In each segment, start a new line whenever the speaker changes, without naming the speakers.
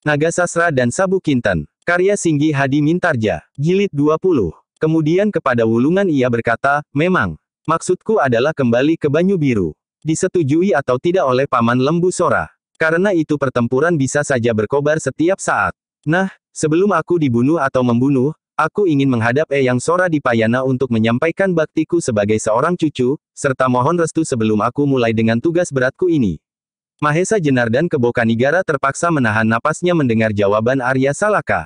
Naga Sasra dan Sabu Kinten. Karya Singgi Hadi Mintarja. Jilid 20. Kemudian kepada Wulungan ia berkata, memang. Maksudku adalah kembali ke Banyu Biru. Disetujui atau tidak oleh Paman Lembu Sora. Karena itu pertempuran bisa saja berkobar setiap saat. Nah, sebelum aku dibunuh atau membunuh, aku ingin menghadap Eyang Sora di Payana untuk menyampaikan baktiku sebagai seorang cucu, serta mohon restu sebelum aku mulai dengan tugas beratku ini. Mahesa Jenar dan Kebokanigara terpaksa menahan napasnya mendengar jawaban Arya Salaka.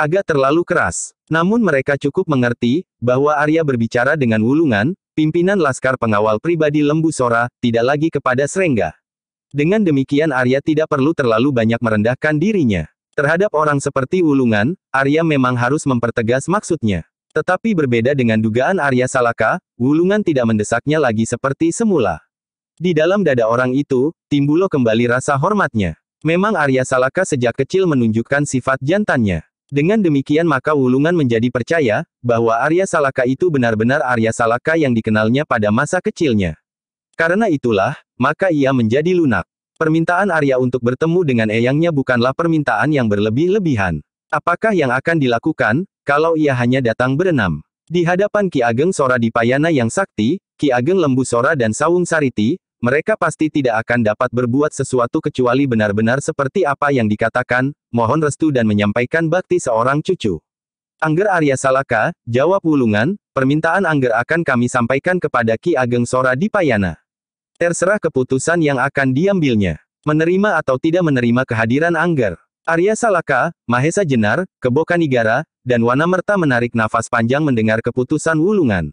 Agak terlalu keras. Namun mereka cukup mengerti, bahwa Arya berbicara dengan Wulungan, pimpinan laskar pengawal pribadi Lembu Sora, tidak lagi kepada Serengga. Dengan demikian Arya tidak perlu terlalu banyak merendahkan dirinya. Terhadap orang seperti Wulungan, Arya memang harus mempertegas maksudnya. Tetapi berbeda dengan dugaan Arya Salaka, Wulungan tidak mendesaknya lagi seperti semula. Di dalam dada orang itu, timbul kembali rasa hormatnya. Memang Arya Salaka sejak kecil menunjukkan sifat jantannya. Dengan demikian maka Wulungan menjadi percaya, bahwa Arya Salaka itu benar-benar Arya Salaka yang dikenalnya pada masa kecilnya. Karena itulah, maka ia menjadi lunak. Permintaan Arya untuk bertemu dengan eyangnya bukanlah permintaan yang berlebih-lebihan. Apakah yang akan dilakukan, kalau ia hanya datang berenam? Di hadapan Ki Ageng Sora Dipayana yang sakti, Ki Ageng Lembu Sora dan Sawung Sariti, mereka pasti tidak akan dapat berbuat sesuatu kecuali benar-benar seperti apa yang dikatakan, mohon restu dan menyampaikan bakti seorang cucu. Angger Arya Salaka, jawab Wulungan, permintaan Angger akan kami sampaikan kepada Ki Ageng Sora di Payana. Terserah keputusan yang akan diambilnya. Menerima atau tidak menerima kehadiran Angger. Arya Salaka, Mahesa Jenar, Kebokanigara, dan Wanamerta menarik nafas panjang mendengar keputusan Wulungan.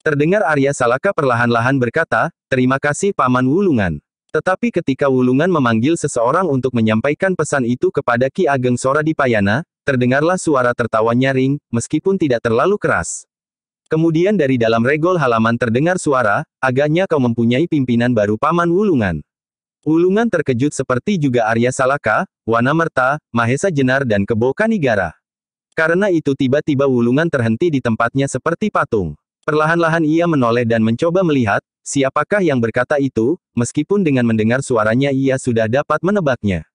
Terdengar Arya Salaka perlahan-lahan berkata, terima kasih Paman Wulungan. Tetapi ketika Wulungan memanggil seseorang untuk menyampaikan pesan itu kepada Ki Ageng Sora di Payana, terdengarlah suara tertawa nyaring, meskipun tidak terlalu keras. Kemudian dari dalam regol halaman terdengar suara, agaknya kau mempunyai pimpinan baru Paman Wulungan. Wulungan terkejut seperti juga Arya Salaka, Wanamerta, Mahesa Jenar dan Kebo Kanigara. Karena itu tiba-tiba Wulungan terhenti di tempatnya seperti patung. Perlahan-lahan ia menoleh dan mencoba melihat, siapakah yang berkata itu, meskipun dengan mendengar suaranya ia sudah dapat menebaknya.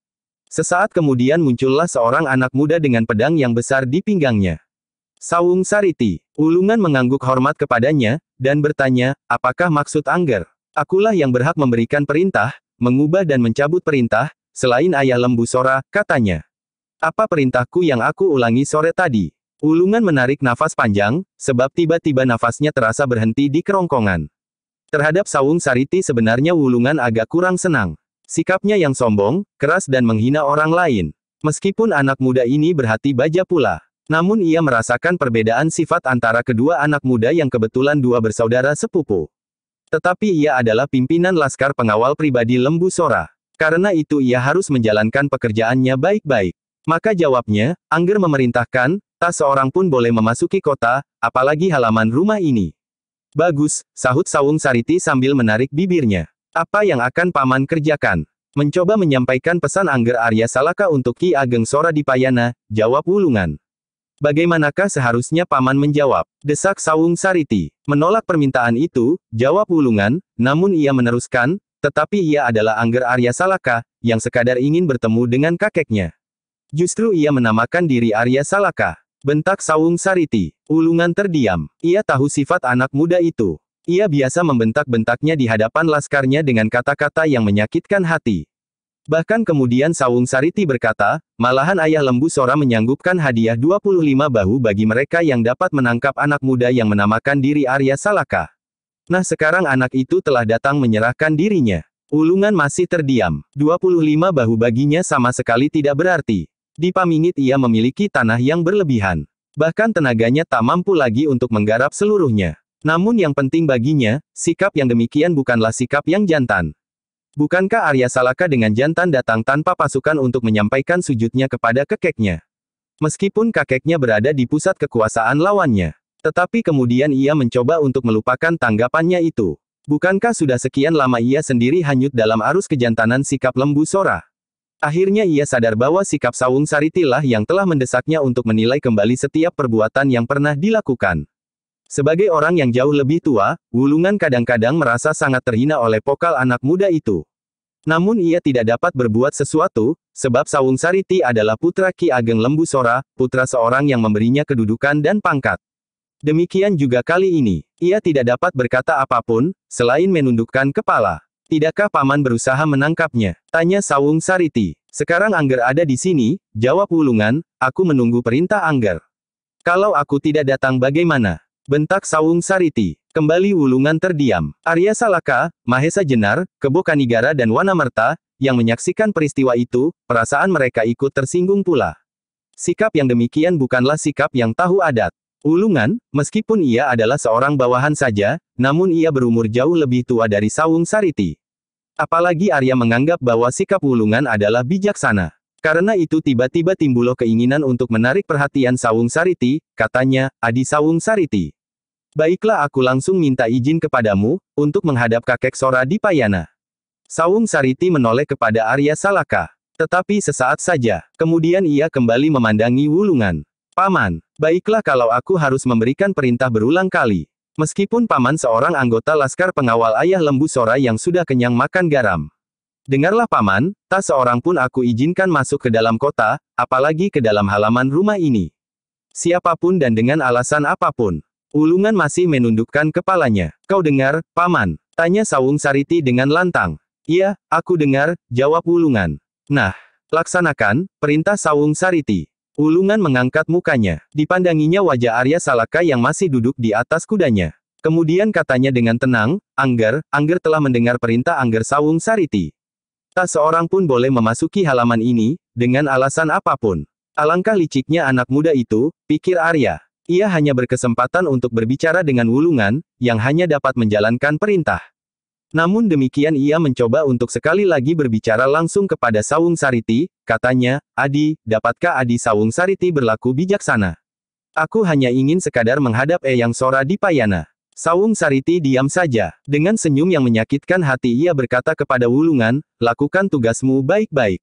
Sesaat kemudian muncullah seorang anak muda dengan pedang yang besar di pinggangnya. Sawung Sariti, Ulungan mengangguk hormat kepadanya, dan bertanya, apakah maksud Angger? Akulah yang berhak memberikan perintah, mengubah dan mencabut perintah, selain ayah lembu Sora, katanya. Apa perintahku yang aku ulangi sore tadi? Wulungan menarik nafas panjang, sebab tiba-tiba nafasnya terasa berhenti di kerongkongan. Terhadap Sawung Sariti sebenarnya Wulungan agak kurang senang. Sikapnya yang sombong, keras dan menghina orang lain. Meskipun anak muda ini berhati baja pula. Namun ia merasakan perbedaan sifat antara kedua anak muda yang kebetulan dua bersaudara sepupu. Tetapi ia adalah pimpinan laskar pengawal pribadi Lembu Sora. Karena itu ia harus menjalankan pekerjaannya baik-baik. Maka jawabnya, Angger memerintahkan, Tak seorang pun boleh memasuki kota, apalagi halaman rumah ini. Bagus, sahut Sawung Sariti sambil menarik bibirnya. Apa yang akan paman kerjakan? Mencoba menyampaikan pesan Angger Arya Salaka untuk Ki Ageng Sora di Payana, jawab Wulungan. Bagaimanakah seharusnya paman menjawab? Desak Sawung Sariti. Menolak permintaan itu, jawab Wulungan, namun ia meneruskan, tetapi ia adalah Angger Arya Salaka, yang sekadar ingin bertemu dengan kakeknya. Justru ia menamakan diri Arya Salaka. Bentak Sawung Sariti. Ulungan terdiam. Ia tahu sifat anak muda itu. Ia biasa membentak-bentaknya di hadapan laskarnya dengan kata-kata yang menyakitkan hati. Bahkan kemudian Sawung Sariti berkata, malahan ayah lembu Sora menyanggupkan hadiah 25 bahu bagi mereka yang dapat menangkap anak muda yang menamakan diri Arya Salaka. Nah sekarang anak itu telah datang menyerahkan dirinya. Ulungan masih terdiam. 25 bahu baginya sama sekali tidak berarti. Di Pamingit ia memiliki tanah yang berlebihan. Bahkan tenaganya tak mampu lagi untuk menggarap seluruhnya. Namun yang penting baginya, sikap yang demikian bukanlah sikap yang jantan. Bukankah Arya Salaka dengan jantan datang tanpa pasukan untuk menyampaikan sujudnya kepada kekeknya? Meskipun kakeknya berada di pusat kekuasaan lawannya. Tetapi kemudian ia mencoba untuk melupakan tanggapannya itu. Bukankah sudah sekian lama ia sendiri hanyut dalam arus kejantanan sikap lembu Sora? Akhirnya ia sadar bahwa sikap Sawung Saritilah yang telah mendesaknya untuk menilai kembali setiap perbuatan yang pernah dilakukan. Sebagai orang yang jauh lebih tua, Wulungan kadang-kadang merasa sangat terhina oleh pokal anak muda itu. Namun ia tidak dapat berbuat sesuatu, sebab Sawung Sariti adalah putra Ki Ageng Lembu Sora, putra seorang yang memberinya kedudukan dan pangkat. Demikian juga kali ini, ia tidak dapat berkata apapun, selain menundukkan kepala. Tidakkah paman berusaha menangkapnya? Tanya Sawung Sariti. Sekarang Angger ada di sini, jawab Wulungan, aku menunggu perintah Angger. Kalau aku tidak datang bagaimana? Bentak Sawung Sariti. Kembali Wulungan terdiam. Arya Salaka, Mahesa Jenar, Kebo Kanigara dan Wanamerta, yang menyaksikan peristiwa itu, perasaan mereka ikut tersinggung pula. Sikap yang demikian bukanlah sikap yang tahu adat. Ulungan, meskipun ia adalah seorang bawahan saja, namun ia berumur jauh lebih tua dari Sawung Sariti. Apalagi Arya menganggap bahwa sikap Wulungan adalah bijaksana. Karena itu tiba-tiba timbul keinginan untuk menarik perhatian Sawung Sariti, katanya, Adi Sawung Sariti. Baiklah aku langsung minta izin kepadamu, untuk menghadap kakek Sora di Payana. Sawung Sariti menoleh kepada Arya Salaka. Tetapi sesaat saja, kemudian ia kembali memandangi Wulungan. Paman, baiklah kalau aku harus memberikan perintah berulang kali. Meskipun Paman seorang anggota laskar pengawal ayah lembu Sora yang sudah kenyang makan garam. Dengarlah Paman, tak seorang pun aku izinkan masuk ke dalam kota, apalagi ke dalam halaman rumah ini. Siapapun dan dengan alasan apapun. Ulungan masih menundukkan kepalanya. Kau dengar, Paman? Tanya Sawung Sariti dengan lantang. Iya, aku dengar, jawab Ulungan. Nah, laksanakan, perintah Sawung Sariti. Ulungan mengangkat mukanya. Dipandanginya wajah Arya Salaka yang masih duduk di atas kudanya. Kemudian katanya dengan tenang, Angger, Angger telah mendengar perintah Angger Sawung Sariti. Tak seorang pun boleh memasuki halaman ini, dengan alasan apapun. Alangkah liciknya anak muda itu, pikir Arya. Ia hanya berkesempatan untuk berbicara dengan Wulungan, yang hanya dapat menjalankan perintah. Namun demikian ia mencoba untuk sekali lagi berbicara langsung kepada Sawung Sariti, katanya, Adi, dapatkah Adi Sawung Sariti berlaku bijaksana? Aku hanya ingin sekadar menghadap Eyang Sora di Payana. Sawung Sariti diam saja. Dengan senyum yang menyakitkan hati ia berkata kepada Wulungan, lakukan tugasmu baik-baik.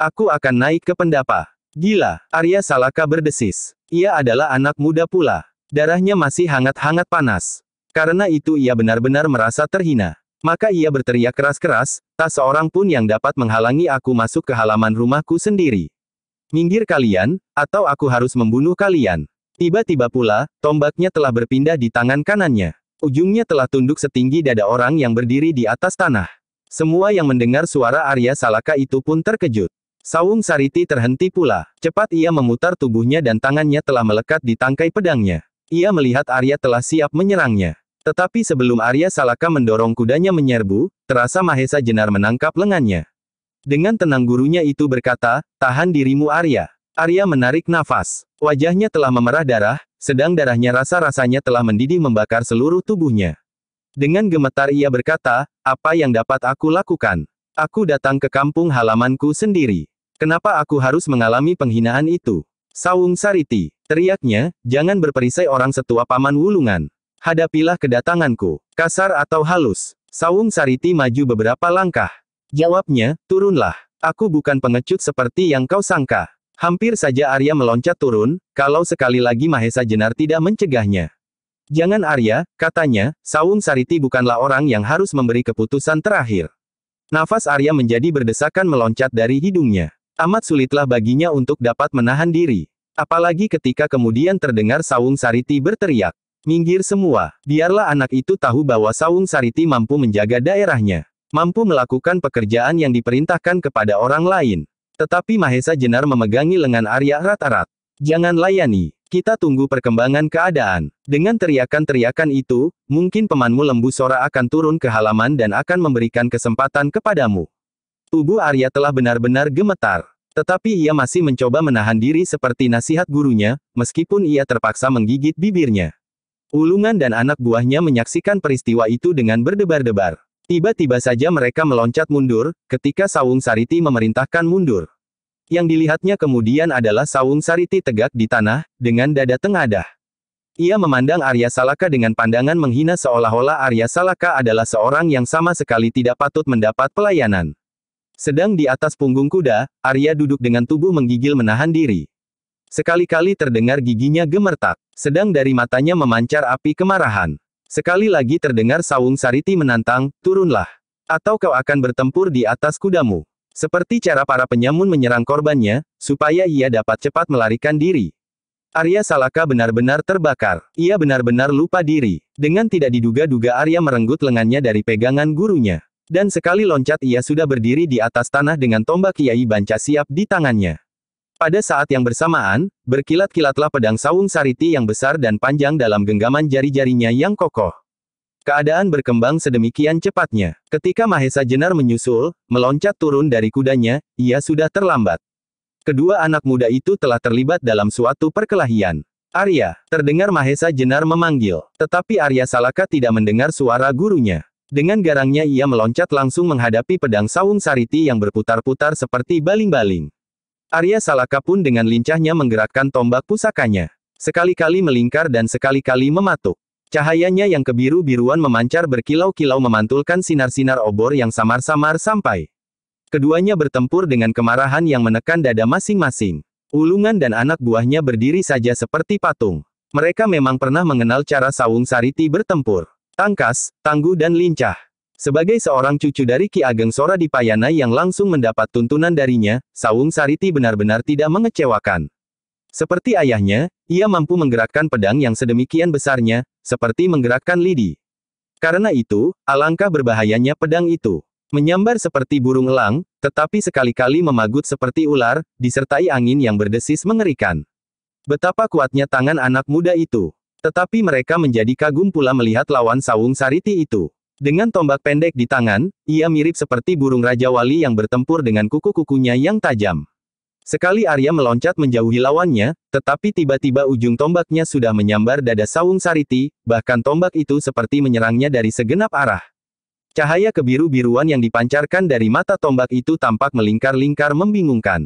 Aku akan naik ke pendapa. Gila, Arya Salaka berdesis. Ia adalah anak muda pula. Darahnya masih hangat-hangat panas. Karena itu ia benar-benar merasa terhina. Maka ia berteriak keras-keras, tak seorang pun yang dapat menghalangi aku masuk ke halaman rumahku sendiri. Minggir kalian, atau aku harus membunuh kalian. Tiba-tiba pula, tombaknya telah berpindah di tangan kanannya. Ujungnya telah tunduk setinggi dada orang yang berdiri di atas tanah. Semua yang mendengar suara Arya Salaka itu pun terkejut. Sawung Sariti terhenti pula. Cepat ia memutar tubuhnya dan tangannya telah melekat di tangkai pedangnya. Ia melihat Arya telah siap menyerangnya. Tetapi sebelum Arya Salaka mendorong kudanya menyerbu, terasa Mahesa Jenar menangkap lengannya. Dengan tenang gurunya itu berkata, tahan dirimu Arya. Arya menarik nafas. Wajahnya telah memerah darah, sedang darahnya rasa-rasanya telah mendidih membakar seluruh tubuhnya. Dengan gemetar ia berkata, apa yang dapat aku lakukan? Aku datang ke kampung halamanku sendiri. Kenapa aku harus mengalami penghinaan itu? Sawung Sariti, teriaknya, jangan berperisai orang setua paman wulungan. Hadapilah kedatanganku, kasar atau halus. Sawung Sariti maju beberapa langkah. Jawabnya, turunlah. Aku bukan pengecut seperti yang kau sangka. Hampir saja Arya meloncat turun, kalau sekali lagi Mahesa Jenar tidak mencegahnya. Jangan Arya, katanya, Sawung Sariti bukanlah orang yang harus memberi keputusan terakhir. Nafas Arya menjadi berdesakan meloncat dari hidungnya. Amat sulitlah baginya untuk dapat menahan diri. Apalagi ketika kemudian terdengar Sawung Sariti berteriak. Minggir semua, biarlah anak itu tahu bahwa Sawung Sariti mampu menjaga daerahnya. Mampu melakukan pekerjaan yang diperintahkan kepada orang lain. Tetapi Mahesa Jenar memegangi lengan Arya Ratarat. Jangan layani. Kita tunggu perkembangan keadaan. Dengan teriakan-teriakan itu, mungkin pemanmu lembu Sora akan turun ke halaman dan akan memberikan kesempatan kepadamu. Tubuh Arya telah benar-benar gemetar. Tetapi ia masih mencoba menahan diri seperti nasihat gurunya, meskipun ia terpaksa menggigit bibirnya. Ulungan dan anak buahnya menyaksikan peristiwa itu dengan berdebar-debar. Tiba-tiba saja mereka meloncat mundur, ketika Sawung Sariti memerintahkan mundur. Yang dilihatnya kemudian adalah Sawung Sariti tegak di tanah, dengan dada tengadah. Ia memandang Arya Salaka dengan pandangan menghina seolah-olah Arya Salaka adalah seorang yang sama sekali tidak patut mendapat pelayanan. Sedang di atas punggung kuda, Arya duduk dengan tubuh menggigil menahan diri. Sekali-kali terdengar giginya gemertak, sedang dari matanya memancar api kemarahan. Sekali lagi terdengar Sawung sariti menantang, turunlah. Atau kau akan bertempur di atas kudamu. Seperti cara para penyamun menyerang korbannya, supaya ia dapat cepat melarikan diri. Arya Salaka benar-benar terbakar. Ia benar-benar lupa diri. Dengan tidak diduga-duga Arya merenggut lengannya dari pegangan gurunya. Dan sekali loncat ia sudah berdiri di atas tanah dengan tombak Kiai Banca siap di tangannya. Pada saat yang bersamaan, berkilat-kilatlah pedang sawung sariti yang besar dan panjang dalam genggaman jari-jarinya yang kokoh. Keadaan berkembang sedemikian cepatnya. Ketika Mahesa Jenar menyusul, meloncat turun dari kudanya, ia sudah terlambat. Kedua anak muda itu telah terlibat dalam suatu perkelahian. Arya, terdengar Mahesa Jenar memanggil, tetapi Arya Salaka tidak mendengar suara gurunya. Dengan garangnya ia meloncat langsung menghadapi pedang sawung sariti yang berputar-putar seperti baling-baling. Arya Salaka pun dengan lincahnya menggerakkan tombak pusakanya. Sekali-kali melingkar dan sekali-kali mematuk. Cahayanya yang kebiru-biruan memancar berkilau-kilau memantulkan sinar-sinar obor yang samar-samar sampai. Keduanya bertempur dengan kemarahan yang menekan dada masing-masing. Ulungan dan anak buahnya berdiri saja seperti patung. Mereka memang pernah mengenal cara Sawung Sariti bertempur. Tangkas, tangguh dan lincah. Sebagai seorang cucu dari Ki Ageng Sora di Payana yang langsung mendapat tuntunan darinya, Sawung Sariti benar-benar tidak mengecewakan. Seperti ayahnya, ia mampu menggerakkan pedang yang sedemikian besarnya, seperti menggerakkan lidi. Karena itu, alangkah berbahayanya pedang itu. Menyambar seperti burung elang, tetapi sekali-kali memagut seperti ular, disertai angin yang berdesis mengerikan. Betapa kuatnya tangan anak muda itu. Tetapi mereka menjadi kagum pula melihat lawan Sawung Sariti itu. Dengan tombak pendek di tangan, ia mirip seperti burung Raja Wali yang bertempur dengan kuku-kukunya yang tajam. Sekali Arya meloncat menjauhi lawannya, tetapi tiba-tiba ujung tombaknya sudah menyambar dada Sawung Sariti, bahkan tombak itu seperti menyerangnya dari segenap arah. Cahaya kebiru-biruan yang dipancarkan dari mata tombak itu tampak melingkar-lingkar membingungkan.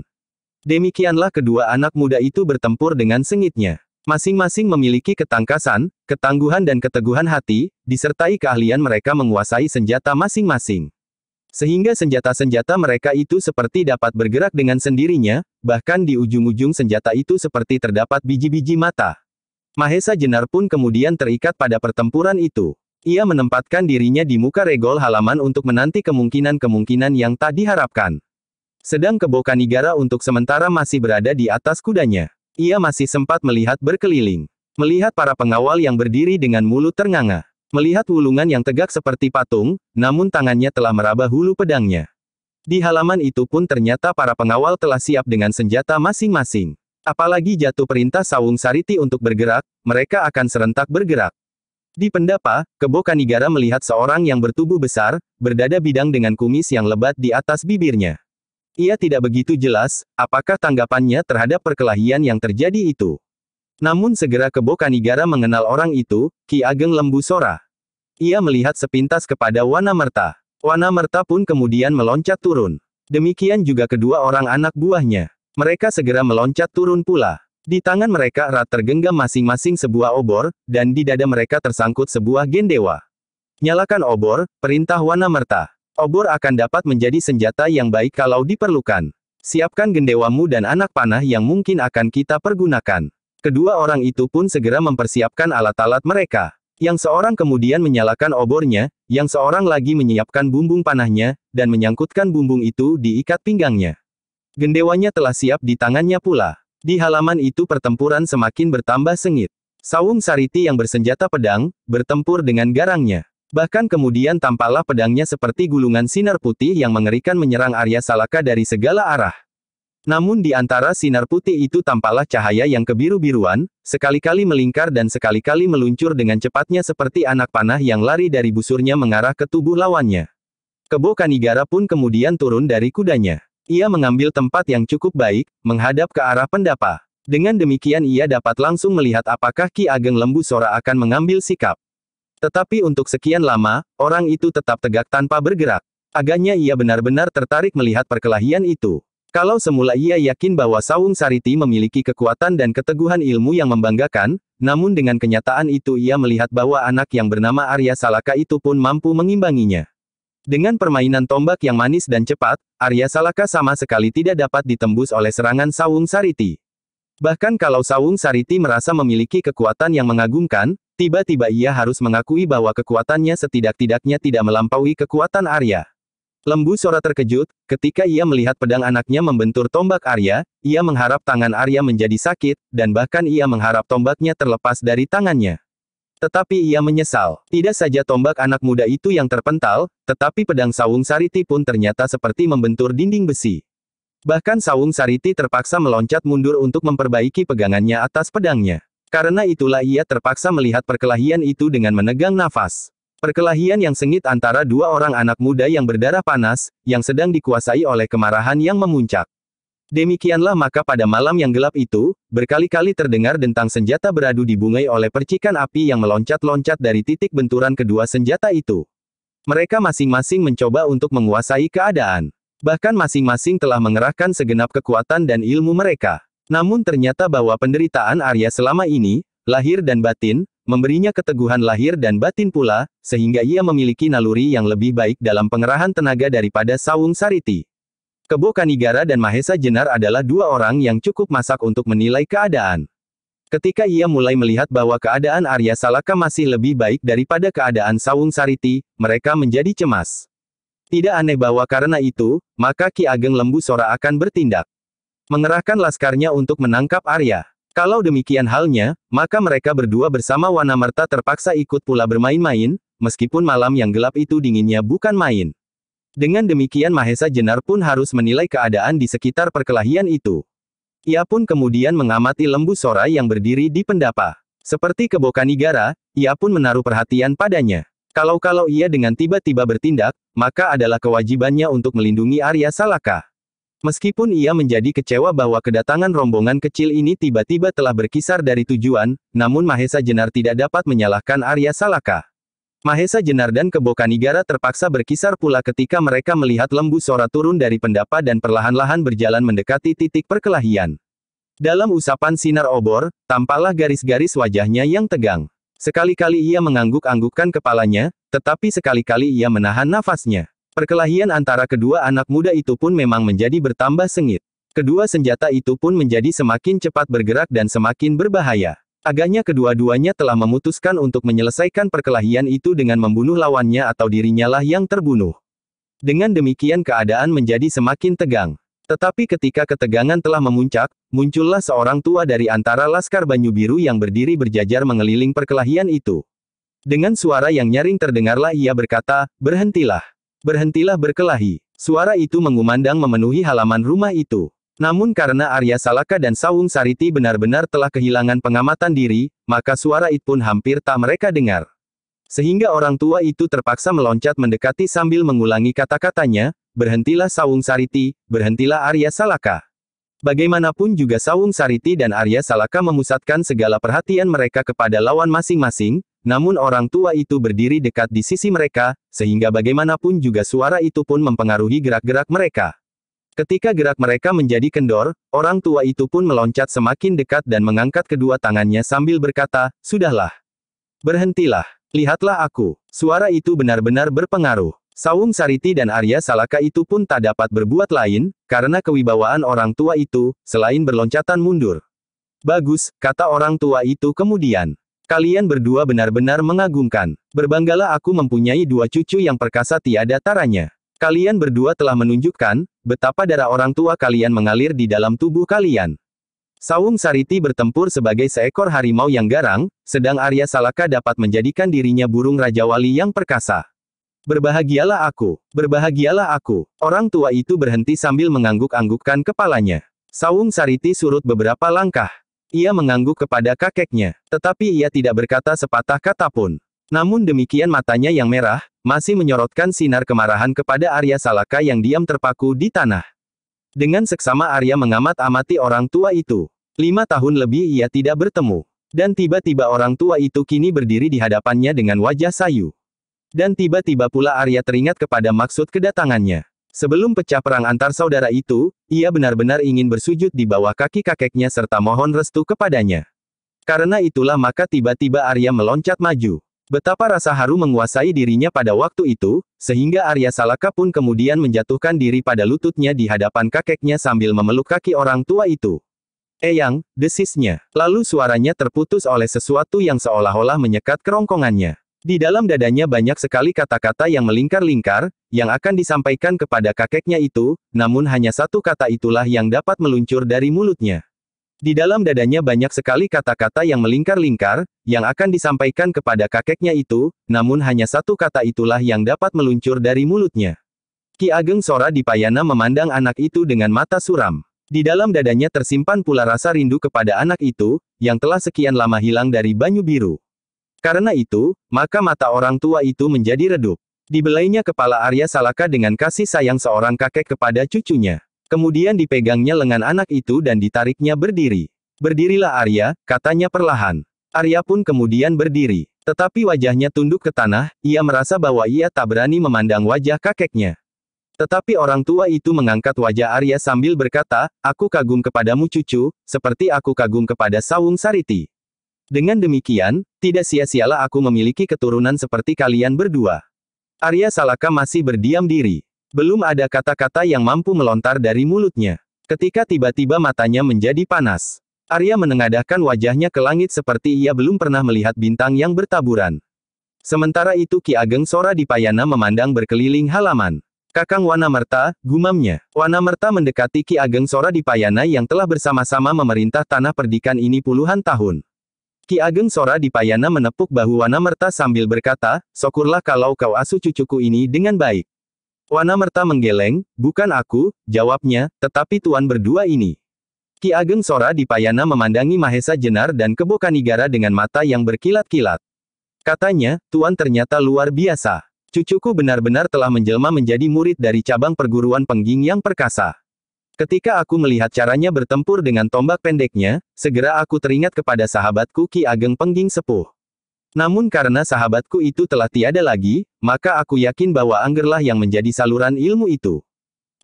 Demikianlah kedua anak muda itu bertempur dengan sengitnya. Masing-masing memiliki ketangkasan, ketangguhan dan keteguhan hati, disertai keahlian mereka menguasai senjata masing-masing. Sehingga senjata-senjata mereka itu seperti dapat bergerak dengan sendirinya, bahkan di ujung-ujung senjata itu seperti terdapat biji-biji mata. Mahesa Jenar pun kemudian terikat pada pertempuran itu. Ia menempatkan dirinya di muka regol halaman untuk menanti kemungkinan-kemungkinan yang tak diharapkan. Sedang Kebokani negara untuk sementara masih berada di atas kudanya. Ia masih sempat melihat berkeliling. Melihat para pengawal yang berdiri dengan mulut ternganga. Melihat wulungan yang tegak seperti patung, namun tangannya telah meraba hulu pedangnya. Di halaman itu pun ternyata para pengawal telah siap dengan senjata masing-masing. Apalagi jatuh perintah Sawung Sariti untuk bergerak, mereka akan serentak bergerak. Di pendapa, Kebo Kanigara melihat seorang yang bertubuh besar, berdada bidang dengan kumis yang lebat di atas bibirnya. Ia tidak begitu jelas, apakah tanggapannya terhadap perkelahian yang terjadi itu. Namun segera Kebo Kanigara mengenal orang itu, Ki Ageng Lembu Sora. Ia melihat sepintas kepada Wana Merta. Wana Merta pun kemudian meloncat turun. Demikian juga kedua orang anak buahnya. Mereka segera meloncat turun pula. Di tangan mereka erat tergenggam masing-masing sebuah obor, dan di dada mereka tersangkut sebuah gendewa. Nyalakan obor, perintah Wana Merta. Obor akan dapat menjadi senjata yang baik kalau diperlukan. Siapkan gendewamu dan anak panah yang mungkin akan kita pergunakan. Kedua orang itu pun segera mempersiapkan alat-alat mereka. Yang seorang kemudian menyalakan obornya, yang seorang lagi menyiapkan bumbung panahnya, dan menyangkutkan bumbung itu di ikat pinggangnya. Gendewanya telah siap di tangannya pula. Di halaman itu pertempuran semakin bertambah sengit. Sawung Sariti yang bersenjata pedang, bertempur dengan garangnya. Bahkan kemudian tampaklah pedangnya seperti gulungan sinar putih yang mengerikan menyerang Arya Salaka dari segala arah. Namun di antara sinar putih itu tampaklah cahaya yang kebiru-biruan, sekali-kali melingkar dan sekali-kali meluncur dengan cepatnya seperti anak panah yang lari dari busurnya mengarah ke tubuh lawannya. Kebo Kanigara pun kemudian turun dari kudanya. Ia mengambil tempat yang cukup baik, menghadap ke arah pendapa. Dengan demikian ia dapat langsung melihat apakah Ki Ageng Lembu Sora akan mengambil sikap. Tetapi untuk sekian lama, orang itu tetap tegak tanpa bergerak. Agaknya ia benar-benar tertarik melihat perkelahian itu. Kalau semula ia yakin bahwa Sawung Sariti memiliki kekuatan dan keteguhan ilmu yang membanggakan, namun dengan kenyataan itu ia melihat bahwa anak yang bernama Arya Salaka itu pun mampu mengimbanginya. Dengan permainan tombak yang manis dan cepat, Arya Salaka sama sekali tidak dapat ditembus oleh serangan Sawung Sariti. Bahkan kalau Sawung Sariti merasa memiliki kekuatan yang mengagumkan, Tiba-tiba ia harus mengakui bahwa kekuatannya setidak-tidaknya tidak melampaui kekuatan Arya. Lembu Sora terkejut, ketika ia melihat pedang anaknya membentur tombak Arya, ia mengharap tangan Arya menjadi sakit, dan bahkan ia mengharap tombaknya terlepas dari tangannya. Tetapi ia menyesal. Tidak saja tombak anak muda itu yang terpental, tetapi pedang Sawung Sariti pun ternyata seperti membentur dinding besi. Bahkan Sawung Sariti terpaksa meloncat mundur untuk memperbaiki pegangannya atas pedangnya. Karena itulah ia terpaksa melihat perkelahian itu dengan menegang nafas. Perkelahian yang sengit antara dua orang anak muda yang berdarah panas, yang sedang dikuasai oleh kemarahan yang memuncak. Demikianlah maka pada malam yang gelap itu, berkali-kali terdengar dentang senjata beradu dibungai oleh percikan api yang meloncat-loncat dari titik benturan kedua senjata itu. Mereka masing-masing mencoba untuk menguasai keadaan. Bahkan masing-masing telah mengerahkan segenap kekuatan dan ilmu mereka. Namun ternyata bahwa penderitaan Arya selama ini, lahir dan batin, memberinya keteguhan lahir dan batin pula, sehingga ia memiliki naluri yang lebih baik dalam pengerahan tenaga daripada Sawung Sariti. Kebo Kanigara dan Mahesa Jenar adalah dua orang yang cukup masak untuk menilai keadaan. Ketika ia mulai melihat bahwa keadaan Arya Salaka masih lebih baik daripada keadaan Sawung Sariti, mereka menjadi cemas. Tidak aneh bahwa karena itu, maka Ki Ageng Lembu Sora akan bertindak. Mengerahkan laskarnya untuk menangkap Arya. Kalau demikian halnya, maka mereka berdua bersama Wanamerta terpaksa ikut pula bermain-main, meskipun malam yang gelap itu dinginnya bukan main. Dengan demikian Mahesa Jenar pun harus menilai keadaan di sekitar perkelahian itu. Ia pun kemudian mengamati lembu Sora yang berdiri di pendapa. Seperti Kebokanigara, ia pun menaruh perhatian padanya. Kalau-kalau ia dengan tiba-tiba bertindak, maka adalah kewajibannya untuk melindungi Arya Salaka. Meskipun ia menjadi kecewa bahwa kedatangan rombongan kecil ini tiba-tiba telah berkisar dari tujuan, namun Mahesa Jenar tidak dapat menyalahkan Arya Salaka. Mahesa Jenar dan Kebokanigara terpaksa berkisar pula ketika mereka melihat lembu Sora turun dari pendapa dan perlahan-lahan berjalan mendekati titik perkelahian. Dalam usapan sinar obor, tampaklah garis-garis wajahnya yang tegang. Sekali-kali ia mengangguk-anggukkan kepalanya, tetapi sekali-kali ia menahan nafasnya. Perkelahian antara kedua anak muda itu pun memang menjadi bertambah sengit. Kedua senjata itu pun menjadi semakin cepat bergerak dan semakin berbahaya. Agaknya kedua-duanya telah memutuskan untuk menyelesaikan perkelahian itu dengan membunuh lawannya atau dirinya lah yang terbunuh. Dengan demikian keadaan menjadi semakin tegang. Tetapi ketika ketegangan telah memuncak, muncullah seorang tua dari antara laskar Banyu Biru yang berdiri berjajar mengeliling perkelahian itu. Dengan suara yang nyaring terdengarlah ia berkata, berhentilah. Berhentilah berkelahi. Suara itu mengumandang memenuhi halaman rumah itu. Namun karena Arya Salaka dan Sawung Sariti benar-benar telah kehilangan pengamatan diri, maka suara itu pun hampir tak mereka dengar. Sehingga orang tua itu terpaksa meloncat mendekati sambil mengulangi kata-katanya, berhentilah Sawung Sariti, berhentilah Arya Salaka. Bagaimanapun juga Sawung Sariti dan Arya Salaka memusatkan segala perhatian mereka kepada lawan masing-masing, namun orang tua itu berdiri dekat di sisi mereka, sehingga bagaimanapun juga suara itu pun mempengaruhi gerak-gerak mereka. Ketika gerak mereka menjadi kendor, orang tua itu pun meloncat semakin dekat dan mengangkat kedua tangannya sambil berkata, Sudahlah. Berhentilah. Lihatlah aku. Suara itu benar-benar berpengaruh. Sawung Sariti dan Arya Salaka itu pun tak dapat berbuat lain, karena kewibawaan orang tua itu, selain berloncatan mundur. Bagus, kata orang tua itu kemudian. Kalian berdua benar-benar mengagumkan. Berbanggalah aku mempunyai dua cucu yang perkasa tiada taranya. Kalian berdua telah menunjukkan betapa darah orang tua kalian mengalir di dalam tubuh kalian. Sawung Sariti bertempur sebagai seekor harimau yang garang, sedang Arya Salaka dapat menjadikan dirinya burung Raja Wali yang perkasa. Berbahagialah aku, berbahagialah aku. Orang tua itu berhenti sambil mengangguk-anggukkan kepalanya. Sawung Sariti surut beberapa langkah. Ia mengangguk kepada kakeknya, tetapi ia tidak berkata sepatah kata pun. Namun demikian matanya yang merah, masih menyorotkan sinar kemarahan kepada Arya Salaka yang diam terpaku di tanah. Dengan seksama Arya mengamat-amati orang tua itu. Lima tahun lebih ia tidak bertemu. Dan tiba-tiba orang tua itu kini berdiri di hadapannya dengan wajah sayu. Dan tiba-tiba pula Arya teringat kepada maksud kedatangannya. Sebelum pecah perang antar saudara itu, ia benar-benar ingin bersujud di bawah kaki kakeknya serta mohon restu kepadanya. Karena itulah maka tiba-tiba Arya meloncat maju. Betapa rasa haru menguasai dirinya pada waktu itu, sehingga Arya Salaka pun kemudian menjatuhkan diri pada lututnya di hadapan kakeknya sambil memeluk kaki orang tua itu. Eyang, desisnya. Lalu suaranya terputus oleh sesuatu yang seolah-olah menyekat kerongkongannya. Di dalam dadanya banyak sekali kata-kata yang melingkar-lingkar, yang akan disampaikan kepada kakeknya itu, namun hanya satu kata itulah yang dapat meluncur dari mulutnya. Di dalam dadanya banyak sekali kata-kata yang melingkar-lingkar, yang akan disampaikan kepada kakeknya itu, namun hanya satu kata itulah yang dapat meluncur dari mulutnya. Ki Ageng Sora di Payana memandang anak itu dengan mata suram. Di dalam dadanya tersimpan pula rasa rindu kepada anak itu, yang telah sekian lama hilang dari Banyu Biru. Karena itu, maka mata orang tua itu menjadi redup. Dibelainya kepala Arya Salaka dengan kasih sayang seorang kakek kepada cucunya. Kemudian dipegangnya lengan anak itu dan ditariknya berdiri. Berdirilah Arya, katanya perlahan. Arya pun kemudian berdiri. Tetapi wajahnya tunduk ke tanah, ia merasa bahwa ia tak berani memandang wajah kakeknya. Tetapi orang tua itu mengangkat wajah Arya sambil berkata, Aku kagum kepadamu cucu, seperti aku kagum kepada Sawung Sariti. Dengan demikian, tidak sia-sialah aku memiliki keturunan seperti kalian berdua. Arya Salaka masih berdiam diri. Belum ada kata-kata yang mampu melontar dari mulutnya. Ketika tiba-tiba matanya menjadi panas. Arya menengadahkan wajahnya ke langit seperti ia belum pernah melihat bintang yang bertaburan. Sementara itu Ki Ageng Sora di Payana memandang berkeliling halaman. Kakang Wanamerta, gumamnya. Wanamerta mendekati Ki Ageng Sora di Payana yang telah bersama-sama memerintah tanah perdikan ini puluhan tahun. Ki Ageng Sora di Payana menepuk bahu Wanamerta sambil berkata, syukurlah kalau kau asuh cucuku ini dengan baik. Wanamerta menggeleng, bukan aku, jawabnya, tetapi tuan berdua ini. Ki Ageng Sora di Payana memandangi Mahesa Jenar dan Kebo Kanigara dengan mata yang berkilat-kilat. Katanya, tuan ternyata luar biasa. Cucuku benar-benar telah menjelma menjadi murid dari cabang perguruan pengging yang perkasa. Ketika aku melihat caranya bertempur dengan tombak pendeknya, segera aku teringat kepada sahabatku Ki Ageng Pengging Sepuh. Namun karena sahabatku itu telah tiada lagi, maka aku yakin bahwa Anggerlah yang menjadi saluran ilmu itu.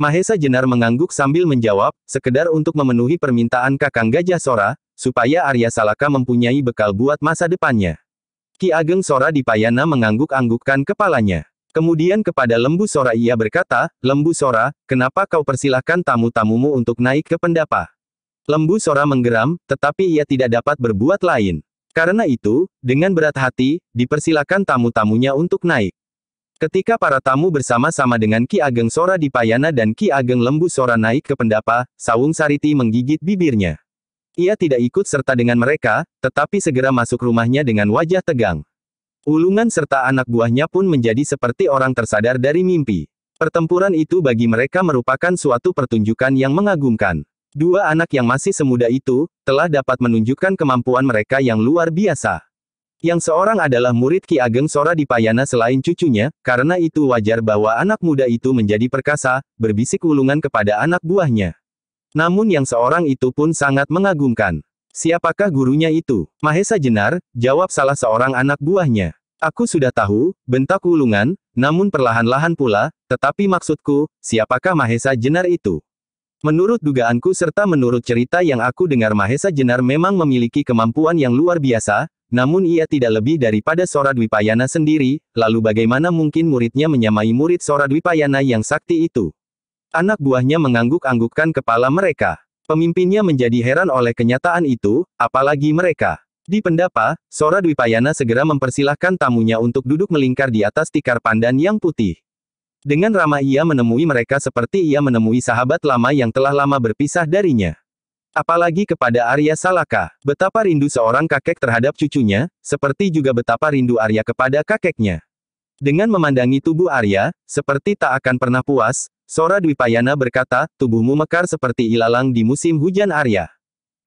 Mahesa Jenar mengangguk sambil menjawab, sekedar untuk memenuhi permintaan Kakang Gajah Sora, supaya Arya Salaka mempunyai bekal buat masa depannya. Ki Ageng Sora di Payana mengangguk-anggukkan kepalanya. Kemudian kepada Lembu Sora ia berkata, Lembu Sora, kenapa kau persilahkan tamu-tamumu untuk naik ke pendapa? Lembu Sora menggeram, tetapi ia tidak dapat berbuat lain. Karena itu, dengan berat hati, dipersilahkan tamu-tamunya untuk naik. Ketika para tamu bersama-sama dengan Ki Ageng Sora di Payana dan Ki Ageng Lembu Sora naik ke pendapa, Sawung Sariti menggigit bibirnya. Ia tidak ikut serta dengan mereka, tetapi segera masuk rumahnya dengan wajah tegang. Ulungan serta anak buahnya pun menjadi seperti orang tersadar dari mimpi. Pertempuran itu bagi mereka merupakan suatu pertunjukan yang mengagumkan. Dua anak yang masih semuda itu, telah dapat menunjukkan kemampuan mereka yang luar biasa. Yang seorang adalah murid Ki Ageng Sora di Payana selain cucunya, karena itu wajar bahwa anak muda itu menjadi perkasa, berbisik ulungan kepada anak buahnya. Namun yang seorang itu pun sangat mengagumkan. Siapakah gurunya itu? Mahesa Jenar, jawab salah seorang anak buahnya. Aku sudah tahu, bentak ulungan, namun perlahan-lahan pula, tetapi maksudku, siapakah Mahesa Jenar itu? Menurut dugaanku serta menurut cerita yang aku dengar Mahesa Jenar memang memiliki kemampuan yang luar biasa, namun ia tidak lebih daripada Sora Dwipayana sendiri, lalu bagaimana mungkin muridnya menyamai murid Sora Dwipayana yang sakti itu? Anak buahnya mengangguk-anggukkan kepala mereka. Pemimpinnya menjadi heran oleh kenyataan itu, apalagi mereka. Di pendapa, Sora Dwipayana segera mempersilahkan tamunya untuk duduk melingkar di atas tikar pandan yang putih. Dengan ramah ia menemui mereka seperti ia menemui sahabat lama yang telah lama berpisah darinya. Apalagi kepada Arya Salaka, betapa rindu seorang kakek terhadap cucunya, seperti juga betapa rindu Arya kepada kakeknya. Dengan memandangi tubuh Arya, seperti tak akan pernah puas, Sora Dwipayana berkata, tubuhmu mekar seperti ilalang di musim hujan Arya.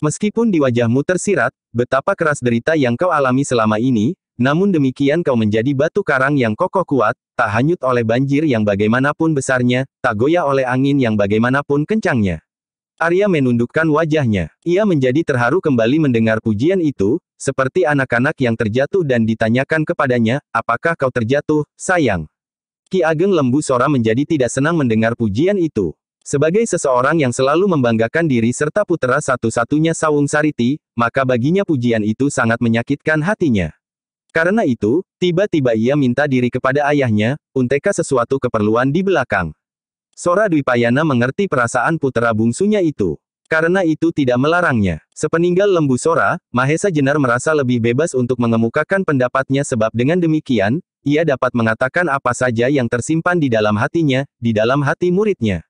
Meskipun di wajahmu tersirat, betapa keras derita yang kau alami selama ini, namun demikian kau menjadi batu karang yang kokoh kuat, tak hanyut oleh banjir yang bagaimanapun besarnya, tak goyah oleh angin yang bagaimanapun kencangnya. Arya menundukkan wajahnya. Ia menjadi terharu kembali mendengar pujian itu, seperti anak-anak yang terjatuh dan ditanyakan kepadanya, apakah kau terjatuh, sayang? Ki Ageng Lembu Sora menjadi tidak senang mendengar pujian itu. Sebagai seseorang yang selalu membanggakan diri serta putera satu-satunya Sawung Sariti, maka baginya pujian itu sangat menyakitkan hatinya. Karena itu, tiba-tiba ia minta diri kepada ayahnya, Unteka sesuatu keperluan di belakang. Sora Dwi Dwipayana mengerti perasaan putera bungsunya itu. Karena itu tidak melarangnya. Sepeninggal Lembu Sora, Mahesa Jenar merasa lebih bebas untuk mengemukakan pendapatnya sebab dengan demikian, ia dapat mengatakan apa saja yang tersimpan di dalam hatinya, di dalam hati muridnya.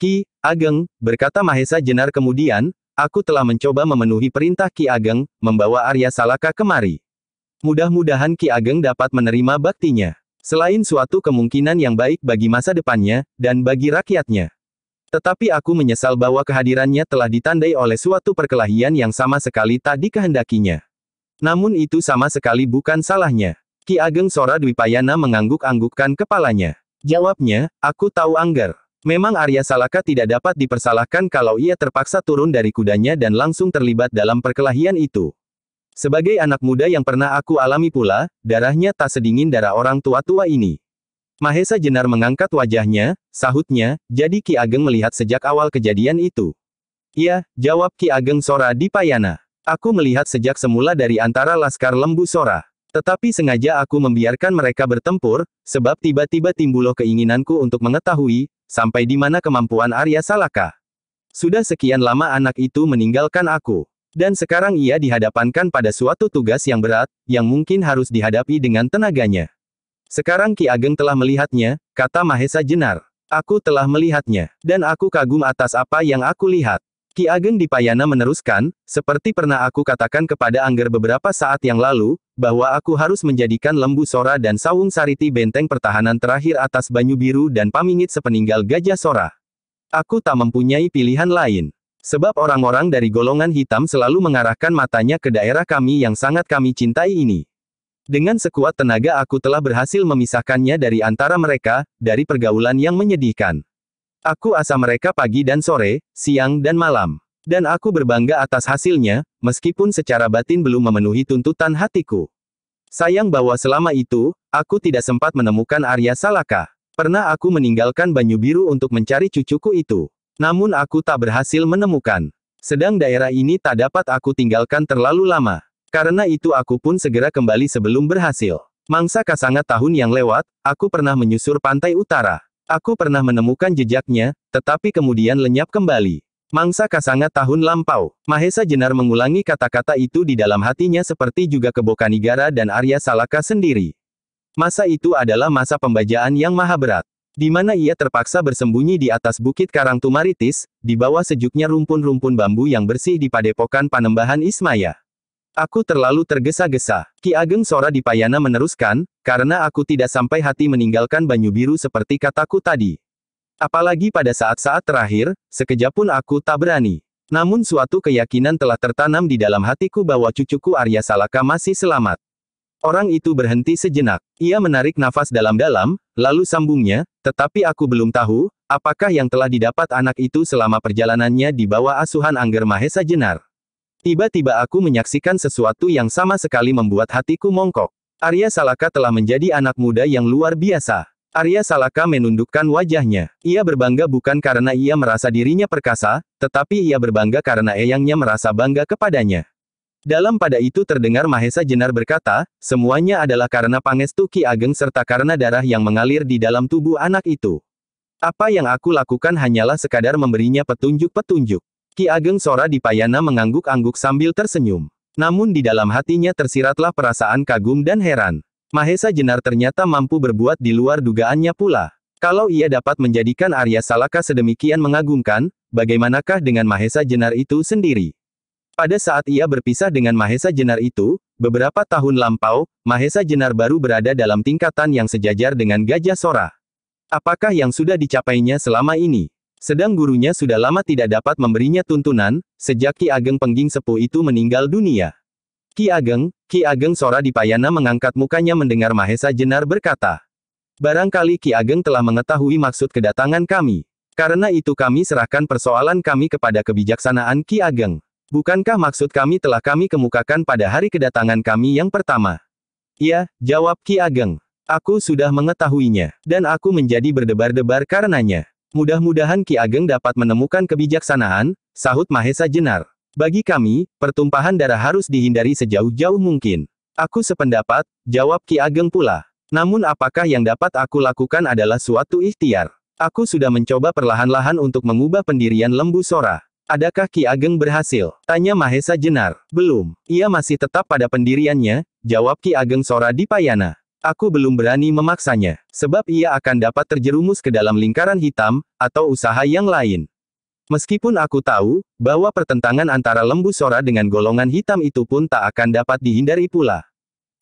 Ki Ageng, berkata Mahesa Jenar kemudian, aku telah mencoba memenuhi perintah Ki Ageng, membawa Arya Salaka kemari. Mudah-mudahan Ki Ageng dapat menerima baktinya. Selain suatu kemungkinan yang baik bagi masa depannya, dan bagi rakyatnya. Tetapi aku menyesal bahwa kehadirannya telah ditandai oleh suatu perkelahian yang sama sekali tak dikehendakinya. Namun itu sama sekali bukan salahnya. Ki Ageng Sora Dwipayana mengangguk-anggukkan kepalanya. Jawabnya, aku tahu Angger. Memang Arya Salaka tidak dapat dipersalahkan kalau ia terpaksa turun dari kudanya dan langsung terlibat dalam perkelahian itu. Sebagai anak muda yang pernah aku alami pula, darahnya tak sedingin darah orang tua-tua ini. Mahesa Jenar mengangkat wajahnya, sahutnya, jadi Ki Ageng melihat sejak awal kejadian itu. Iya, jawab Ki Ageng Sora di Payana. Aku melihat sejak semula dari antara Laskar Lembu Sora. Tetapi sengaja aku membiarkan mereka bertempur, sebab tiba-tiba timbul keinginanku untuk mengetahui, sampai di mana kemampuan Arya Salaka. Sudah sekian lama anak itu meninggalkan aku. Dan sekarang ia dihadapankan pada suatu tugas yang berat, yang mungkin harus dihadapi dengan tenaganya. Sekarang Ki Ageng telah melihatnya, kata Mahesa Jenar. Aku telah melihatnya, dan aku kagum atas apa yang aku lihat. Ki Ageng Dipayana meneruskan, seperti pernah aku katakan kepada Angger beberapa saat yang lalu, bahwa aku harus menjadikan Lembu Sora dan Sawung Sariti benteng pertahanan terakhir atas Banyu Biru dan Pamingit sepeninggal Gajah Sora. Aku tak mempunyai pilihan lain. Sebab orang-orang dari golongan hitam selalu mengarahkan matanya ke daerah kami yang sangat kami cintai ini. Dengan sekuat tenaga aku telah berhasil memisahkannya dari antara mereka, dari pergaulan yang menyedihkan. Aku asa mereka pagi dan sore, siang dan malam. Dan aku berbangga atas hasilnya, meskipun secara batin belum memenuhi tuntutan hatiku. Sayang bahwa selama itu, aku tidak sempat menemukan Arya Salaka. Pernah aku meninggalkan Banyu Biru untuk mencari cucuku itu. Namun aku tak berhasil menemukan. Sedang daerah ini tak dapat aku tinggalkan terlalu lama. Karena itu aku pun segera kembali sebelum berhasil. Mangsa kasangat tahun yang lewat, aku pernah menyusur pantai utara. Aku pernah menemukan jejaknya, tetapi kemudian lenyap kembali. Mangsa kasangat tahun lampau. Mahesa Jenar mengulangi kata-kata itu di dalam hatinya seperti juga Kebokanigara dan Arya Salaka sendiri. Masa itu adalah masa pembajaan yang maha berat. Di mana ia terpaksa bersembunyi di atas bukit Karang Tumaritis, di bawah sejuknya rumpun-rumpun bambu yang bersih di padepokan Panembahan Ismaya. Aku terlalu tergesa-gesa. Ki Ageng Sora Dipayana meneruskan, karena aku tidak sampai hati meninggalkan Banyu Biru seperti kataku tadi. Apalagi pada saat-saat terakhir, sekejap pun aku tak berani. Namun suatu keyakinan telah tertanam di dalam hatiku bahwa cucuku Arya Salaka masih selamat. Orang itu berhenti sejenak. Ia menarik nafas dalam-dalam, lalu sambungnya, tetapi aku belum tahu, apakah yang telah didapat anak itu selama perjalanannya di bawah asuhan Angger Mahesa Jenar. Tiba-tiba aku menyaksikan sesuatu yang sama sekali membuat hatiku mongkok. Arya Salaka telah menjadi anak muda yang luar biasa. Arya Salaka menundukkan wajahnya. Ia berbangga bukan karena ia merasa dirinya perkasa, tetapi ia berbangga karena eyangnya merasa bangga kepadanya. Dalam pada itu terdengar Mahesa Jenar berkata, semuanya adalah karena Pangestu Ki Ageng serta karena darah yang mengalir di dalam tubuh anak itu. Apa yang aku lakukan hanyalah sekadar memberinya petunjuk-petunjuk. Ki Ageng Sora di Payana mengangguk-angguk sambil tersenyum. Namun di dalam hatinya tersiratlah perasaan kagum dan heran. Mahesa Jenar ternyata mampu berbuat di luar dugaannya pula. Kalau ia dapat menjadikan Arya Salaka sedemikian mengagumkan, bagaimanakah dengan Mahesa Jenar itu sendiri? Pada saat ia berpisah dengan Mahesa Jenar itu, beberapa tahun lampau, Mahesa Jenar baru berada dalam tingkatan yang sejajar dengan Gajah Sora. Apakah yang sudah dicapainya selama ini? Sedang gurunya sudah lama tidak dapat memberinya tuntunan, sejak Ki Ageng Pengging Sepuh itu meninggal dunia. Ki Ageng, Ki Ageng Sora Dipayana mengangkat mukanya mendengar Mahesa Jenar berkata. Barangkali Ki Ageng telah mengetahui maksud kedatangan kami. Karena itu kami serahkan persoalan kami kepada kebijaksanaan Ki Ageng. Bukankah maksud kami telah kami kemukakan pada hari kedatangan kami yang pertama? Iya, jawab Ki Ageng. Aku sudah mengetahuinya, dan aku menjadi berdebar-debar karenanya. Mudah-mudahan Ki Ageng dapat menemukan kebijaksanaan, sahut Mahesa Jenar. Bagi kami, pertumpahan darah harus dihindari sejauh-jauh mungkin. Aku sependapat, jawab Ki Ageng pula. Namun apakah yang dapat aku lakukan adalah suatu ikhtiar. Aku sudah mencoba perlahan-lahan untuk mengubah pendirian lembu Sora. Adakah Ki Ageng berhasil? Tanya Mahesa Jenar. Belum. Ia masih tetap pada pendiriannya, jawab Ki Ageng Sora di Payana. Aku belum berani memaksanya, sebab ia akan dapat terjerumus ke dalam lingkaran hitam, atau usaha yang lain. Meskipun aku tahu, bahwa pertentangan antara lembu sora dengan golongan hitam itu pun tak akan dapat dihindari pula.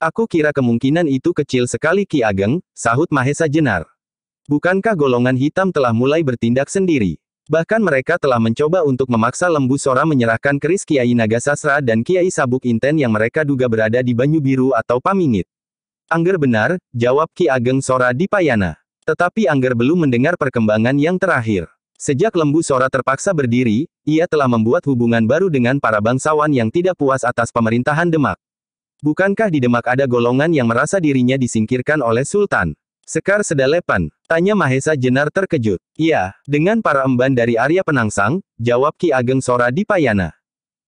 Aku kira kemungkinan itu kecil sekali Ki Ageng, sahut Mahesa Jenar. Bukankah golongan hitam telah mulai bertindak sendiri? Bahkan mereka telah mencoba untuk memaksa lembu Sora menyerahkan keris Kiai Naga Sasra dan Kiai Sabuk Inten yang mereka duga berada di Banyu Biru atau Pamingit. Angger benar, jawab Ki Ageng Sora di Payana. Tetapi Angger belum mendengar perkembangan yang terakhir. Sejak Lembu Sora terpaksa berdiri, ia telah membuat hubungan baru dengan para bangsawan yang tidak puas atas pemerintahan Demak. Bukankah di Demak ada golongan yang merasa dirinya disingkirkan oleh Sultan? Sekar sedalepan, tanya Mahesa Jenar terkejut. Iya, dengan para emban dari Arya Penangsang, jawab Ki Ageng Sora di Payana.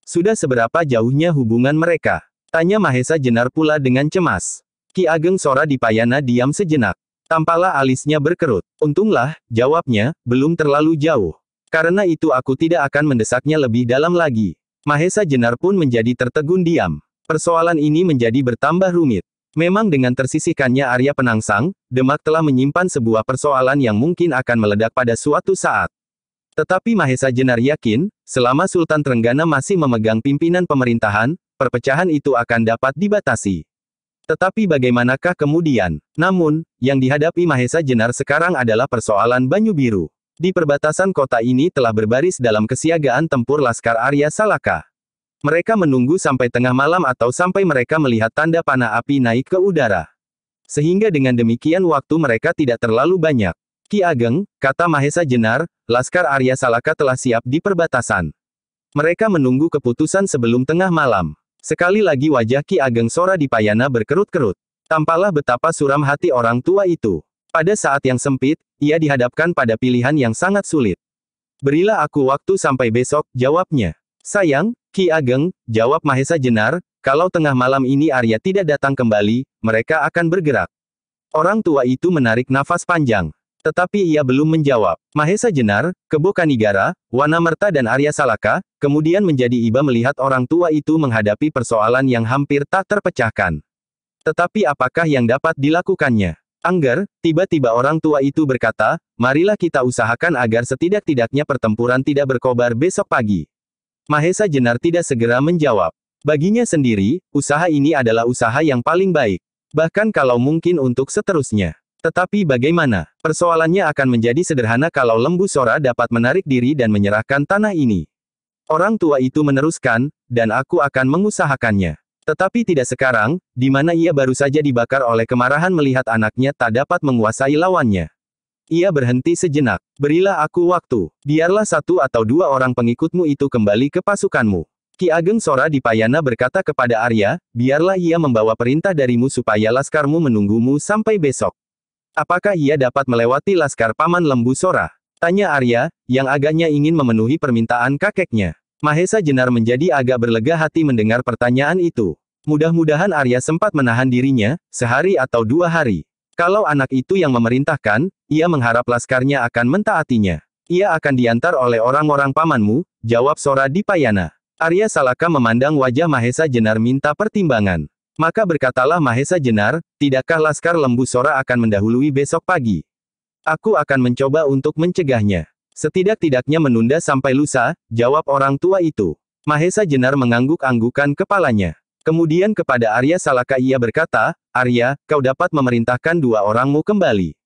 Sudah seberapa jauhnya hubungan mereka? Tanya Mahesa Jenar pula dengan cemas. Ki Ageng Sora di Payana diam sejenak. Tampaklah alisnya berkerut. Untunglah, jawabnya, belum terlalu jauh. Karena itu aku tidak akan mendesaknya lebih dalam lagi. Mahesa Jenar pun menjadi tertegun diam. Persoalan ini menjadi bertambah rumit. Memang dengan tersisihkannya Arya Penangsang, Demak telah menyimpan sebuah persoalan yang mungkin akan meledak pada suatu saat. Tetapi Mahesa Jenar yakin, selama Sultan Trenggana masih memegang pimpinan pemerintahan, perpecahan itu akan dapat dibatasi. Tetapi bagaimanakah kemudian? Namun, yang dihadapi Mahesa Jenar sekarang adalah persoalan Banyu Biru. Di perbatasan kota ini telah berbaris dalam kesiagaan tempur Laskar Arya Salaka. Mereka menunggu sampai tengah malam atau sampai mereka melihat tanda panah api naik ke udara. Sehingga dengan demikian waktu mereka tidak terlalu banyak. Ki Ageng, kata Mahesa Jenar, Laskar Arya Salaka telah siap di perbatasan. Mereka menunggu keputusan sebelum tengah malam. Sekali lagi wajah Ki Ageng Sora di Payana berkerut-kerut. Tampalah betapa suram hati orang tua itu. Pada saat yang sempit, ia dihadapkan pada pilihan yang sangat sulit. Berilah aku waktu sampai besok, jawabnya. Sayang, Ki Ageng, jawab Mahesa Jenar, kalau tengah malam ini Arya tidak datang kembali, mereka akan bergerak. Orang tua itu menarik nafas panjang. Tetapi ia belum menjawab. Mahesa Jenar, Kebo Kanigara, Wanamerta dan Arya Salaka, kemudian menjadi iba melihat orang tua itu menghadapi persoalan yang hampir tak terpecahkan. Tetapi apakah yang dapat dilakukannya? Angger, tiba-tiba orang tua itu berkata, marilah kita usahakan agar setidak-tidaknya pertempuran tidak berkobar besok pagi. Mahesa Jenar tidak segera menjawab. Baginya sendiri, usaha ini adalah usaha yang paling baik. Bahkan kalau mungkin untuk seterusnya. Tetapi bagaimana? Persoalannya akan menjadi sederhana kalau lembu Sora dapat menarik diri dan menyerahkan tanah ini. Orang tua itu meneruskan, dan aku akan mengusahakannya. Tetapi tidak sekarang, di mana ia baru saja dibakar oleh kemarahan melihat anaknya tak dapat menguasai lawannya. Ia berhenti sejenak. Berilah aku waktu. Biarlah satu atau dua orang pengikutmu itu kembali ke pasukanmu. Ki Ageng Sora di Payana berkata kepada Arya, biarlah ia membawa perintah darimu supaya laskarmu menunggumu sampai besok. Apakah ia dapat melewati laskar paman lembu Sora? Tanya Arya, yang agaknya ingin memenuhi permintaan kakeknya. Mahesa Jenar menjadi agak berlega hati mendengar pertanyaan itu. Mudah-mudahan Arya sempat menahan dirinya, sehari atau dua hari. Kalau anak itu yang memerintahkan, ia mengharap laskarnya akan mentaatinya. Ia akan diantar oleh orang-orang pamanmu, jawab Sora Dipayana. Arya Salaka memandang wajah Mahesa Jenar minta pertimbangan. Maka berkatalah Mahesa Jenar, tidakkah Laskar Lembu Sora akan mendahului besok pagi? Aku akan mencoba untuk mencegahnya. Setidak-tidaknya menunda sampai lusa, jawab orang tua itu. Mahesa Jenar mengangguk-anggukan kepalanya. Kemudian kepada Arya Salaka ia berkata, Arya, kau dapat memerintahkan dua orangmu kembali.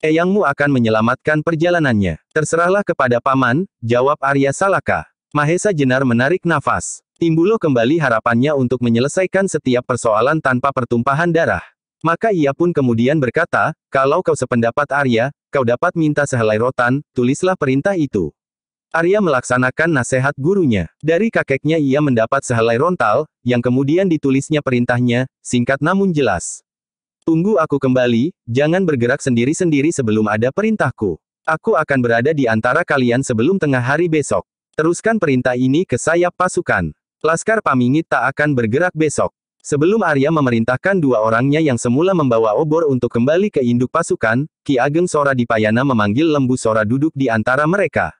Eyangmu akan menyelamatkan perjalanannya. Terserahlah kepada paman, jawab Arya Salaka. Mahesa Jenar menarik nafas. Timbulo kembali harapannya untuk menyelesaikan setiap persoalan tanpa pertumpahan darah. Maka ia pun kemudian berkata, kalau kau sependapat Arya, kau dapat minta sehelai rotan, tulislah perintah itu. Arya melaksanakan nasihat gurunya. Dari kakeknya ia mendapat sehelai rontal, yang kemudian ditulisnya perintahnya, singkat namun jelas. Tunggu aku kembali, jangan bergerak sendiri-sendiri sebelum ada perintahku. Aku akan berada di antara kalian sebelum tengah hari besok. Teruskan perintah ini ke sayap pasukan. Laskar Pamingit tak akan bergerak besok. Sebelum Arya memerintahkan dua orangnya yang semula membawa obor untuk kembali ke induk pasukan, Ki Ageng Sora Dipayana memanggil Lembu Sora duduk di antara mereka.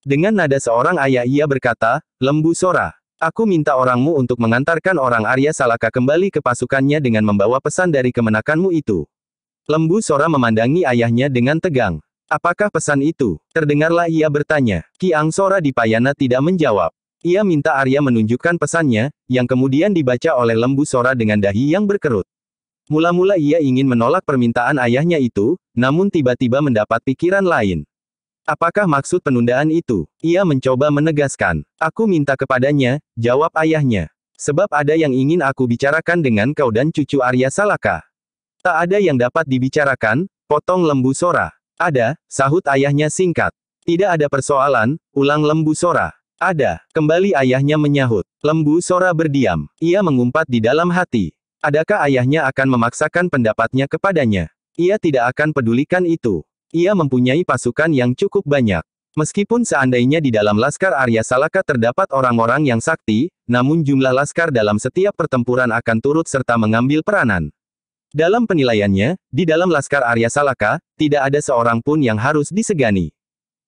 Dengan nada seorang ayah ia berkata, Lembu Sora, aku minta orangmu untuk mengantarkan orang Arya Salaka kembali ke pasukannya dengan membawa pesan dari kemenakanmu itu. Lembu Sora memandangi ayahnya dengan tegang. Apakah pesan itu? Terdengarlah ia bertanya. Ki Ang Sora Dipayana tidak menjawab. Ia minta Arya menunjukkan pesannya, yang kemudian dibaca oleh lembu Sora dengan dahi yang berkerut. Mula-mula ia ingin menolak permintaan ayahnya itu, namun tiba-tiba mendapat pikiran lain. Apakah maksud penundaan itu? Ia mencoba menegaskan. Aku minta kepadanya, jawab ayahnya. Sebab ada yang ingin aku bicarakan dengan kau dan cucu Arya Salaka. Tak ada yang dapat dibicarakan, potong lembu Sora. Ada, sahut ayahnya singkat. Tidak ada persoalan, ulang lembu Sora. Ada, kembali ayahnya menyahut. Lembu Sora berdiam. Ia mengumpat di dalam hati. Adakah ayahnya akan memaksakan pendapatnya kepadanya? Ia tidak akan pedulikan itu. Ia mempunyai pasukan yang cukup banyak. Meskipun seandainya di dalam Laskar Arya Salaka terdapat orang-orang yang sakti, namun jumlah Laskar dalam setiap pertempuran akan turut serta mengambil peranan. Dalam penilaiannya, di dalam Laskar Arya Salaka, tidak ada seorang pun yang harus disegani.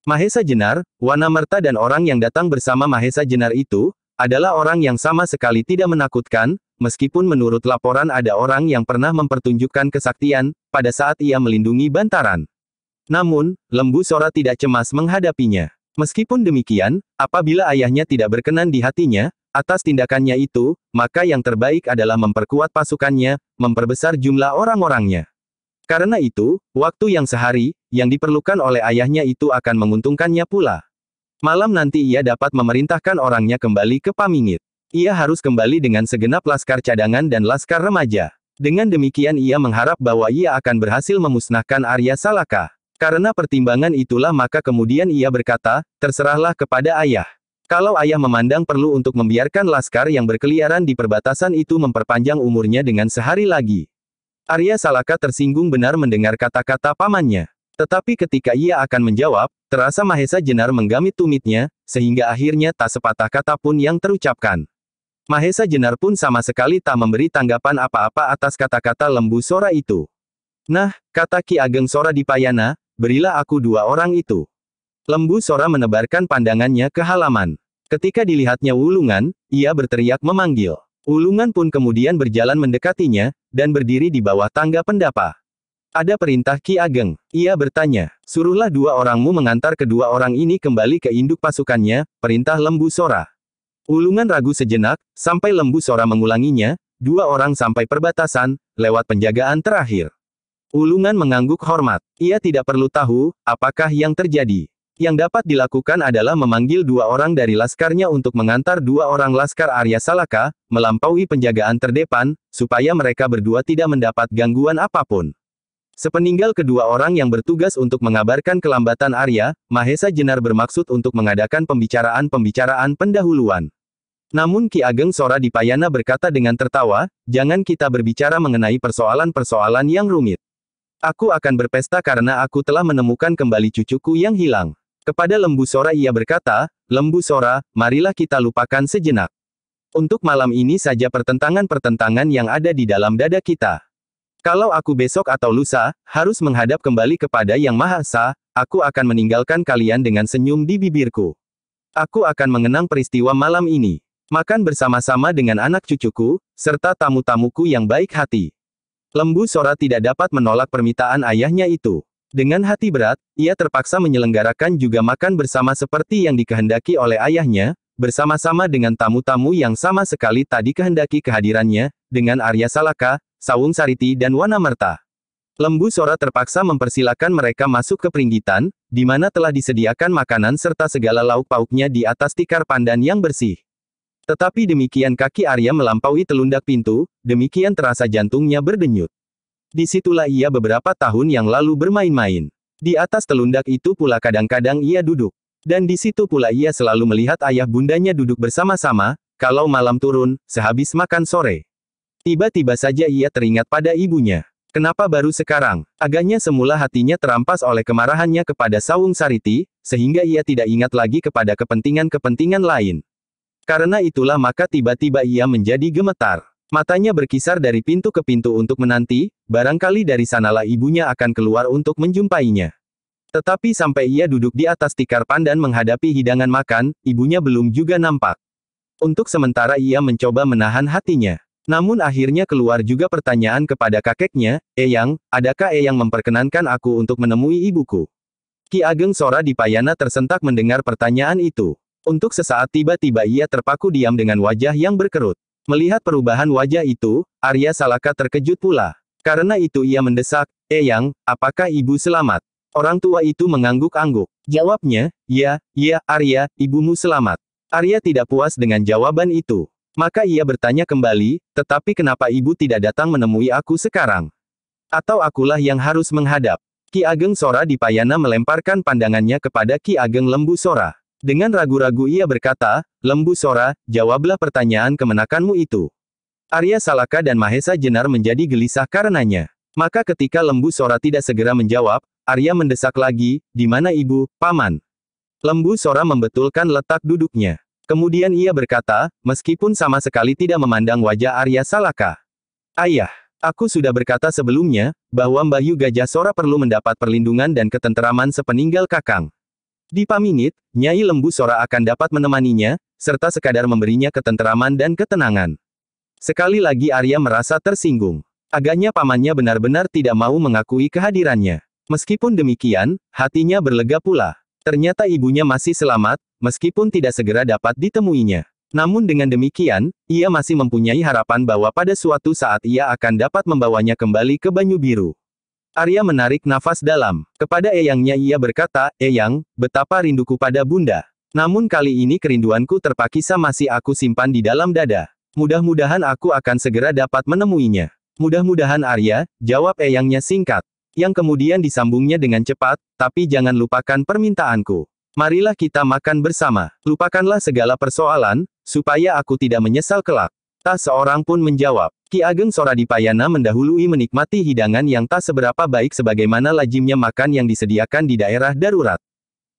Mahesa Jenar, Merta dan orang yang datang bersama Mahesa Jenar itu, adalah orang yang sama sekali tidak menakutkan, meskipun menurut laporan ada orang yang pernah mempertunjukkan kesaktian, pada saat ia melindungi bantaran. Namun, Lembu Sora tidak cemas menghadapinya. Meskipun demikian, apabila ayahnya tidak berkenan di hatinya, atas tindakannya itu, maka yang terbaik adalah memperkuat pasukannya, memperbesar jumlah orang-orangnya. Karena itu, waktu yang sehari, yang diperlukan oleh ayahnya itu akan menguntungkannya pula. Malam nanti ia dapat memerintahkan orangnya kembali ke Pamingit. Ia harus kembali dengan segenap laskar cadangan dan laskar remaja. Dengan demikian ia mengharap bahwa ia akan berhasil memusnahkan Arya Salaka. Karena pertimbangan itulah maka kemudian ia berkata, terserahlah kepada ayah. Kalau ayah memandang perlu untuk membiarkan laskar yang berkeliaran di perbatasan itu memperpanjang umurnya dengan sehari lagi. Arya Salaka tersinggung benar mendengar kata-kata pamannya. Tetapi ketika ia akan menjawab, terasa Mahesa Jenar menggamit tumitnya, sehingga akhirnya tak sepatah kata pun yang terucapkan. Mahesa Jenar pun sama sekali tak memberi tanggapan apa-apa atas kata-kata lembu Sora itu. Nah, kata Ki Ageng Sora di Payana, berilah aku dua orang itu. Lembu Sora menebarkan pandangannya ke halaman. Ketika dilihatnya wulungan, ia berteriak memanggil. Ulungan pun kemudian berjalan mendekatinya, dan berdiri di bawah tangga pendapa. Ada perintah Ki Ageng. Ia bertanya, suruhlah dua orangmu mengantar kedua orang ini kembali ke induk pasukannya, perintah Lembu Sora. Ulungan ragu sejenak, sampai Lembu Sora mengulanginya, dua orang sampai perbatasan, lewat penjagaan terakhir. Ulungan mengangguk hormat. Ia tidak perlu tahu, apakah yang terjadi. Yang dapat dilakukan adalah memanggil dua orang dari laskarnya untuk mengantar dua orang laskar Arya Salaka, melampaui penjagaan terdepan, supaya mereka berdua tidak mendapat gangguan apapun. Sepeninggal kedua orang yang bertugas untuk mengabarkan kelambatan Arya, Mahesa Jenar bermaksud untuk mengadakan pembicaraan-pembicaraan pendahuluan. Namun Ki Ageng Sora Dipayana berkata dengan tertawa, jangan kita berbicara mengenai persoalan-persoalan yang rumit. Aku akan berpesta karena aku telah menemukan kembali cucuku yang hilang. Kepada Lembu Sora ia berkata, Lembu Sora, marilah kita lupakan sejenak. Untuk malam ini saja pertentangan-pertentangan yang ada di dalam dada kita. Kalau aku besok atau lusa, harus menghadap kembali kepada Yang Maha Esa, aku akan meninggalkan kalian dengan senyum di bibirku. Aku akan mengenang peristiwa malam ini. Makan bersama-sama dengan anak cucuku, serta tamu-tamuku yang baik hati. Lembu Sora tidak dapat menolak permintaan ayahnya itu. Dengan hati berat, ia terpaksa menyelenggarakan juga makan bersama seperti yang dikehendaki oleh ayahnya, bersama-sama dengan tamu-tamu yang sama sekali tak dikehendaki kehadirannya, dengan Arya Salaka, Sawung Sariti dan Wana Merta. Lembu Sora terpaksa mempersilahkan mereka masuk ke peringgitan, di mana telah disediakan makanan serta segala lauk pauknya di atas tikar pandan yang bersih. Tetapi demikian kaki Arya melampaui telundak pintu, demikian terasa jantungnya berdenyut. Disitulah ia beberapa tahun yang lalu bermain-main. Di atas telundak itu pula kadang-kadang ia duduk. Dan di situ pula ia selalu melihat ayah bundanya duduk bersama-sama, kalau malam turun, sehabis makan sore. Tiba-tiba saja ia teringat pada ibunya. Kenapa baru sekarang? Agaknya semula hatinya terampas oleh kemarahannya kepada Sawung Sariti, sehingga ia tidak ingat lagi kepada kepentingan-kepentingan lain. Karena itulah maka tiba-tiba ia menjadi gemetar. Matanya berkisar dari pintu ke pintu untuk menanti, barangkali dari sanalah ibunya akan keluar untuk menjumpainya. Tetapi sampai ia duduk di atas tikar pandan menghadapi hidangan makan, ibunya belum juga nampak. Untuk sementara ia mencoba menahan hatinya. Namun akhirnya keluar juga pertanyaan kepada kakeknya, Eyang, adakah Eyang memperkenankan aku untuk menemui ibuku? Ki Ageng Sora di Payana tersentak mendengar pertanyaan itu. Untuk sesaat tiba-tiba ia terpaku diam dengan wajah yang berkerut. Melihat perubahan wajah itu, Arya Salaka terkejut pula. Karena itu ia mendesak, Eyang, eh, apakah ibu selamat? Orang tua itu mengangguk-angguk. Jawabnya, ya, ya, Arya, ibumu selamat. Arya tidak puas dengan jawaban itu. Maka ia bertanya kembali, tetapi kenapa ibu tidak datang menemui aku sekarang? Atau akulah yang harus menghadap? Ki Ageng Sora di Payana melemparkan pandangannya kepada Ki Ageng Lembu Sora. Dengan ragu-ragu ia berkata, Lembu Sora, jawablah pertanyaan kemenakanmu itu. Arya Salaka dan Mahesa Jenar menjadi gelisah karenanya. Maka ketika Lembu Sora tidak segera menjawab, Arya mendesak lagi, di mana ibu, paman? Lembu Sora membetulkan letak duduknya. Kemudian ia berkata, meskipun sama sekali tidak memandang wajah Arya Salaka. Ayah, aku sudah berkata sebelumnya, bahwa Mbah Yu Gajah Sora perlu mendapat perlindungan dan ketenteraman sepeninggal kakang. Di Pamingit, Nyai Lembu Sora akan dapat menemaninya, serta sekadar memberinya ketenteraman dan ketenangan. Sekali lagi Arya merasa tersinggung. Agaknya pamannya benar-benar tidak mau mengakui kehadirannya. Meskipun demikian, hatinya berlega pula. Ternyata ibunya masih selamat, meskipun tidak segera dapat ditemuinya. Namun dengan demikian, ia masih mempunyai harapan bahwa pada suatu saat ia akan dapat membawanya kembali ke Banyu Biru. Arya menarik nafas dalam. Kepada Eyangnya ia berkata, Eyang, betapa rinduku pada bunda. Namun kali ini kerinduanku terpaksa masih aku simpan di dalam dada. Mudah-mudahan aku akan segera dapat menemuinya. Mudah-mudahan Arya, jawab Eyangnya singkat. Yang kemudian disambungnya dengan cepat, tapi jangan lupakan permintaanku. Marilah kita makan bersama. Lupakanlah segala persoalan, supaya aku tidak menyesal kelak. Tak seorang pun menjawab. Ki Ageng Sora Soradipayana mendahului menikmati hidangan yang tak seberapa baik sebagaimana lajimnya makan yang disediakan di daerah darurat.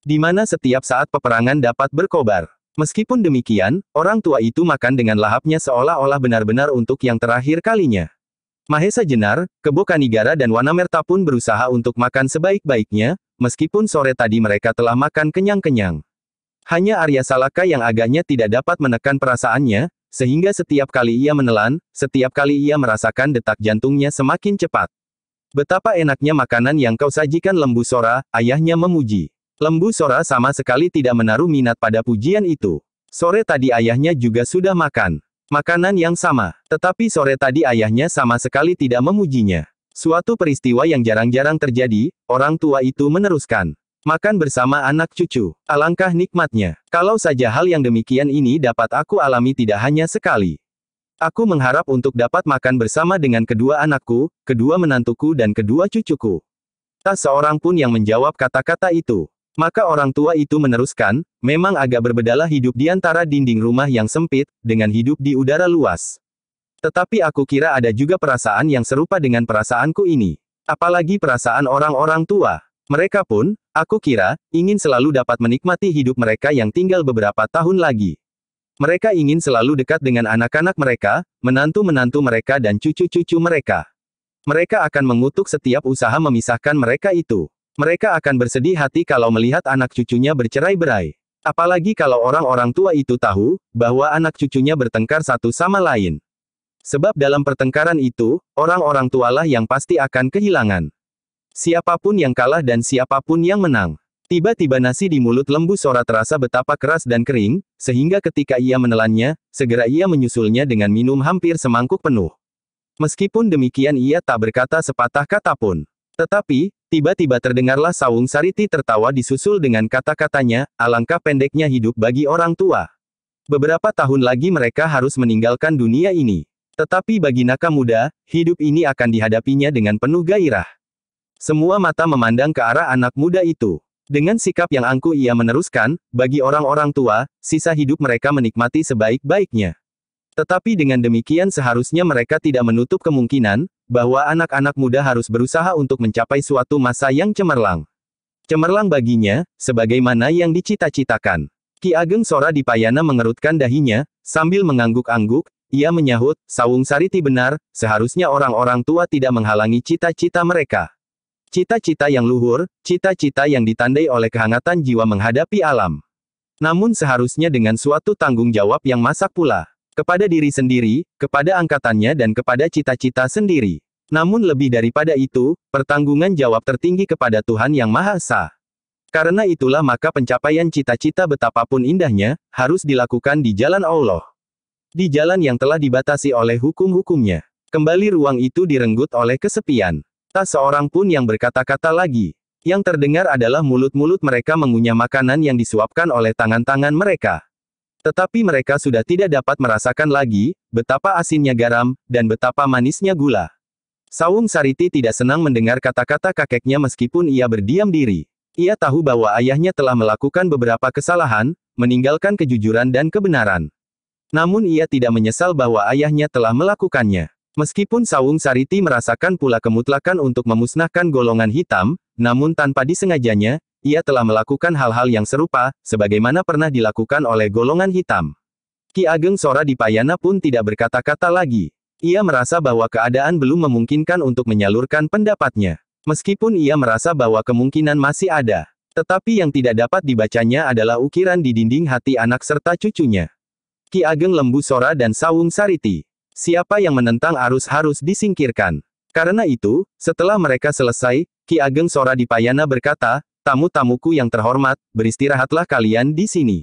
Di mana setiap saat peperangan dapat berkobar. Meskipun demikian, orang tua itu makan dengan lahapnya seolah-olah benar-benar untuk yang terakhir kalinya. Mahesa Jenar, Kebo Kanigara dan Wanamerta pun berusaha untuk makan sebaik-baiknya, meskipun sore tadi mereka telah makan kenyang-kenyang. Hanya Arya Salaka yang agaknya tidak dapat menekan perasaannya, sehingga setiap kali ia menelan, setiap kali ia merasakan detak jantungnya semakin cepat. Betapa enaknya makanan yang kau sajikan lembu Sora, ayahnya memuji. Lembu Sora sama sekali tidak menaruh minat pada pujian itu. Sore tadi ayahnya juga sudah makan. Makanan yang sama. Tetapi sore tadi ayahnya sama sekali tidak memujinya. Suatu peristiwa yang jarang-jarang terjadi, orang tua itu meneruskan. Makan bersama anak cucu. Alangkah nikmatnya. Kalau saja hal yang demikian ini dapat aku alami tidak hanya sekali. Aku mengharap untuk dapat makan bersama dengan kedua anakku, kedua menantuku dan kedua cucuku. Tak seorang pun yang menjawab kata-kata itu. Maka orang tua itu meneruskan, memang agak berbedalah hidup di antara dinding rumah yang sempit, dengan hidup di udara luas. Tetapi aku kira ada juga perasaan yang serupa dengan perasaanku ini. Apalagi perasaan orang-orang tua. Mereka pun, Aku kira, ingin selalu dapat menikmati hidup mereka yang tinggal beberapa tahun lagi. Mereka ingin selalu dekat dengan anak-anak mereka, menantu-menantu mereka dan cucu-cucu mereka. Mereka akan mengutuk setiap usaha memisahkan mereka itu. Mereka akan bersedih hati kalau melihat anak cucunya bercerai-berai. Apalagi kalau orang-orang tua itu tahu, bahwa anak cucunya bertengkar satu sama lain. Sebab dalam pertengkaran itu, orang-orang tualah yang pasti akan kehilangan. Siapapun yang kalah dan siapapun yang menang. Tiba-tiba nasi di mulut lembu Sora terasa betapa keras dan kering, sehingga ketika ia menelannya, segera ia menyusulnya dengan minum hampir semangkuk penuh. Meskipun demikian ia tak berkata sepatah kata pun. Tetapi, tiba-tiba terdengarlah Sawung Sariti tertawa disusul dengan kata-katanya, alangkah pendeknya hidup bagi orang tua. Beberapa tahun lagi mereka harus meninggalkan dunia ini. Tetapi bagi naka muda, hidup ini akan dihadapinya dengan penuh gairah. Semua mata memandang ke arah anak muda itu. Dengan sikap yang angkuh ia meneruskan, bagi orang-orang tua, sisa hidup mereka menikmati sebaik-baiknya. Tetapi dengan demikian seharusnya mereka tidak menutup kemungkinan, bahwa anak-anak muda harus berusaha untuk mencapai suatu masa yang cemerlang. Cemerlang baginya, sebagaimana yang dicita-citakan. Ki Ageng Sora di Payana mengerutkan dahinya, sambil mengangguk-angguk, ia menyahut, Sawung Sariti benar, seharusnya orang-orang tua tidak menghalangi cita-cita mereka. Cita-cita yang luhur, cita-cita yang ditandai oleh kehangatan jiwa menghadapi alam. Namun seharusnya dengan suatu tanggung jawab yang masak pula. Kepada diri sendiri, kepada angkatannya dan kepada cita-cita sendiri. Namun lebih daripada itu, pertanggungan jawab tertinggi kepada Tuhan Yang Maha Esa. Karena itulah maka pencapaian cita-cita betapapun indahnya, harus dilakukan di jalan Allah. Di jalan yang telah dibatasi oleh hukum-hukumnya. Kembali ruang itu direnggut oleh kesepian. Tak seorang pun yang berkata-kata lagi. Yang terdengar adalah mulut-mulut mereka mengunyah makanan yang disuapkan oleh tangan-tangan mereka. Tetapi mereka sudah tidak dapat merasakan lagi betapa asinnya garam dan betapa manisnya gula. Sawung Sariti tidak senang mendengar kata-kata kakeknya meskipun ia berdiam diri. Ia tahu bahwa ayahnya telah melakukan beberapa kesalahan, meninggalkan kejujuran dan kebenaran. Namun ia tidak menyesal bahwa ayahnya telah melakukannya. Meskipun Sawung Sariti merasakan pula kemutlakan untuk memusnahkan golongan hitam, namun tanpa disengajanya, ia telah melakukan hal-hal yang serupa, sebagaimana pernah dilakukan oleh golongan hitam. Ki Ageng Sora di Payana pun tidak berkata-kata lagi. Ia merasa bahwa keadaan belum memungkinkan untuk menyalurkan pendapatnya. Meskipun ia merasa bahwa kemungkinan masih ada. Tetapi yang tidak dapat dibacanya adalah ukiran di dinding hati anak serta cucunya. Ki Ageng Lembu Sora dan Sawung Sariti siapa yang menentang arus harus disingkirkan. Karena itu, setelah mereka selesai, Ki Ageng Sora Dipayana berkata, tamu-tamuku yang terhormat, beristirahatlah kalian di sini.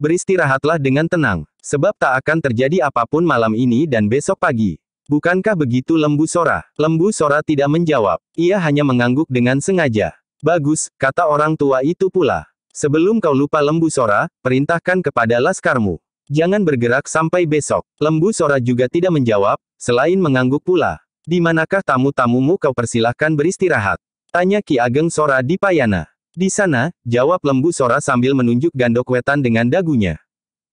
Beristirahatlah dengan tenang, sebab tak akan terjadi apapun malam ini dan besok pagi. Bukankah begitu Lembu Sora? Lembu Sora tidak menjawab. Ia hanya mengangguk dengan sengaja. Bagus, kata orang tua itu pula. Sebelum kau lupa Lembu Sora, perintahkan kepada laskarmu. Jangan bergerak sampai besok. Lembu Sora juga tidak menjawab, selain mengangguk pula. Di manakah tamu-tamumu kau persilahkan beristirahat? Tanya Ki Ageng Sora di Payana. Di sana, jawab Lembu Sora sambil menunjuk gandok wetan dengan dagunya.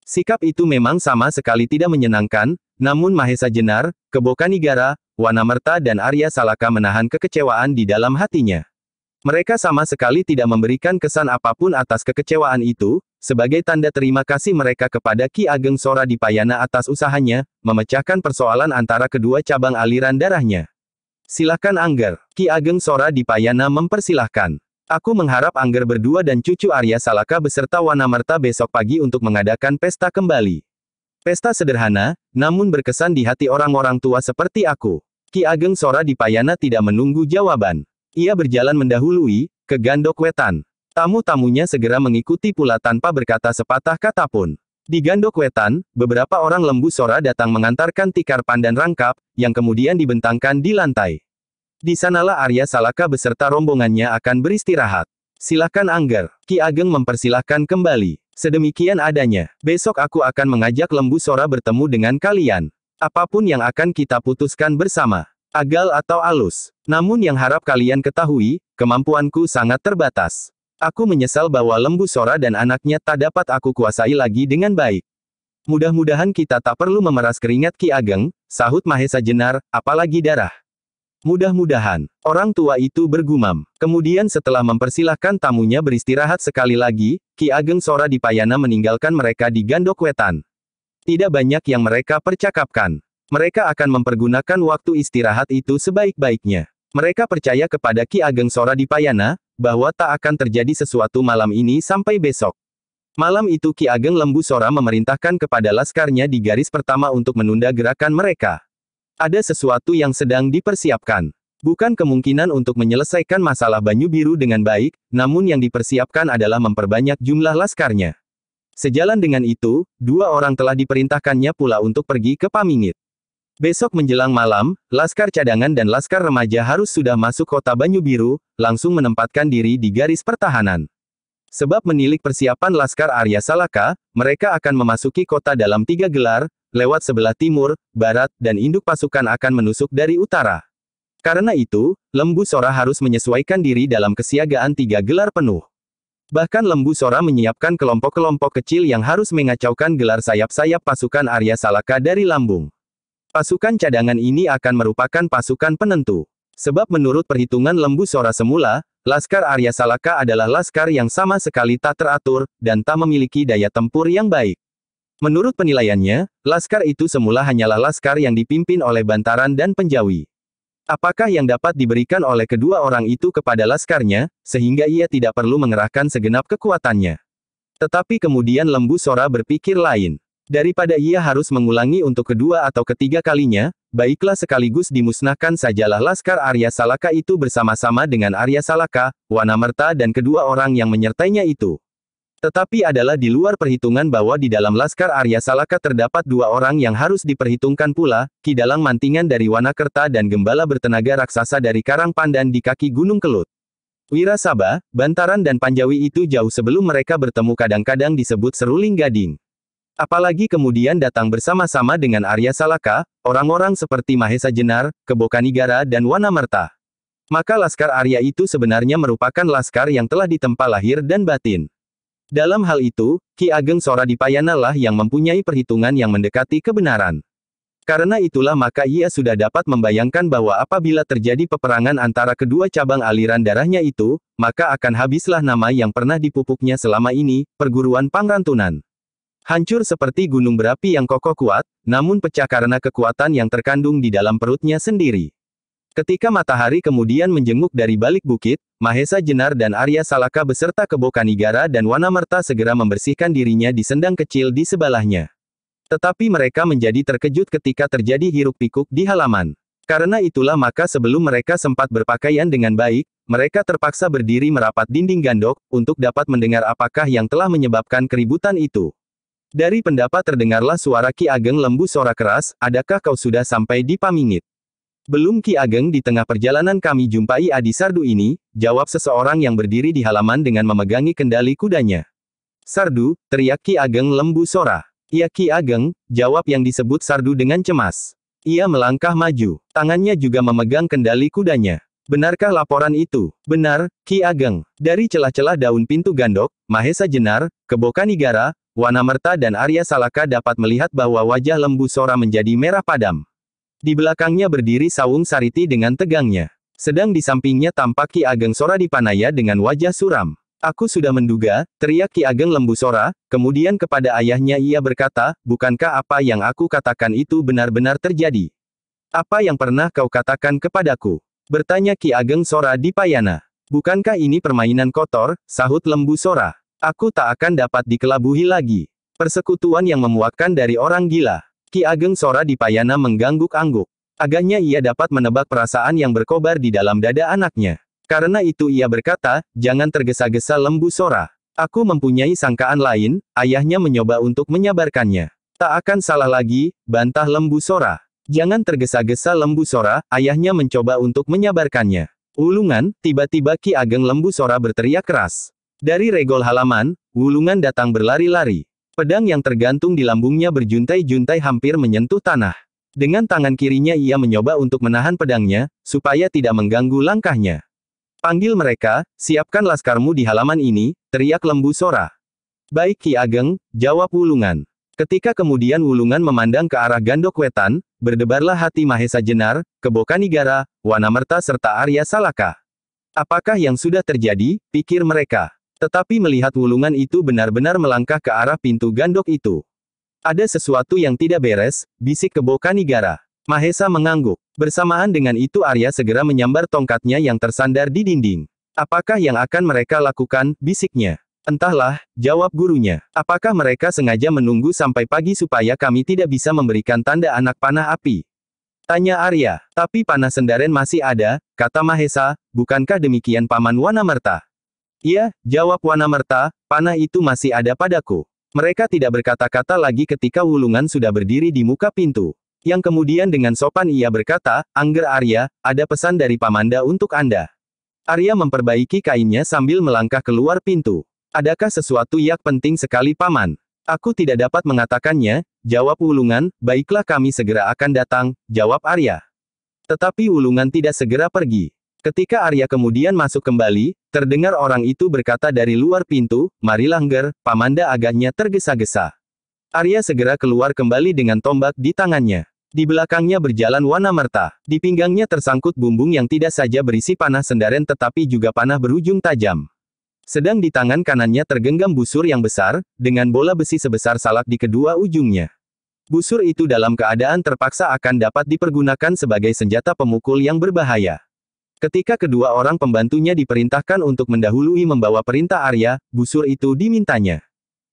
Sikap itu memang sama sekali tidak menyenangkan, namun Mahesa Jenar, Kebokanigara, Wanamerta dan Arya Salaka menahan kekecewaan di dalam hatinya. Mereka sama sekali tidak memberikan kesan apapun atas kekecewaan itu, sebagai tanda terima kasih mereka kepada Ki Ageng Sora di Payana atas usahanya, memecahkan persoalan antara kedua cabang aliran darahnya. Silakan Angger. Ki Ageng Sora di Payana mempersilahkan. Aku mengharap Angger berdua dan cucu Arya Salaka beserta Wanamerta besok pagi untuk mengadakan pesta kembali. Pesta sederhana, namun berkesan di hati orang-orang tua seperti aku. Ki Ageng Sora di Payana tidak menunggu jawaban. Ia berjalan mendahului, ke Gandok Wetan. Tamu-tamunya segera mengikuti pula tanpa berkata sepatah kata pun. Di Gandok Wetan, beberapa orang lembu Sora datang mengantarkan tikar pandan rangkap, yang kemudian dibentangkan di lantai. Di sanalah Arya Salaka beserta rombongannya akan beristirahat. Silahkan Angger, Ki Ageng mempersilahkan kembali. Sedemikian adanya, besok aku akan mengajak lembu Sora bertemu dengan kalian. Apapun yang akan kita putuskan bersama, agal atau alus. Namun yang harap kalian ketahui, kemampuanku sangat terbatas. Aku menyesal bahwa lembu Sora dan anaknya tak dapat aku kuasai lagi dengan baik. Mudah-mudahan kita tak perlu memeras keringat Ki Ageng, sahut Mahesa Jenar, apalagi darah. Mudah-mudahan, orang tua itu bergumam. Kemudian setelah mempersilahkan tamunya beristirahat sekali lagi, Ki Ageng Sora di Payana meninggalkan mereka di Gandok Wetan. Tidak banyak yang mereka percakapkan. Mereka akan mempergunakan waktu istirahat itu sebaik-baiknya. Mereka percaya kepada Ki Ageng Sora di Payana, bahwa tak akan terjadi sesuatu malam ini sampai besok. Malam itu Ki Ageng Lembu Sora memerintahkan kepada laskarnya di garis pertama untuk menunda gerakan mereka. Ada sesuatu yang sedang dipersiapkan. Bukan kemungkinan untuk menyelesaikan masalah Banyu Biru dengan baik, namun yang dipersiapkan adalah memperbanyak jumlah laskarnya. Sejalan dengan itu, dua orang telah diperintahkannya pula untuk pergi ke Pamingit. Besok menjelang malam, Laskar cadangan dan Laskar remaja harus sudah masuk kota Banyu Biru, langsung menempatkan diri di garis pertahanan. Sebab menilik persiapan Laskar Arya Salaka, mereka akan memasuki kota dalam tiga gelar, lewat sebelah timur, barat, dan induk pasukan akan menusuk dari utara. Karena itu, Lembu Sora harus menyesuaikan diri dalam kesiagaan tiga gelar penuh. Bahkan Lembu Sora menyiapkan kelompok-kelompok kecil yang harus mengacaukan gelar sayap-sayap pasukan Arya Salaka dari lambung. Pasukan cadangan ini akan merupakan pasukan penentu. Sebab menurut perhitungan lembu Sora semula, Laskar Arya Salaka adalah laskar yang sama sekali tak teratur, dan tak memiliki daya tempur yang baik. Menurut penilaiannya, laskar itu semula hanyalah laskar yang dipimpin oleh Bantaran dan Penjawi. Apakah yang dapat diberikan oleh kedua orang itu kepada laskarnya, sehingga ia tidak perlu mengerahkan segenap kekuatannya. Tetapi kemudian lembu Sora berpikir lain. Daripada ia harus mengulangi untuk kedua atau ketiga kalinya, baiklah sekaligus dimusnahkan sajalah Laskar Arya Salaka itu bersama-sama dengan Arya Salaka, Wanamerta dan kedua orang yang menyertainya itu. Tetapi adalah di luar perhitungan bahwa di dalam Laskar Arya Salaka terdapat dua orang yang harus diperhitungkan pula, Ki Dalang Mantingan dari Wanakerta dan Gembala bertenaga raksasa dari Karang Pandan di kaki Gunung Kelut. Wirasaba, Bantaran dan Panjawi itu jauh sebelum mereka bertemu kadang-kadang disebut Seruling Gading. Apalagi kemudian datang bersama-sama dengan Arya Salaka, orang-orang seperti Mahesa Jenar, Kebokanigara dan Wanamerta. Maka laskar Arya itu sebenarnya merupakan laskar yang telah ditempa lahir dan batin. Dalam hal itu, Ki Ageng Sora Dipayana lah yang mempunyai perhitungan yang mendekati kebenaran. Karena itulah maka ia sudah dapat membayangkan bahwa apabila terjadi peperangan antara kedua cabang aliran darahnya itu, maka akan habislah nama yang pernah dipupuknya selama ini, perguruan Pangrantunan. Hancur seperti gunung berapi yang kokoh kuat, namun pecah karena kekuatan yang terkandung di dalam perutnya sendiri. Ketika matahari kemudian menjenguk dari balik bukit, Mahesa Jenar dan Arya Salaka beserta Kebo Kanigara dan Wanamerta segera membersihkan dirinya di sendang kecil di sebelahnya. Tetapi mereka menjadi terkejut ketika terjadi hiruk-pikuk di halaman. Karena itulah maka sebelum mereka sempat berpakaian dengan baik, mereka terpaksa berdiri merapat dinding gandok, untuk dapat mendengar apakah yang telah menyebabkan keributan itu. Dari pendapat terdengarlah suara Ki Ageng lembu sorak keras, adakah kau sudah sampai di Pamingit? Belum Ki Ageng di tengah perjalanan kami jumpai Adi Sardu ini, jawab seseorang yang berdiri di halaman dengan memegangi kendali kudanya. Sardu, teriak Ki Ageng lembu sora. Ya Ki Ageng, jawab yang disebut Sardu dengan cemas. Ia melangkah maju, tangannya juga memegang kendali kudanya. Benarkah laporan itu? Benar, Ki Ageng. Dari celah-celah daun pintu gandok, Mahesa Jenar, Kebokanigara, Wanamerta dan Arya Salaka dapat melihat bahwa wajah lembu Sora menjadi merah padam. Di belakangnya berdiri Sawung Sariti dengan tegangnya. Sedang di sampingnya tampak Ki Ageng Sora Dipanaya dengan wajah suram. Aku sudah menduga, teriak Ki Ageng Lembu Sora, kemudian kepada ayahnya ia berkata, bukankah apa yang aku katakan itu benar-benar terjadi? Apa yang pernah kau katakan kepadaku? Bertanya Ki Ageng Sora di Payana. Bukankah ini permainan kotor, sahut lembu Sora. Aku tak akan dapat dikelabuhi lagi. Persekutuan yang memuakkan dari orang gila. Ki Ageng Sora di Payana mengganggu-angguk. Agaknya ia dapat menebak perasaan yang berkobar di dalam dada anaknya. Karena itu ia berkata, jangan tergesa-gesa lembu Sora. Aku mempunyai sangkaan lain, ayahnya mencoba untuk menyabarkannya. Tak akan salah lagi, bantah lembu Sora. Jangan tergesa-gesa Lembu Sora, ayahnya mencoba untuk menyabarkannya. Ulungan, tiba-tiba Ki Ageng Lembu Sora berteriak keras. Dari regol halaman, Wulungan datang berlari-lari. Pedang yang tergantung di lambungnya berjuntai-juntai hampir menyentuh tanah. Dengan tangan kirinya ia mencoba untuk menahan pedangnya, supaya tidak mengganggu langkahnya. Panggil mereka, siapkan laskarmu di halaman ini, teriak Lembu Sora. Baik Ki Ageng, jawab Wulungan. Ketika kemudian Wulungan memandang ke arah Gandok Wetan, berdebarlah hati Mahesa Jenar, Kebokanigara, Wanamerta serta Arya Salaka. Apakah yang sudah terjadi, pikir mereka. Tetapi melihat Wulungan itu benar-benar melangkah ke arah pintu Gandok itu. Ada sesuatu yang tidak beres, bisik Kebokanigara. Mahesa mengangguk. Bersamaan dengan itu Arya segera menyambar tongkatnya yang tersandar di dinding. Apakah yang akan mereka lakukan, bisiknya. Entahlah, jawab gurunya. Apakah mereka sengaja menunggu sampai pagi supaya kami tidak bisa memberikan tanda anak panah api? Tanya Arya. Tapi panah sendaren masih ada, kata Mahesa, bukankah demikian Paman Wanamerta? Iya, jawab Wanamerta, panah itu masih ada padaku. Mereka tidak berkata-kata lagi ketika Wulungan sudah berdiri di muka pintu. Yang kemudian dengan sopan ia berkata, Angger Arya, ada pesan dari Pamanda untuk Anda. Arya memperbaiki kainnya sambil melangkah keluar pintu. Adakah sesuatu yang penting sekali paman? Aku tidak dapat mengatakannya, jawab Wulungan, baiklah kami segera akan datang, jawab Arya. Tetapi Wulungan tidak segera pergi. Ketika Arya kemudian masuk kembali, terdengar orang itu berkata dari luar pintu, mari langgar, pamanda agaknya tergesa-gesa. Arya segera keluar kembali dengan tombak di tangannya. Di belakangnya berjalan warna Merta. Di pinggangnya tersangkut bumbung yang tidak saja berisi panah sendaren tetapi juga panah berujung tajam. Sedang di tangan kanannya tergenggam busur yang besar, dengan bola besi sebesar salak di kedua ujungnya. Busur itu dalam keadaan terpaksa akan dapat dipergunakan sebagai senjata pemukul yang berbahaya. Ketika kedua orang pembantunya diperintahkan untuk mendahului membawa perintah Arya, busur itu dimintanya.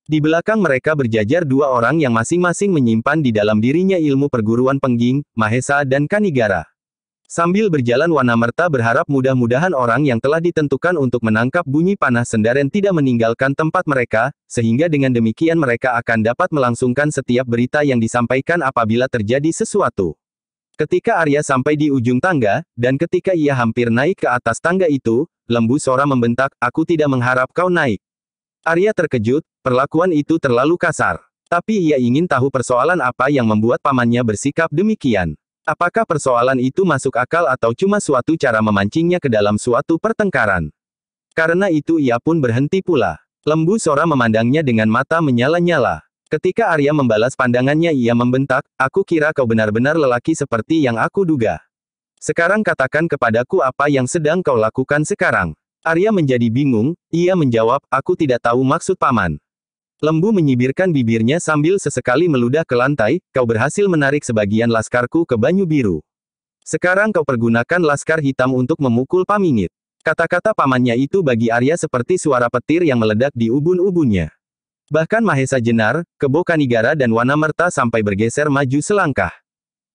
Di belakang mereka berjajar dua orang yang masing-masing menyimpan di dalam dirinya ilmu perguruan pengging, Mahesa dan Kanigara. Sambil berjalan Wanamerta berharap mudah-mudahan orang yang telah ditentukan untuk menangkap bunyi panah sendaren tidak meninggalkan tempat mereka, sehingga dengan demikian mereka akan dapat melangsungkan setiap berita yang disampaikan apabila terjadi sesuatu. Ketika Arya sampai di ujung tangga, dan ketika ia hampir naik ke atas tangga itu, lembu Sora membentak, aku tidak mengharap kau naik. Arya terkejut, perlakuan itu terlalu kasar. Tapi ia ingin tahu persoalan apa yang membuat pamannya bersikap demikian. Apakah persoalan itu masuk akal atau cuma suatu cara memancingnya ke dalam suatu pertengkaran? Karena itu ia pun berhenti pula. Lembu Sora memandangnya dengan mata menyala-nyala. Ketika Arya membalas pandangannya ia membentak, aku kira kau benar-benar lelaki seperti yang aku duga. Sekarang katakan kepadaku apa yang sedang kau lakukan sekarang. Arya menjadi bingung, ia menjawab, aku tidak tahu maksud paman. Lembu menyibirkan bibirnya sambil sesekali meludah ke lantai, kau berhasil menarik sebagian laskarku ke Banyu Biru. Sekarang kau pergunakan laskar hitam untuk memukul pamingit. Kata-kata pamannya itu bagi Arya seperti suara petir yang meledak di ubun-ubunnya. Bahkan Mahesa Jenar, Kebo Kanigara dan Wanamerta sampai bergeser maju selangkah.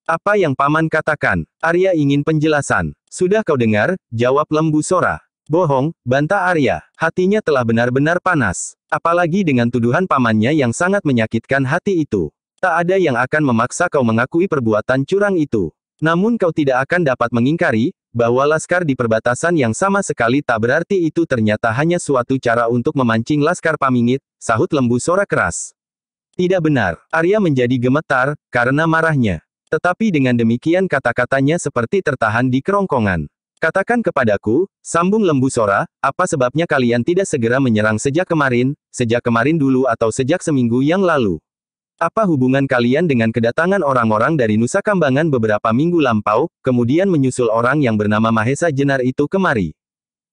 Apa yang paman katakan? Arya ingin penjelasan. Sudah kau dengar, jawab lembu Sora. Bohong, bantah Arya. Hatinya telah benar-benar panas. Apalagi dengan tuduhan pamannya yang sangat menyakitkan hati itu. Tak ada yang akan memaksa kau mengakui perbuatan curang itu. Namun kau tidak akan dapat mengingkari, bahwa laskar di perbatasan yang sama sekali tak berarti itu ternyata hanya suatu cara untuk memancing laskar pamingit, sahut lembu Sora keras. Tidak benar, Arya menjadi gemetar, karena marahnya. Tetapi dengan demikian kata-katanya seperti tertahan di kerongkongan. Katakan kepadaku, sambung lembu Sora, apa sebabnya kalian tidak segera menyerang sejak kemarin, sejak kemarin dulu atau sejak seminggu yang lalu? Apa hubungan kalian dengan kedatangan orang-orang dari Nusa Kambangan beberapa minggu lampau, kemudian menyusul orang yang bernama Mahesa Jenar itu kemari?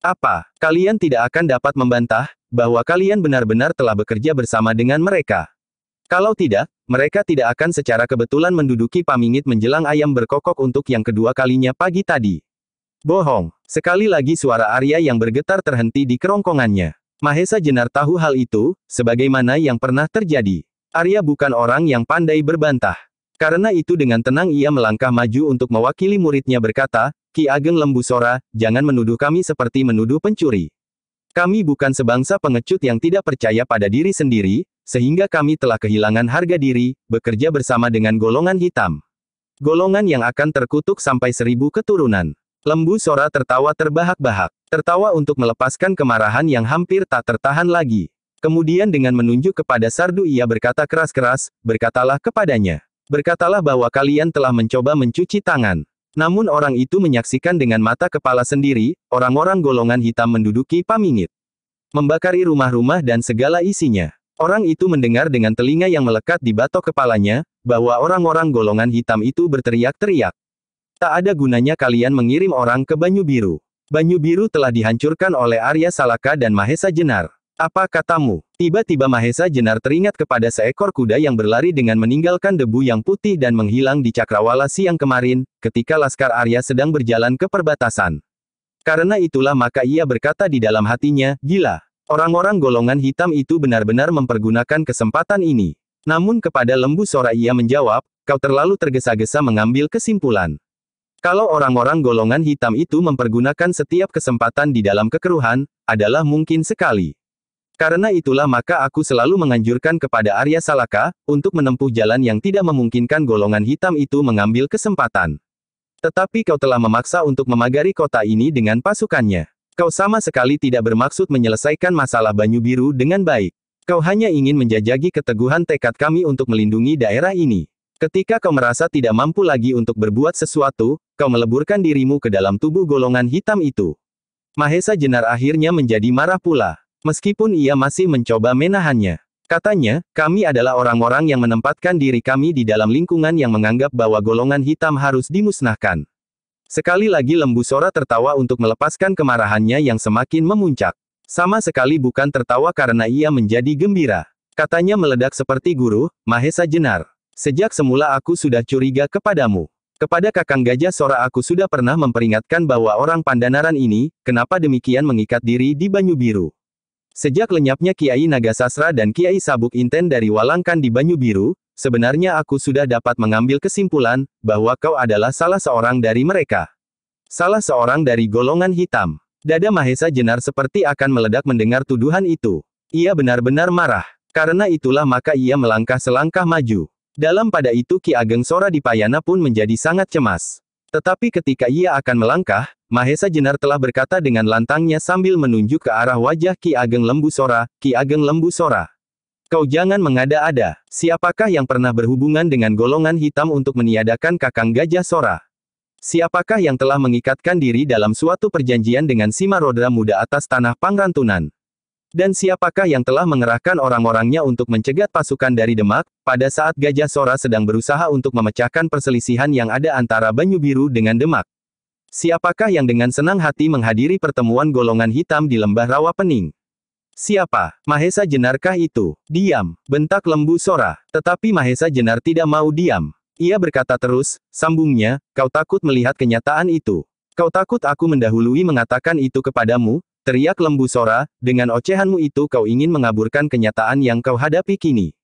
Apa, kalian tidak akan dapat membantah, bahwa kalian benar-benar telah bekerja bersama dengan mereka? Kalau tidak, mereka tidak akan secara kebetulan menduduki pamingit menjelang ayam berkokok untuk yang kedua kalinya pagi tadi. Bohong. Sekali lagi suara Arya yang bergetar terhenti di kerongkongannya. Mahesa Jenar tahu hal itu, sebagaimana yang pernah terjadi. Arya bukan orang yang pandai berbantah. Karena itu dengan tenang ia melangkah maju untuk mewakili muridnya berkata, Ki Ageng Lembu Sora, jangan menuduh kami seperti menuduh pencuri. Kami bukan sebangsa pengecut yang tidak percaya pada diri sendiri, sehingga kami telah kehilangan harga diri, bekerja bersama dengan golongan hitam. Golongan yang akan terkutuk sampai seribu keturunan. Lembu Sora tertawa terbahak-bahak, tertawa untuk melepaskan kemarahan yang hampir tak tertahan lagi. Kemudian dengan menunjuk kepada Sardu ia berkata keras-keras, berkatalah kepadanya. Berkatalah bahwa kalian telah mencoba mencuci tangan. Namun orang itu menyaksikan dengan mata kepala sendiri, orang-orang golongan hitam menduduki pamingit. Membakari rumah-rumah dan segala isinya. Orang itu mendengar dengan telinga yang melekat di batok kepalanya, bahwa orang-orang golongan hitam itu berteriak-teriak. Tak ada gunanya kalian mengirim orang ke Banyu Biru. Banyu Biru telah dihancurkan oleh Arya Salaka dan Mahesa Jenar. Apa katamu? Tiba-tiba Mahesa Jenar teringat kepada seekor kuda yang berlari dengan meninggalkan debu yang putih dan menghilang di cakrawala siang kemarin, ketika Laskar Arya sedang berjalan ke perbatasan. Karena itulah maka ia berkata di dalam hatinya, gila. Orang-orang golongan hitam itu benar-benar mempergunakan kesempatan ini. Namun kepada lembu Sora ia menjawab, kau terlalu tergesa-gesa mengambil kesimpulan. Kalau orang-orang golongan hitam itu mempergunakan setiap kesempatan di dalam kekeruhan, adalah mungkin sekali. Karena itulah maka aku selalu menganjurkan kepada Arya Salaka, untuk menempuh jalan yang tidak memungkinkan golongan hitam itu mengambil kesempatan. Tetapi kau telah memaksa untuk memagari kota ini dengan pasukannya. Kau sama sekali tidak bermaksud menyelesaikan masalah Banyu Biru dengan baik. Kau hanya ingin menjajagi keteguhan tekad kami untuk melindungi daerah ini. Ketika kau merasa tidak mampu lagi untuk berbuat sesuatu, kau meleburkan dirimu ke dalam tubuh golongan hitam itu. Mahesa Jenar akhirnya menjadi marah pula. Meskipun ia masih mencoba menahannya. Katanya, kami adalah orang-orang yang menempatkan diri kami di dalam lingkungan yang menganggap bahwa golongan hitam harus dimusnahkan. Sekali lagi lembu Sora tertawa untuk melepaskan kemarahannya yang semakin memuncak. Sama sekali bukan tertawa karena ia menjadi gembira. Katanya meledak seperti guru, Mahesa Jenar. Sejak semula aku sudah curiga kepadamu. Kepada Kakang Gajah Sora aku sudah pernah memperingatkan bahwa orang Pandanaran ini, kenapa demikian mengikat diri di Banyu Biru. Sejak lenyapnya Kiai Naga Sasra dan Kiai Sabuk Inten dari Walangkan di Banyu Biru, sebenarnya aku sudah dapat mengambil kesimpulan, bahwa kau adalah salah seorang dari mereka. Salah seorang dari golongan hitam. Dada Mahesa Jenar seperti akan meledak mendengar tuduhan itu. Ia benar-benar marah. Karena itulah maka ia melangkah selangkah maju. Dalam pada itu Ki Ageng Sora di Payana pun menjadi sangat cemas. Tetapi ketika ia akan melangkah, Mahesa Jenar telah berkata dengan lantangnya sambil menunjuk ke arah wajah Ki Ageng Lembu Sora, Ki Ageng Lembu Sora. Kau jangan mengada-ada, siapakah yang pernah berhubungan dengan golongan hitam untuk meniadakan kakang gajah Sora? Siapakah yang telah mengikatkan diri dalam suatu perjanjian dengan Simarodra muda atas tanah Pangrantunan? Dan siapakah yang telah mengerahkan orang-orangnya untuk mencegat pasukan dari Demak, pada saat Gajah Sora sedang berusaha untuk memecahkan perselisihan yang ada antara Banyu Biru dengan Demak? Siapakah yang dengan senang hati menghadiri pertemuan golongan hitam di lembah rawa pening? Siapa? Mahesa Jenarkah itu? Diam, bentak lembu Sora. Tetapi Mahesa Jenar tidak mau diam. Ia berkata terus, sambungnya, kau takut melihat kenyataan itu. Kau takut aku mendahului mengatakan itu kepadamu, Teriak lembu Sora, dengan ocehanmu itu kau ingin mengaburkan kenyataan yang kau hadapi kini.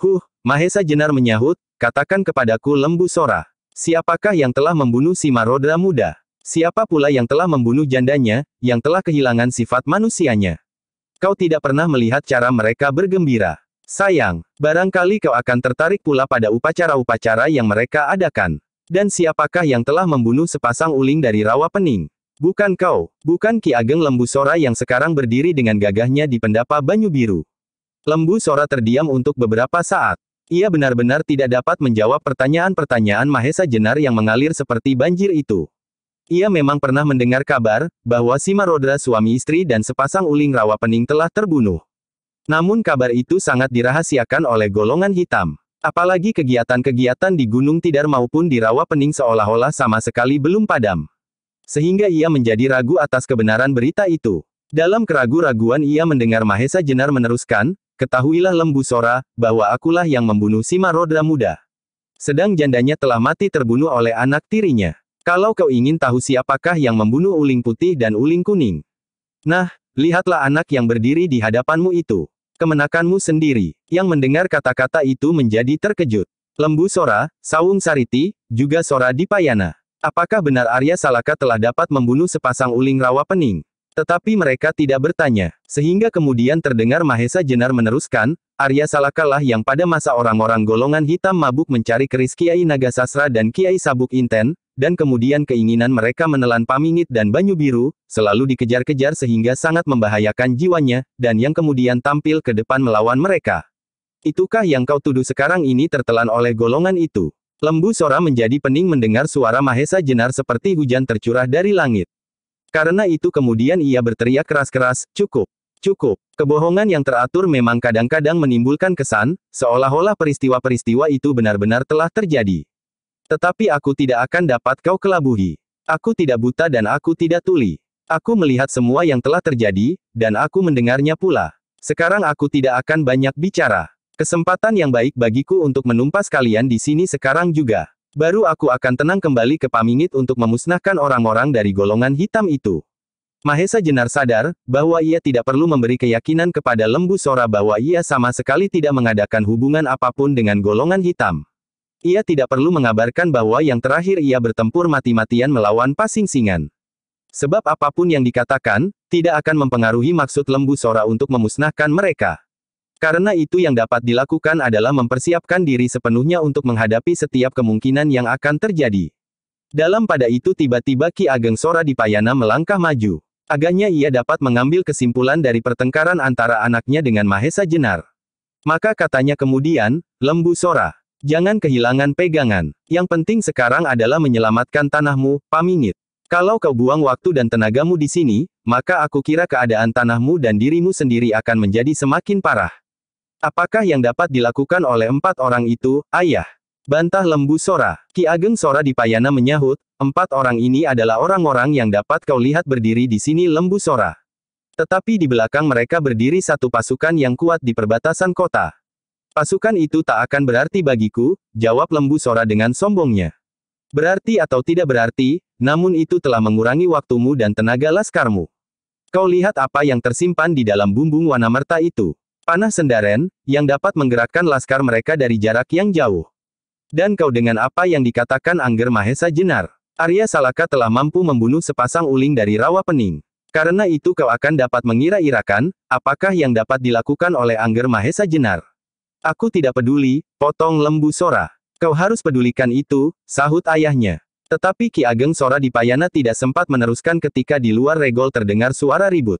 Huh, Mahesa Jenar menyahut, katakan kepadaku lembu Sora. Siapakah yang telah membunuh si Marodra muda? Siapa pula yang telah membunuh jandanya, yang telah kehilangan sifat manusianya? Kau tidak pernah melihat cara mereka bergembira. Sayang, barangkali kau akan tertarik pula pada upacara-upacara yang mereka adakan. Dan siapakah yang telah membunuh sepasang uling dari rawa pening? Bukan kau, bukan Ki Ageng Lembu Sora yang sekarang berdiri dengan gagahnya di pendapa Banyu Biru. Lembu Sora terdiam untuk beberapa saat. Ia benar-benar tidak dapat menjawab pertanyaan-pertanyaan Mahesa Jenar yang mengalir seperti banjir itu. Ia memang pernah mendengar kabar, bahwa Simarodra suami istri dan sepasang uling rawa pening telah terbunuh. Namun kabar itu sangat dirahasiakan oleh golongan hitam. Apalagi kegiatan-kegiatan di Gunung Tidar maupun di Rawa Pening seolah-olah sama sekali belum padam. Sehingga ia menjadi ragu atas kebenaran berita itu. Dalam keragu-raguan ia mendengar Mahesa Jenar meneruskan, Ketahuilah lembu Sora, bahwa akulah yang membunuh Sima Roda Muda. Sedang jandanya telah mati terbunuh oleh anak tirinya. Kalau kau ingin tahu siapakah yang membunuh uling putih dan uling kuning. Nah, lihatlah anak yang berdiri di hadapanmu itu. Kemenakanmu sendiri, yang mendengar kata-kata itu menjadi terkejut. Lembu Sora, Sawung Sariti, juga Sora Dipayana. Apakah benar Arya Salaka telah dapat membunuh sepasang uling rawa pening? Tetapi mereka tidak bertanya. Sehingga kemudian terdengar Mahesa Jenar meneruskan, Arya Salaka lah yang pada masa orang-orang golongan hitam mabuk mencari keris Kiai Naga Sasra dan Kiai Sabuk Inten, dan kemudian keinginan mereka menelan pamingit dan banyu biru, selalu dikejar-kejar sehingga sangat membahayakan jiwanya, dan yang kemudian tampil ke depan melawan mereka. Itukah yang kau tuduh sekarang ini tertelan oleh golongan itu? Lembu Sora menjadi pening mendengar suara Mahesa Jenar seperti hujan tercurah dari langit. Karena itu kemudian ia berteriak keras-keras, cukup, cukup. Kebohongan yang teratur memang kadang-kadang menimbulkan kesan, seolah-olah peristiwa-peristiwa itu benar-benar telah terjadi. Tetapi aku tidak akan dapat kau kelabuhi. Aku tidak buta dan aku tidak tuli. Aku melihat semua yang telah terjadi, dan aku mendengarnya pula. Sekarang aku tidak akan banyak bicara. Kesempatan yang baik bagiku untuk menumpas kalian di sini sekarang juga. Baru aku akan tenang kembali ke Pamingit untuk memusnahkan orang-orang dari golongan hitam itu. Mahesa Jenar sadar, bahwa ia tidak perlu memberi keyakinan kepada Lembu Sora bahwa ia sama sekali tidak mengadakan hubungan apapun dengan golongan hitam. Ia tidak perlu mengabarkan bahwa yang terakhir ia bertempur mati-matian melawan pasing-singan. Sebab apapun yang dikatakan, tidak akan mempengaruhi maksud Lembu Sora untuk memusnahkan mereka. Karena itu yang dapat dilakukan adalah mempersiapkan diri sepenuhnya untuk menghadapi setiap kemungkinan yang akan terjadi. Dalam pada itu tiba-tiba Ki Ageng Sora di Payana melangkah maju. Agaknya ia dapat mengambil kesimpulan dari pertengkaran antara anaknya dengan Mahesa Jenar. Maka katanya kemudian, Lembu Sora, jangan kehilangan pegangan. Yang penting sekarang adalah menyelamatkan tanahmu, Pamingit. Kalau kau buang waktu dan tenagamu di sini, maka aku kira keadaan tanahmu dan dirimu sendiri akan menjadi semakin parah. Apakah yang dapat dilakukan oleh empat orang itu, ayah? Bantah lembu Sora. Ki Ageng Sora di Payana menyahut, empat orang ini adalah orang-orang yang dapat kau lihat berdiri di sini lembu Sora. Tetapi di belakang mereka berdiri satu pasukan yang kuat di perbatasan kota. Pasukan itu tak akan berarti bagiku, jawab lembu Sora dengan sombongnya. Berarti atau tidak berarti, namun itu telah mengurangi waktumu dan tenaga laskarmu. Kau lihat apa yang tersimpan di dalam bumbung Wanamerta itu. Panah sendaren, yang dapat menggerakkan laskar mereka dari jarak yang jauh. Dan kau dengan apa yang dikatakan Angger Mahesa Jenar. Arya Salaka telah mampu membunuh sepasang uling dari rawa pening. Karena itu kau akan dapat mengira-irakan, apakah yang dapat dilakukan oleh Angger Mahesa Jenar. Aku tidak peduli, potong lembu Sora. Kau harus pedulikan itu, sahut ayahnya. Tetapi Ki Ageng Sora di Payana tidak sempat meneruskan ketika di luar regol terdengar suara ribut.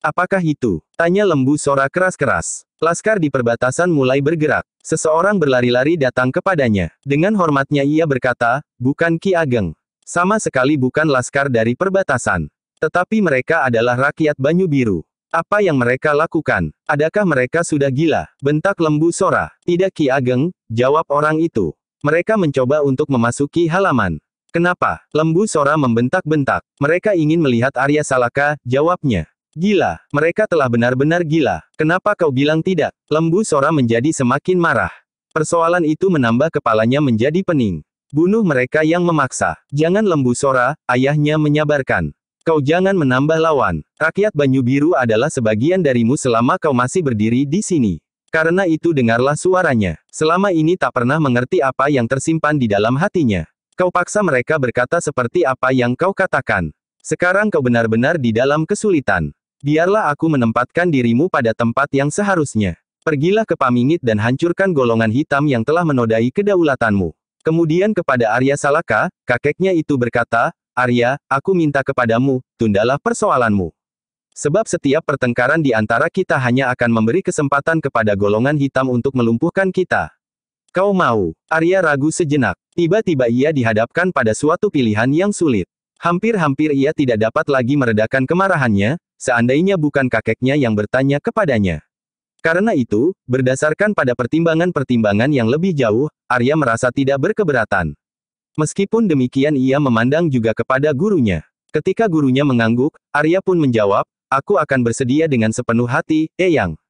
Apakah itu? Tanya lembu Sora keras-keras. Laskar di perbatasan mulai bergerak. Seseorang berlari-lari datang kepadanya. Dengan hormatnya ia berkata, bukan Ki Ageng. Sama sekali bukan laskar dari perbatasan. Tetapi mereka adalah rakyat Banyu Biru. Apa yang mereka lakukan? Adakah mereka sudah gila? Bentak lembu Sora. Tidak Ki Ageng, jawab orang itu. Mereka mencoba untuk memasuki halaman. Kenapa? Lembu Sora membentak-bentak. Mereka ingin melihat Arya Salaka, jawabnya. Gila, mereka telah benar-benar gila. Kenapa kau bilang tidak? Lembu Sora menjadi semakin marah. Persoalan itu menambah kepalanya menjadi pening. Bunuh mereka yang memaksa. Jangan lembu Sora, ayahnya menyabarkan. Kau jangan menambah lawan. Rakyat Banyu Biru adalah sebagian darimu selama kau masih berdiri di sini. Karena itu dengarlah suaranya. Selama ini tak pernah mengerti apa yang tersimpan di dalam hatinya. Kau paksa mereka berkata seperti apa yang kau katakan. Sekarang kau benar-benar di dalam kesulitan. Biarlah aku menempatkan dirimu pada tempat yang seharusnya. Pergilah ke Pamingit dan hancurkan golongan hitam yang telah menodai kedaulatanmu. Kemudian kepada Arya Salaka, kakeknya itu berkata, Arya, aku minta kepadamu, tundalah persoalanmu. Sebab setiap pertengkaran di antara kita hanya akan memberi kesempatan kepada golongan hitam untuk melumpuhkan kita. Kau mau? Arya ragu sejenak. Tiba-tiba ia dihadapkan pada suatu pilihan yang sulit. Hampir-hampir ia tidak dapat lagi meredakan kemarahannya, seandainya bukan kakeknya yang bertanya kepadanya. Karena itu, berdasarkan pada pertimbangan-pertimbangan yang lebih jauh, Arya merasa tidak berkeberatan. Meskipun demikian ia memandang juga kepada gurunya. Ketika gurunya mengangguk, Arya pun menjawab, aku akan bersedia dengan sepenuh hati, Eyang.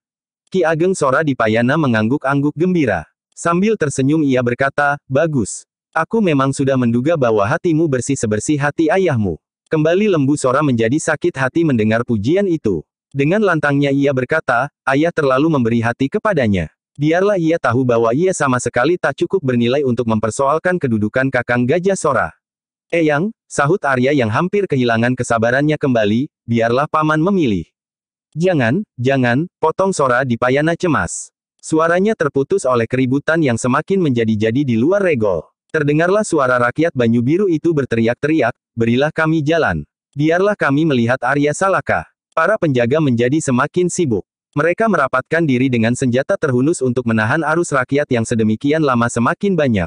Ki Ageng Sora di Payana mengangguk-angguk gembira. Sambil tersenyum ia berkata, bagus. Aku memang sudah menduga bahwa hatimu bersih sebersih hati ayahmu. Kembali lembu Sora menjadi sakit hati mendengar pujian itu. Dengan lantangnya ia berkata, ayah terlalu memberi hati kepadanya. Biarlah ia tahu bahwa ia sama sekali tak cukup bernilai untuk mempersoalkan kedudukan kakang gajah Sora. Eyang, eh, sahut Arya yang hampir kehilangan kesabarannya kembali, biarlah paman memilih. Jangan, jangan, potong Sora di payana cemas. Suaranya terputus oleh keributan yang semakin menjadi-jadi di luar regol. Terdengarlah suara rakyat Banyu Biru itu berteriak-teriak, berilah kami jalan. Biarlah kami melihat Arya Salaka. Para penjaga menjadi semakin sibuk. Mereka merapatkan diri dengan senjata terhunus untuk menahan arus rakyat yang sedemikian lama semakin banyak.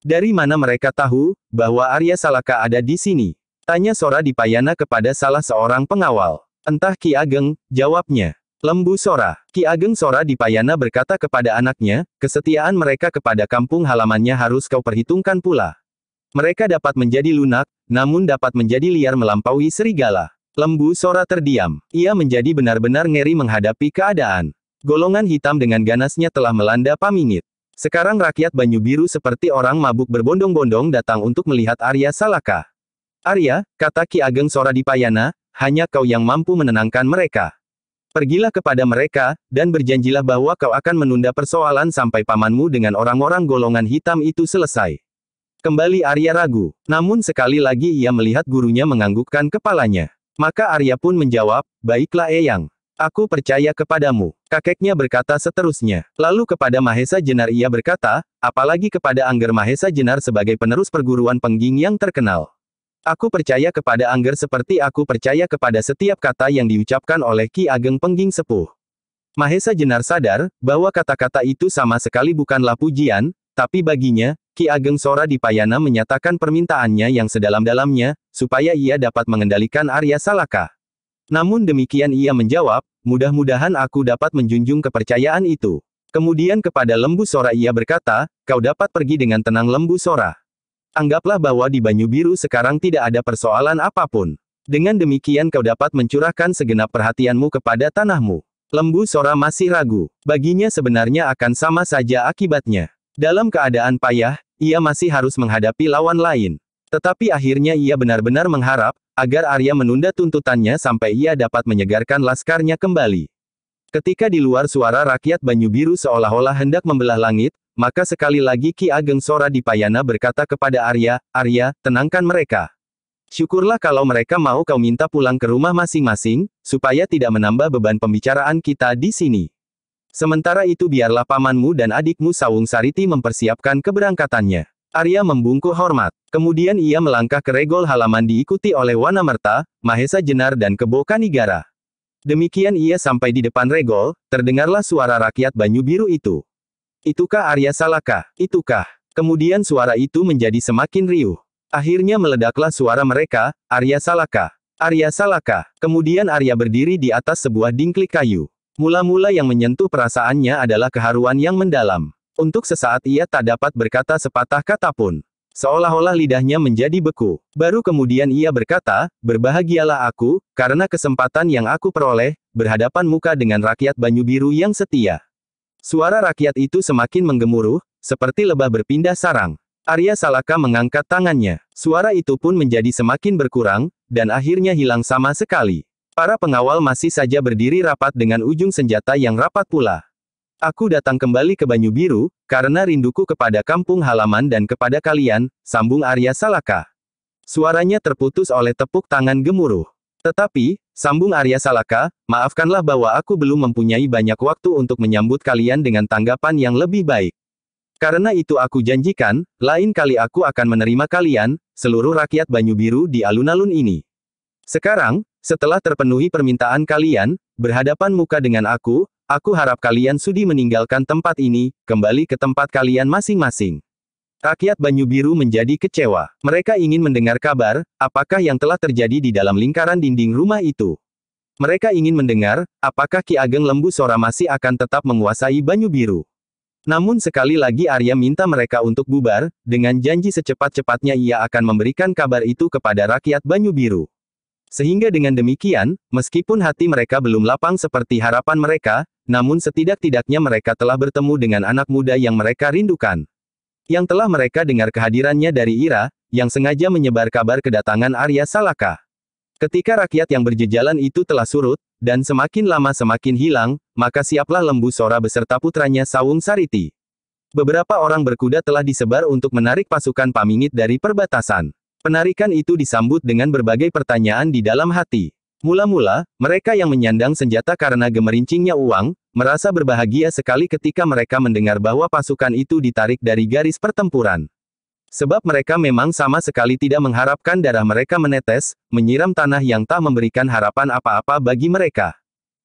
Dari mana mereka tahu, bahwa Arya Salaka ada di sini? Tanya Sora Dipayana kepada salah seorang pengawal. Entah Ki Ageng, jawabnya. Lembu Sora. Ki Ageng Sora di Payana berkata kepada anaknya, kesetiaan mereka kepada kampung halamannya harus kau perhitungkan pula. Mereka dapat menjadi lunak, namun dapat menjadi liar melampaui serigala. Lembu Sora terdiam. Ia menjadi benar-benar ngeri menghadapi keadaan. Golongan hitam dengan ganasnya telah melanda Pamingit. Sekarang rakyat Banyu Biru seperti orang mabuk berbondong-bondong datang untuk melihat Arya Salaka. Arya, kata Ki Ageng Sora di Payana, hanya kau yang mampu menenangkan mereka. Pergilah kepada mereka, dan berjanjilah bahwa kau akan menunda persoalan sampai pamanmu dengan orang-orang golongan hitam itu selesai. Kembali Arya ragu, namun sekali lagi ia melihat gurunya menganggukkan kepalanya. Maka Arya pun menjawab, baiklah Eyang. Aku percaya kepadamu. Kakeknya berkata seterusnya. Lalu kepada Mahesa Jenar ia berkata, apalagi kepada Angger Mahesa Jenar sebagai penerus perguruan pengging yang terkenal. Aku percaya kepada Angger seperti aku percaya kepada setiap kata yang diucapkan oleh Ki Ageng Pengging Sepuh. Mahesa Jenar sadar, bahwa kata-kata itu sama sekali bukanlah pujian, tapi baginya, Ki Ageng Sora di Payana menyatakan permintaannya yang sedalam-dalamnya, supaya ia dapat mengendalikan Arya Salaka. Namun demikian ia menjawab, mudah-mudahan aku dapat menjunjung kepercayaan itu. Kemudian kepada Lembu Sora ia berkata, kau dapat pergi dengan tenang Lembu Sora. Anggaplah bahwa di Banyu Biru sekarang tidak ada persoalan apapun. Dengan demikian kau dapat mencurahkan segenap perhatianmu kepada tanahmu. Lembu Sora masih ragu. Baginya sebenarnya akan sama saja akibatnya. Dalam keadaan payah, ia masih harus menghadapi lawan lain. Tetapi akhirnya ia benar-benar mengharap, agar Arya menunda tuntutannya sampai ia dapat menyegarkan laskarnya kembali. Ketika di luar suara rakyat Banyu Biru seolah-olah hendak membelah langit, maka sekali lagi Ki Ageng Sora di Payana berkata kepada Arya, Arya, tenangkan mereka. Syukurlah kalau mereka mau kau minta pulang ke rumah masing-masing, supaya tidak menambah beban pembicaraan kita di sini. Sementara itu biarlah pamanmu dan adikmu Sawung Sariti mempersiapkan keberangkatannya. Arya membungkuk hormat. Kemudian ia melangkah ke regol halaman diikuti oleh Wanamerta, Mahesa Jenar dan Kebo Kanigara. Demikian ia sampai di depan regol, terdengarlah suara rakyat Banyu Biru itu. Itukah Arya Salaka? Itukah? Kemudian suara itu menjadi semakin riuh. Akhirnya meledaklah suara mereka, Arya Salaka. Arya Salaka. Kemudian Arya berdiri di atas sebuah dingklik kayu. Mula-mula yang menyentuh perasaannya adalah keharuan yang mendalam. Untuk sesaat ia tak dapat berkata sepatah kata pun. Seolah-olah lidahnya menjadi beku. Baru kemudian ia berkata, Berbahagialah aku, karena kesempatan yang aku peroleh, berhadapan muka dengan rakyat Banyu Biru yang setia. Suara rakyat itu semakin menggemuruh, seperti lebah berpindah sarang. Arya Salaka mengangkat tangannya. Suara itu pun menjadi semakin berkurang, dan akhirnya hilang sama sekali. Para pengawal masih saja berdiri rapat dengan ujung senjata yang rapat pula. Aku datang kembali ke Banyu Biru, karena rinduku kepada kampung halaman dan kepada kalian, sambung Arya Salaka. Suaranya terputus oleh tepuk tangan gemuruh. Tetapi, sambung Arya Salaka, maafkanlah bahwa aku belum mempunyai banyak waktu untuk menyambut kalian dengan tanggapan yang lebih baik. Karena itu aku janjikan, lain kali aku akan menerima kalian, seluruh rakyat Banyu Biru di alun-alun ini. Sekarang, setelah terpenuhi permintaan kalian, berhadapan muka dengan aku, aku harap kalian sudi meninggalkan tempat ini, kembali ke tempat kalian masing-masing. Rakyat Banyu Biru menjadi kecewa. Mereka ingin mendengar kabar, apakah yang telah terjadi di dalam lingkaran dinding rumah itu. Mereka ingin mendengar, apakah Ki Ageng Lembu Sora masih akan tetap menguasai Banyu Biru. Namun sekali lagi Arya minta mereka untuk bubar, dengan janji secepat-cepatnya ia akan memberikan kabar itu kepada rakyat Banyu Biru. Sehingga dengan demikian, meskipun hati mereka belum lapang seperti harapan mereka, namun setidak-tidaknya mereka telah bertemu dengan anak muda yang mereka rindukan yang telah mereka dengar kehadirannya dari Ira, yang sengaja menyebar kabar kedatangan Arya Salaka. Ketika rakyat yang berjejalan itu telah surut, dan semakin lama semakin hilang, maka siaplah lembu Sora beserta putranya Sawung Sariti. Beberapa orang berkuda telah disebar untuk menarik pasukan pamingit dari perbatasan. Penarikan itu disambut dengan berbagai pertanyaan di dalam hati. Mula-mula, mereka yang menyandang senjata karena gemerincingnya uang, merasa berbahagia sekali ketika mereka mendengar bahwa pasukan itu ditarik dari garis pertempuran. Sebab mereka memang sama sekali tidak mengharapkan darah mereka menetes, menyiram tanah yang tak memberikan harapan apa-apa bagi mereka.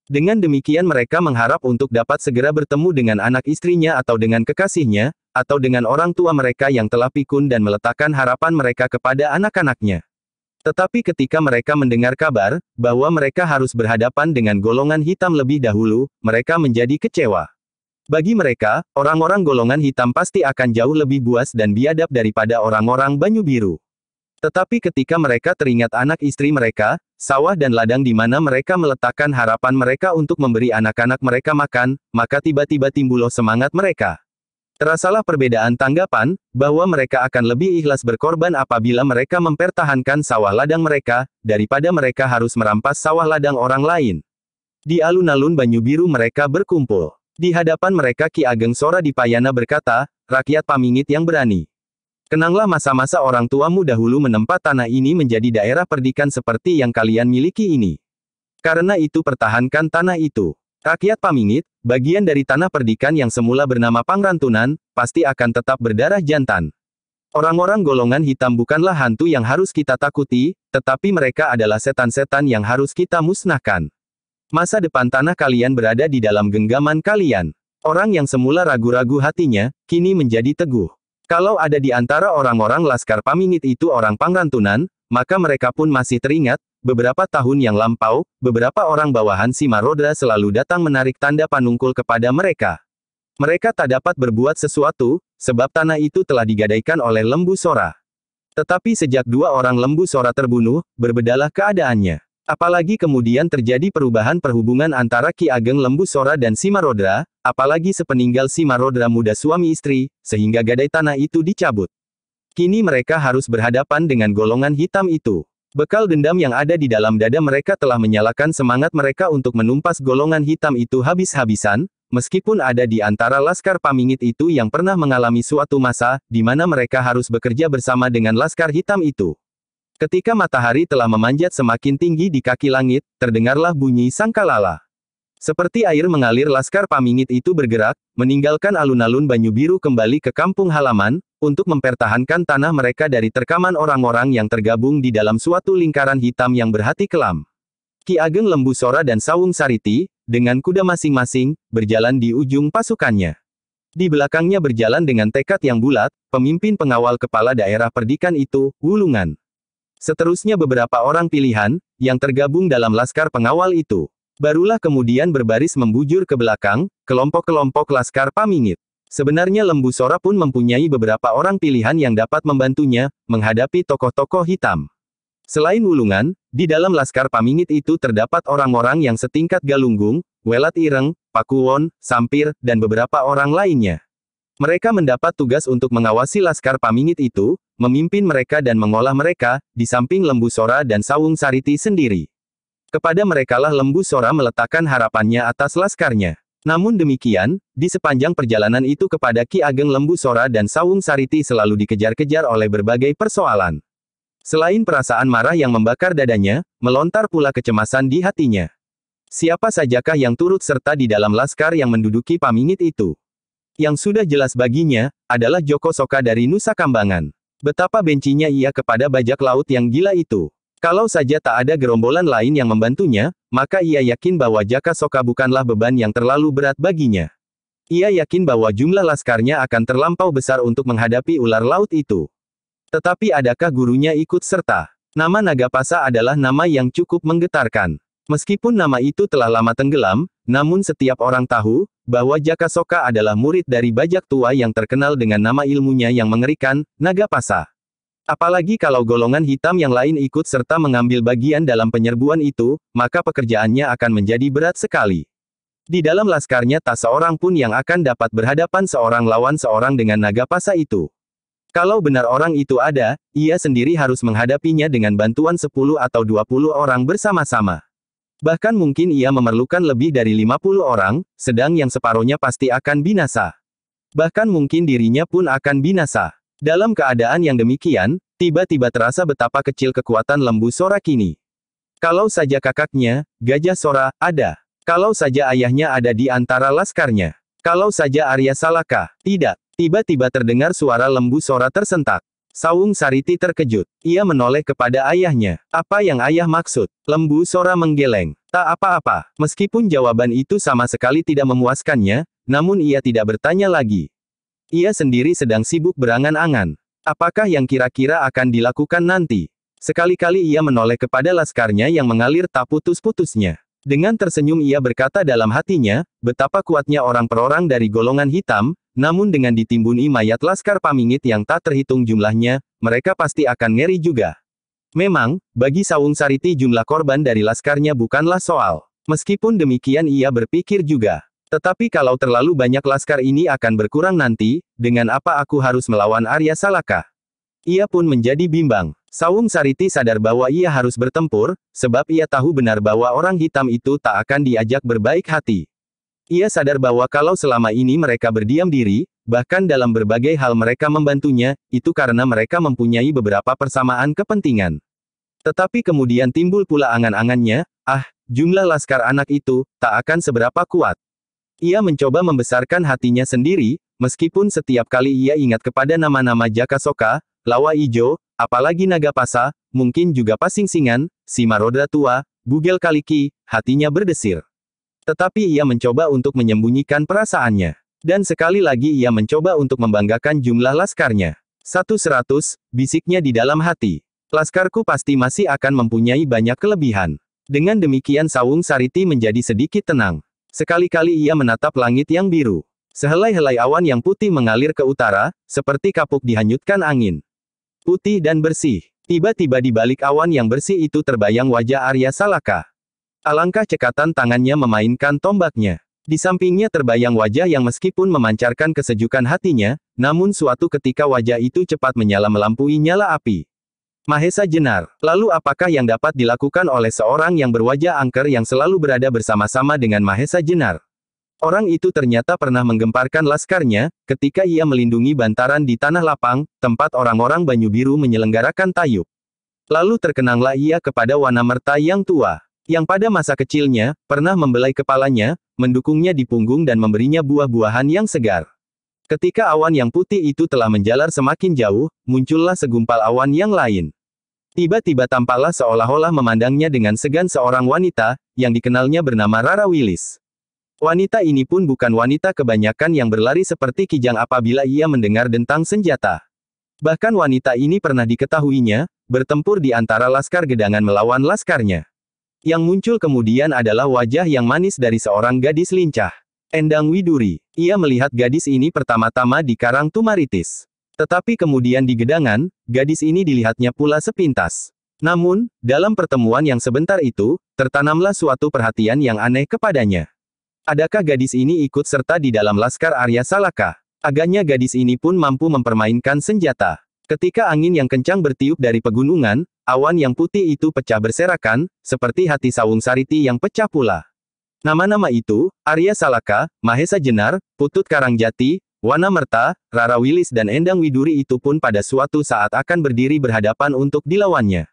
Dengan demikian mereka mengharap untuk dapat segera bertemu dengan anak istrinya atau dengan kekasihnya, atau dengan orang tua mereka yang telah pikun dan meletakkan harapan mereka kepada anak-anaknya. Tetapi ketika mereka mendengar kabar bahwa mereka harus berhadapan dengan golongan hitam lebih dahulu, mereka menjadi kecewa. Bagi mereka, orang-orang golongan hitam pasti akan jauh lebih buas dan biadab daripada orang-orang banyu biru. Tetapi ketika mereka teringat anak istri mereka, sawah dan ladang di mana mereka meletakkan harapan mereka untuk memberi anak-anak mereka makan, maka tiba-tiba timbul semangat mereka. Terasalah perbedaan tanggapan, bahwa mereka akan lebih ikhlas berkorban apabila mereka mempertahankan sawah ladang mereka, daripada mereka harus merampas sawah ladang orang lain. Di alun-alun Banyu Biru mereka berkumpul. Di hadapan mereka Ki Ageng Sora Dipayana berkata, rakyat pamingit yang berani. Kenanglah masa-masa orang tuamu dahulu menempat tanah ini menjadi daerah perdikan seperti yang kalian miliki ini. Karena itu pertahankan tanah itu. Rakyat Pamingit, bagian dari tanah perdikan yang semula bernama Pangrantunan, pasti akan tetap berdarah jantan. Orang-orang golongan hitam bukanlah hantu yang harus kita takuti, tetapi mereka adalah setan-setan yang harus kita musnahkan. Masa depan tanah kalian berada di dalam genggaman kalian. Orang yang semula ragu-ragu hatinya, kini menjadi teguh. Kalau ada di antara orang-orang Laskar Pamingit itu orang Pangrantunan, maka mereka pun masih teringat, beberapa tahun yang lampau, beberapa orang bawahan si Marodra selalu datang menarik tanda panungkul kepada mereka. Mereka tak dapat berbuat sesuatu, sebab tanah itu telah digadaikan oleh lembu Sora. Tetapi sejak dua orang lembu Sora terbunuh, berbedalah keadaannya. Apalagi kemudian terjadi perubahan perhubungan antara Ki Ageng Lembu Sora dan Simarodra, apalagi sepeninggal Simarodra muda suami istri, sehingga gadai tanah itu dicabut. Kini mereka harus berhadapan dengan golongan hitam itu. Bekal dendam yang ada di dalam dada mereka telah menyalakan semangat mereka untuk menumpas golongan hitam itu habis-habisan, Meskipun ada di antara laskar pamingit itu yang pernah mengalami suatu masa, di mana mereka harus bekerja bersama dengan laskar hitam itu. Ketika matahari telah memanjat semakin tinggi di kaki langit, terdengarlah bunyi sangkalala. Seperti air mengalir laskar pamingit itu bergerak, meninggalkan alun-alun Banyu Biru kembali ke kampung halaman, untuk mempertahankan tanah mereka dari terkaman orang-orang yang tergabung di dalam suatu lingkaran hitam yang berhati kelam. Ki Ageng Lembu Sora dan Sawung Sariti, dengan kuda masing-masing, berjalan di ujung pasukannya. Di belakangnya berjalan dengan tekad yang bulat, pemimpin pengawal kepala daerah perdikan itu, Wulungan. Seterusnya beberapa orang pilihan, yang tergabung dalam laskar pengawal itu. Barulah kemudian berbaris membujur ke belakang, kelompok-kelompok laskar pamingit. Sebenarnya Lembu Sora pun mempunyai beberapa orang pilihan yang dapat membantunya, menghadapi tokoh-tokoh hitam. Selain Wulungan, di dalam laskar pamingit itu terdapat orang-orang yang setingkat Galunggung, Welat Ireng, Pakuwon, Sampir, dan beberapa orang lainnya. Mereka mendapat tugas untuk mengawasi laskar pamingit itu, memimpin mereka dan mengolah mereka, di samping Lembu Sora dan Sawung Sariti sendiri. Kepada merekalah lembu Sora meletakkan harapannya atas laskarnya. Namun demikian, di sepanjang perjalanan itu kepada Ki Ageng Lembu Sora dan Sawung Sariti selalu dikejar-kejar oleh berbagai persoalan. Selain perasaan marah yang membakar dadanya, melontar pula kecemasan di hatinya. Siapa sajakah yang turut serta di dalam laskar yang menduduki pamingit itu? Yang sudah jelas baginya, adalah Joko Soka dari Nusa Kambangan. Betapa bencinya ia kepada bajak laut yang gila itu. Kalau saja tak ada gerombolan lain yang membantunya, maka ia yakin bahwa Jaka Soka bukanlah beban yang terlalu berat baginya. Ia yakin bahwa jumlah laskarnya akan terlampau besar untuk menghadapi ular laut itu. Tetapi adakah gurunya ikut serta? Nama Naga Nagapasa adalah nama yang cukup menggetarkan. Meskipun nama itu telah lama tenggelam, namun setiap orang tahu, bahwa Jaka Soka adalah murid dari bajak tua yang terkenal dengan nama ilmunya yang mengerikan, Naga Nagapasa. Apalagi kalau golongan hitam yang lain ikut serta mengambil bagian dalam penyerbuan itu, maka pekerjaannya akan menjadi berat sekali. Di dalam laskarnya tak seorang pun yang akan dapat berhadapan seorang lawan seorang dengan naga pasa itu. Kalau benar orang itu ada, ia sendiri harus menghadapinya dengan bantuan 10 atau 20 orang bersama-sama. Bahkan mungkin ia memerlukan lebih dari 50 orang, sedang yang separuhnya pasti akan binasa. Bahkan mungkin dirinya pun akan binasa. Dalam keadaan yang demikian, tiba-tiba terasa betapa kecil kekuatan lembu Sora kini. Kalau saja kakaknya, Gajah Sora, ada. Kalau saja ayahnya ada di antara laskarnya. Kalau saja Arya Salaka, tidak. Tiba-tiba terdengar suara lembu Sora tersentak. Sawung Sariti terkejut. Ia menoleh kepada ayahnya. Apa yang ayah maksud? Lembu Sora menggeleng. Tak apa-apa. Meskipun jawaban itu sama sekali tidak memuaskannya, namun ia tidak bertanya lagi. Ia sendiri sedang sibuk berangan-angan. Apakah yang kira-kira akan dilakukan nanti? Sekali-kali ia menoleh kepada laskarnya yang mengalir tak putus-putusnya. Dengan tersenyum ia berkata dalam hatinya, betapa kuatnya orang perorang dari golongan hitam, namun dengan ditimbuni mayat laskar pamingit yang tak terhitung jumlahnya, mereka pasti akan ngeri juga. Memang, bagi Sawung Sariti jumlah korban dari laskarnya bukanlah soal. Meskipun demikian ia berpikir juga, tetapi kalau terlalu banyak laskar ini akan berkurang nanti, dengan apa aku harus melawan Arya Salaka? Ia pun menjadi bimbang. Sawung Sariti sadar bahwa ia harus bertempur, sebab ia tahu benar bahwa orang hitam itu tak akan diajak berbaik hati. Ia sadar bahwa kalau selama ini mereka berdiam diri, bahkan dalam berbagai hal mereka membantunya, itu karena mereka mempunyai beberapa persamaan kepentingan. Tetapi kemudian timbul pula angan-angannya, ah, jumlah laskar anak itu, tak akan seberapa kuat. Ia mencoba membesarkan hatinya sendiri, meskipun setiap kali ia ingat kepada nama-nama Jaka Soka, Lawa Ijo, apalagi Naga Pasa, mungkin juga pasing singan, Simaroda Tua, Bugel Kaliki, hatinya berdesir. Tetapi ia mencoba untuk menyembunyikan perasaannya. Dan sekali lagi ia mencoba untuk membanggakan jumlah laskarnya. Satu seratus, bisiknya di dalam hati. Laskarku pasti masih akan mempunyai banyak kelebihan. Dengan demikian Sawung Sariti menjadi sedikit tenang. Sekali-kali ia menatap langit yang biru. Sehelai-helai awan yang putih mengalir ke utara, seperti kapuk dihanyutkan angin. Putih dan bersih. Tiba-tiba di balik awan yang bersih itu terbayang wajah Arya Salaka. Alangkah cekatan tangannya memainkan tombaknya. Di sampingnya terbayang wajah yang meskipun memancarkan kesejukan hatinya, namun suatu ketika wajah itu cepat menyala melampui nyala api. Mahesa Jenar, lalu apakah yang dapat dilakukan oleh seorang yang berwajah angker yang selalu berada bersama-sama dengan Mahesa Jenar? Orang itu ternyata pernah menggemparkan laskarnya, ketika ia melindungi bantaran di Tanah Lapang, tempat orang-orang Banyu Biru menyelenggarakan tayub. Lalu terkenanglah ia kepada Wanamerta yang tua, yang pada masa kecilnya, pernah membelai kepalanya, mendukungnya di punggung dan memberinya buah-buahan yang segar. Ketika awan yang putih itu telah menjalar semakin jauh, muncullah segumpal awan yang lain. Tiba-tiba tampaklah seolah-olah memandangnya dengan segan seorang wanita, yang dikenalnya bernama Rara Willis. Wanita ini pun bukan wanita kebanyakan yang berlari seperti kijang apabila ia mendengar dentang senjata. Bahkan wanita ini pernah diketahuinya, bertempur di antara laskar gedangan melawan laskarnya. Yang muncul kemudian adalah wajah yang manis dari seorang gadis lincah. Endang Widuri, ia melihat gadis ini pertama-tama di Karang Tumaritis. Tetapi kemudian di gedangan, gadis ini dilihatnya pula sepintas. Namun, dalam pertemuan yang sebentar itu, tertanamlah suatu perhatian yang aneh kepadanya. Adakah gadis ini ikut serta di dalam Laskar Arya Salaka? Agaknya gadis ini pun mampu mempermainkan senjata. Ketika angin yang kencang bertiup dari pegunungan, awan yang putih itu pecah berserakan, seperti hati Sawung Sariti yang pecah pula. Nama-nama itu, Arya Salaka, Mahesa Jenar, Putut Karangjati, Wana Merta, Rara Wilis dan Endang Widuri itu pun pada suatu saat akan berdiri berhadapan untuk dilawannya.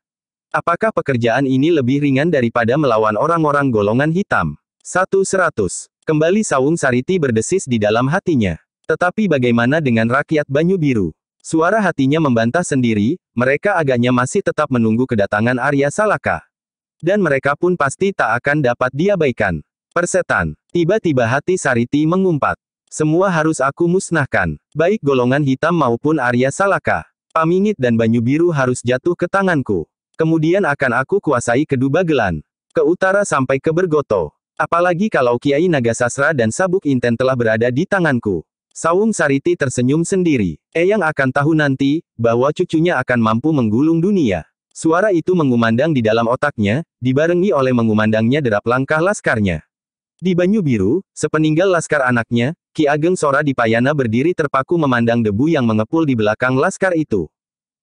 Apakah pekerjaan ini lebih ringan daripada melawan orang-orang golongan hitam? 1.100. Kembali Sawung Sariti berdesis di dalam hatinya. Tetapi bagaimana dengan rakyat Banyu Biru? Suara hatinya membantah sendiri, mereka agaknya masih tetap menunggu kedatangan Arya Salaka. Dan mereka pun pasti tak akan dapat diabaikan. Persetan. Tiba-tiba hati Sariti mengumpat. Semua harus aku musnahkan, baik golongan hitam maupun Arya Salaka. Pamingit dan Banyu Biru harus jatuh ke tanganku. Kemudian akan aku kuasai gelan, ke utara sampai ke Bergoto. Apalagi kalau Kiai Naga Sasra dan Sabuk Inten telah berada di tanganku. Sawung Sariti tersenyum sendiri. Eyang akan tahu nanti, bahwa cucunya akan mampu menggulung dunia. Suara itu mengumandang di dalam otaknya, dibarengi oleh mengumandangnya derap langkah laskarnya. Di Banyu Biru, sepeninggal laskar anaknya, Ki Ageng Sora di Payana berdiri terpaku memandang debu yang mengepul di belakang laskar itu.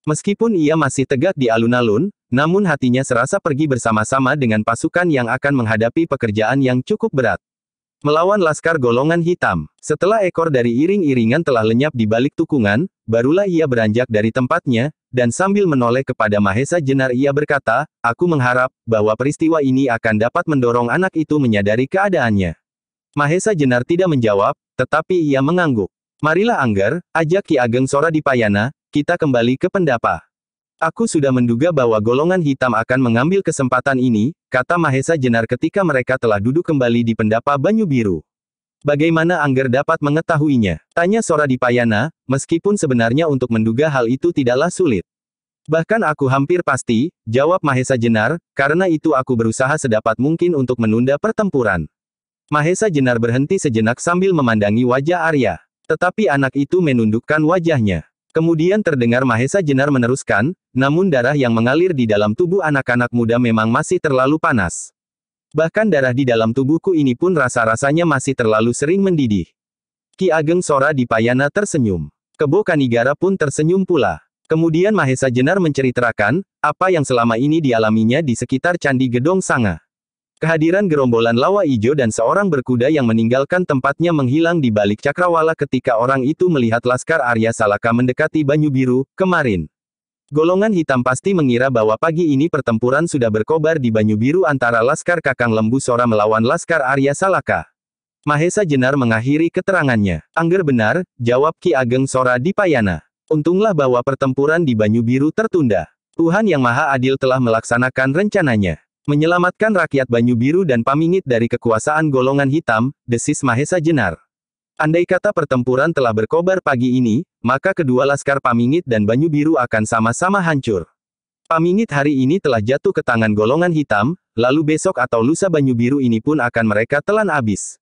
Meskipun ia masih tegak di alun-alun, namun hatinya serasa pergi bersama-sama dengan pasukan yang akan menghadapi pekerjaan yang cukup berat. Melawan laskar golongan hitam, setelah ekor dari iring-iringan telah lenyap di balik tukungan, barulah ia beranjak dari tempatnya, dan sambil menoleh kepada Mahesa Jenar ia berkata, aku mengharap, bahwa peristiwa ini akan dapat mendorong anak itu menyadari keadaannya. Mahesa Jenar tidak menjawab, tetapi ia mengangguk. Marilah Angger, ajak Ki Ageng Sora di Payana, kita kembali ke pendapa. Aku sudah menduga bahwa golongan hitam akan mengambil kesempatan ini, kata Mahesa Jenar ketika mereka telah duduk kembali di pendapa Banyu Biru. Bagaimana Angger dapat mengetahuinya? Tanya Sora di Payana, meskipun sebenarnya untuk menduga hal itu tidaklah sulit. Bahkan aku hampir pasti, jawab Mahesa Jenar, karena itu aku berusaha sedapat mungkin untuk menunda pertempuran. Mahesa Jenar berhenti sejenak sambil memandangi wajah Arya. Tetapi anak itu menundukkan wajahnya. Kemudian terdengar Mahesa Jenar meneruskan, namun darah yang mengalir di dalam tubuh anak-anak muda memang masih terlalu panas. Bahkan darah di dalam tubuhku ini pun rasa-rasanya masih terlalu sering mendidih. Ki Ageng Sora di Payana tersenyum. Kebo Kanigara pun tersenyum pula. Kemudian Mahesa Jenar menceritakan, apa yang selama ini dialaminya di sekitar Candi Gedong Sanga. Kehadiran gerombolan lawa ijo dan seorang berkuda yang meninggalkan tempatnya menghilang di balik cakrawala ketika orang itu melihat Laskar Arya Salaka mendekati Banyu Biru, kemarin. Golongan hitam pasti mengira bahwa pagi ini pertempuran sudah berkobar di Banyu Biru antara Laskar Kakang Lembu Sora melawan Laskar Arya Salaka. Mahesa Jenar mengakhiri keterangannya. Angger benar, jawab Ki Ageng Sora di Payana. Untunglah bahwa pertempuran di Banyu Biru tertunda. Tuhan Yang Maha Adil telah melaksanakan rencananya menyelamatkan rakyat Banyu Biru dan Pamingit dari kekuasaan golongan hitam, desis Mahesa Jenar. Andai kata pertempuran telah berkobar pagi ini, maka kedua laskar Pamingit dan Banyu Biru akan sama-sama hancur. Pamingit hari ini telah jatuh ke tangan golongan hitam, lalu besok atau lusa Banyu Biru ini pun akan mereka telan abis.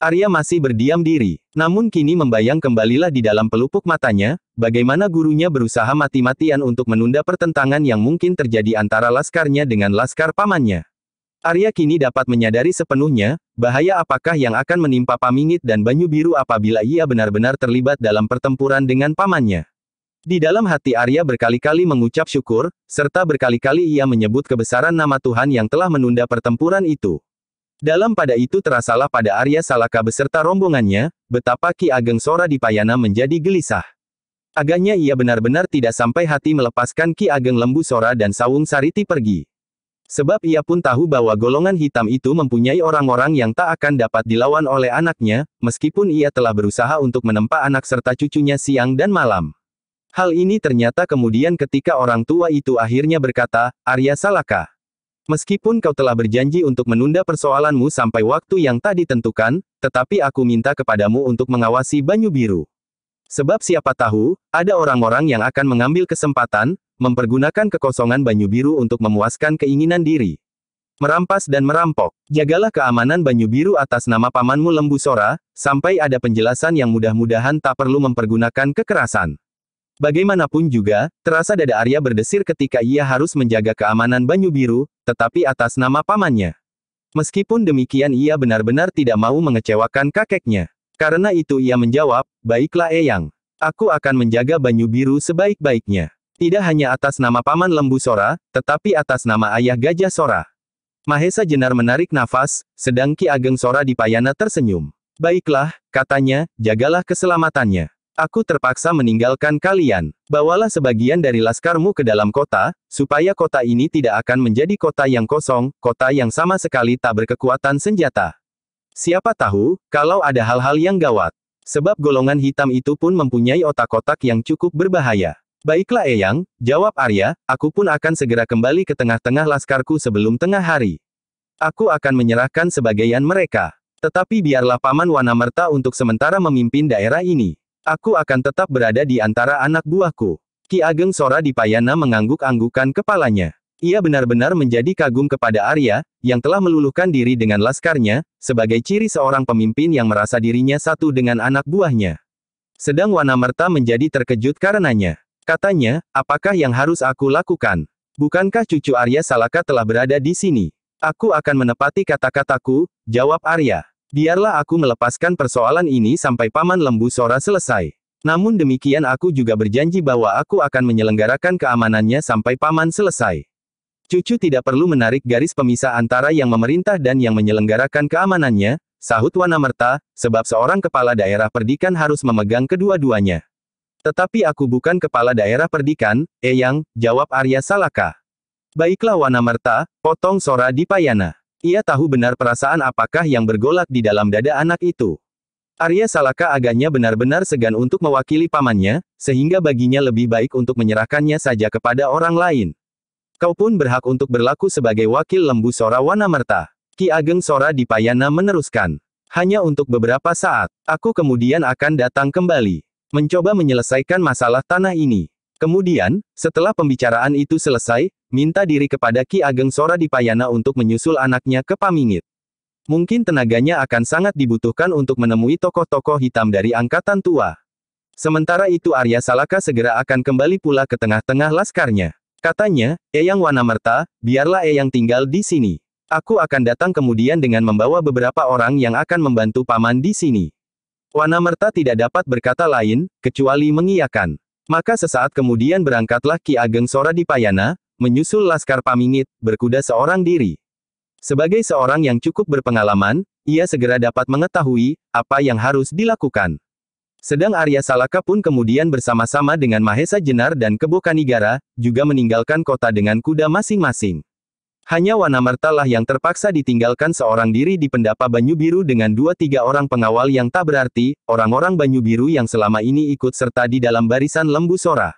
Arya masih berdiam diri, namun kini membayang kembalilah di dalam pelupuk matanya, bagaimana gurunya berusaha mati-matian untuk menunda pertentangan yang mungkin terjadi antara laskarnya dengan laskar pamannya. Arya kini dapat menyadari sepenuhnya, bahaya apakah yang akan menimpa Pamingit dan Banyu Biru apabila ia benar-benar terlibat dalam pertempuran dengan pamannya. Di dalam hati Arya berkali-kali mengucap syukur, serta berkali-kali ia menyebut kebesaran nama Tuhan yang telah menunda pertempuran itu. Dalam pada itu terasalah pada Arya Salaka beserta rombongannya, betapa Ki Ageng Sora di Payana menjadi gelisah. Agaknya ia benar-benar tidak sampai hati melepaskan Ki Ageng Lembu Sora dan Sawung Sariti pergi. Sebab ia pun tahu bahwa golongan hitam itu mempunyai orang-orang yang tak akan dapat dilawan oleh anaknya, meskipun ia telah berusaha untuk menempa anak serta cucunya siang dan malam. Hal ini ternyata kemudian ketika orang tua itu akhirnya berkata, Arya Salaka. Meskipun kau telah berjanji untuk menunda persoalanmu sampai waktu yang tak ditentukan, tetapi aku minta kepadamu untuk mengawasi Banyu Biru. Sebab siapa tahu, ada orang-orang yang akan mengambil kesempatan, mempergunakan kekosongan Banyu Biru untuk memuaskan keinginan diri. Merampas dan merampok. Jagalah keamanan Banyu Biru atas nama pamanmu Lembu Sora, sampai ada penjelasan yang mudah-mudahan tak perlu mempergunakan kekerasan. Bagaimanapun juga, terasa dada Arya berdesir ketika ia harus menjaga keamanan Banyu Biru, tetapi atas nama pamannya. Meskipun demikian ia benar-benar tidak mau mengecewakan kakeknya. Karena itu ia menjawab, baiklah Eyang. Aku akan menjaga Banyu Biru sebaik-baiknya. Tidak hanya atas nama Paman Lembu Sora, tetapi atas nama Ayah Gajah Sora. Mahesa Jenar menarik nafas, sedang Ki Ageng Sora di Payana tersenyum. Baiklah, katanya, jagalah keselamatannya. Aku terpaksa meninggalkan kalian. Bawalah sebagian dari laskarmu ke dalam kota, supaya kota ini tidak akan menjadi kota yang kosong, kota yang sama sekali tak berkekuatan senjata. Siapa tahu, kalau ada hal-hal yang gawat. Sebab golongan hitam itu pun mempunyai otak-otak yang cukup berbahaya. Baiklah Eyang, jawab Arya, aku pun akan segera kembali ke tengah-tengah laskarku sebelum tengah hari. Aku akan menyerahkan sebagian mereka. Tetapi biarlah Paman Wanamerta untuk sementara memimpin daerah ini. Aku akan tetap berada di antara anak buahku. Ki Ageng Sora di Payana mengangguk-anggukan kepalanya. Ia benar-benar menjadi kagum kepada Arya, yang telah meluluhkan diri dengan laskarnya, sebagai ciri seorang pemimpin yang merasa dirinya satu dengan anak buahnya. Sedang Wanamerta menjadi terkejut karenanya. Katanya, apakah yang harus aku lakukan? Bukankah cucu Arya Salaka telah berada di sini? Aku akan menepati kata-kataku, jawab Arya. Biarlah aku melepaskan persoalan ini sampai Paman Lembu Sora selesai. Namun demikian aku juga berjanji bahwa aku akan menyelenggarakan keamanannya sampai Paman selesai. Cucu tidak perlu menarik garis pemisah antara yang memerintah dan yang menyelenggarakan keamanannya, sahut Wanamerta, sebab seorang kepala daerah perdikan harus memegang kedua-duanya. Tetapi aku bukan kepala daerah perdikan, Eyang, jawab Arya Salaka. Baiklah Wanamerta, potong Sora di Payana. Ia tahu benar perasaan apakah yang bergolak di dalam dada anak itu. Arya Salaka agaknya benar-benar segan untuk mewakili pamannya, sehingga baginya lebih baik untuk menyerahkannya saja kepada orang lain. Kau pun berhak untuk berlaku sebagai wakil lembu Sora Wanamerta. Ki Ageng Sora di Payana meneruskan. Hanya untuk beberapa saat, aku kemudian akan datang kembali. Mencoba menyelesaikan masalah tanah ini. Kemudian, setelah pembicaraan itu selesai, minta diri kepada Ki Ageng Sora di Payana untuk menyusul anaknya ke Pamingit. Mungkin tenaganya akan sangat dibutuhkan untuk menemui tokoh-tokoh hitam dari angkatan tua. Sementara itu Arya Salaka segera akan kembali pula ke tengah-tengah laskarnya. Katanya, Eyang Wanamerta, biarlah Eyang tinggal di sini. Aku akan datang kemudian dengan membawa beberapa orang yang akan membantu paman di sini. Wanamerta tidak dapat berkata lain, kecuali mengiyakan. Maka sesaat kemudian berangkatlah Ki Ageng Sora di Payana, menyusul Laskar Pamingit, berkuda seorang diri. Sebagai seorang yang cukup berpengalaman, ia segera dapat mengetahui apa yang harus dilakukan. Sedang Arya Salaka pun kemudian bersama-sama dengan Mahesa Jenar dan Kebo Kanigara, juga meninggalkan kota dengan kuda masing-masing. Hanya Wanamerta lah yang terpaksa ditinggalkan seorang diri di pendapa Banyu Biru dengan dua tiga orang pengawal yang tak berarti, orang-orang Banyu Biru yang selama ini ikut serta di dalam barisan lembu Sora.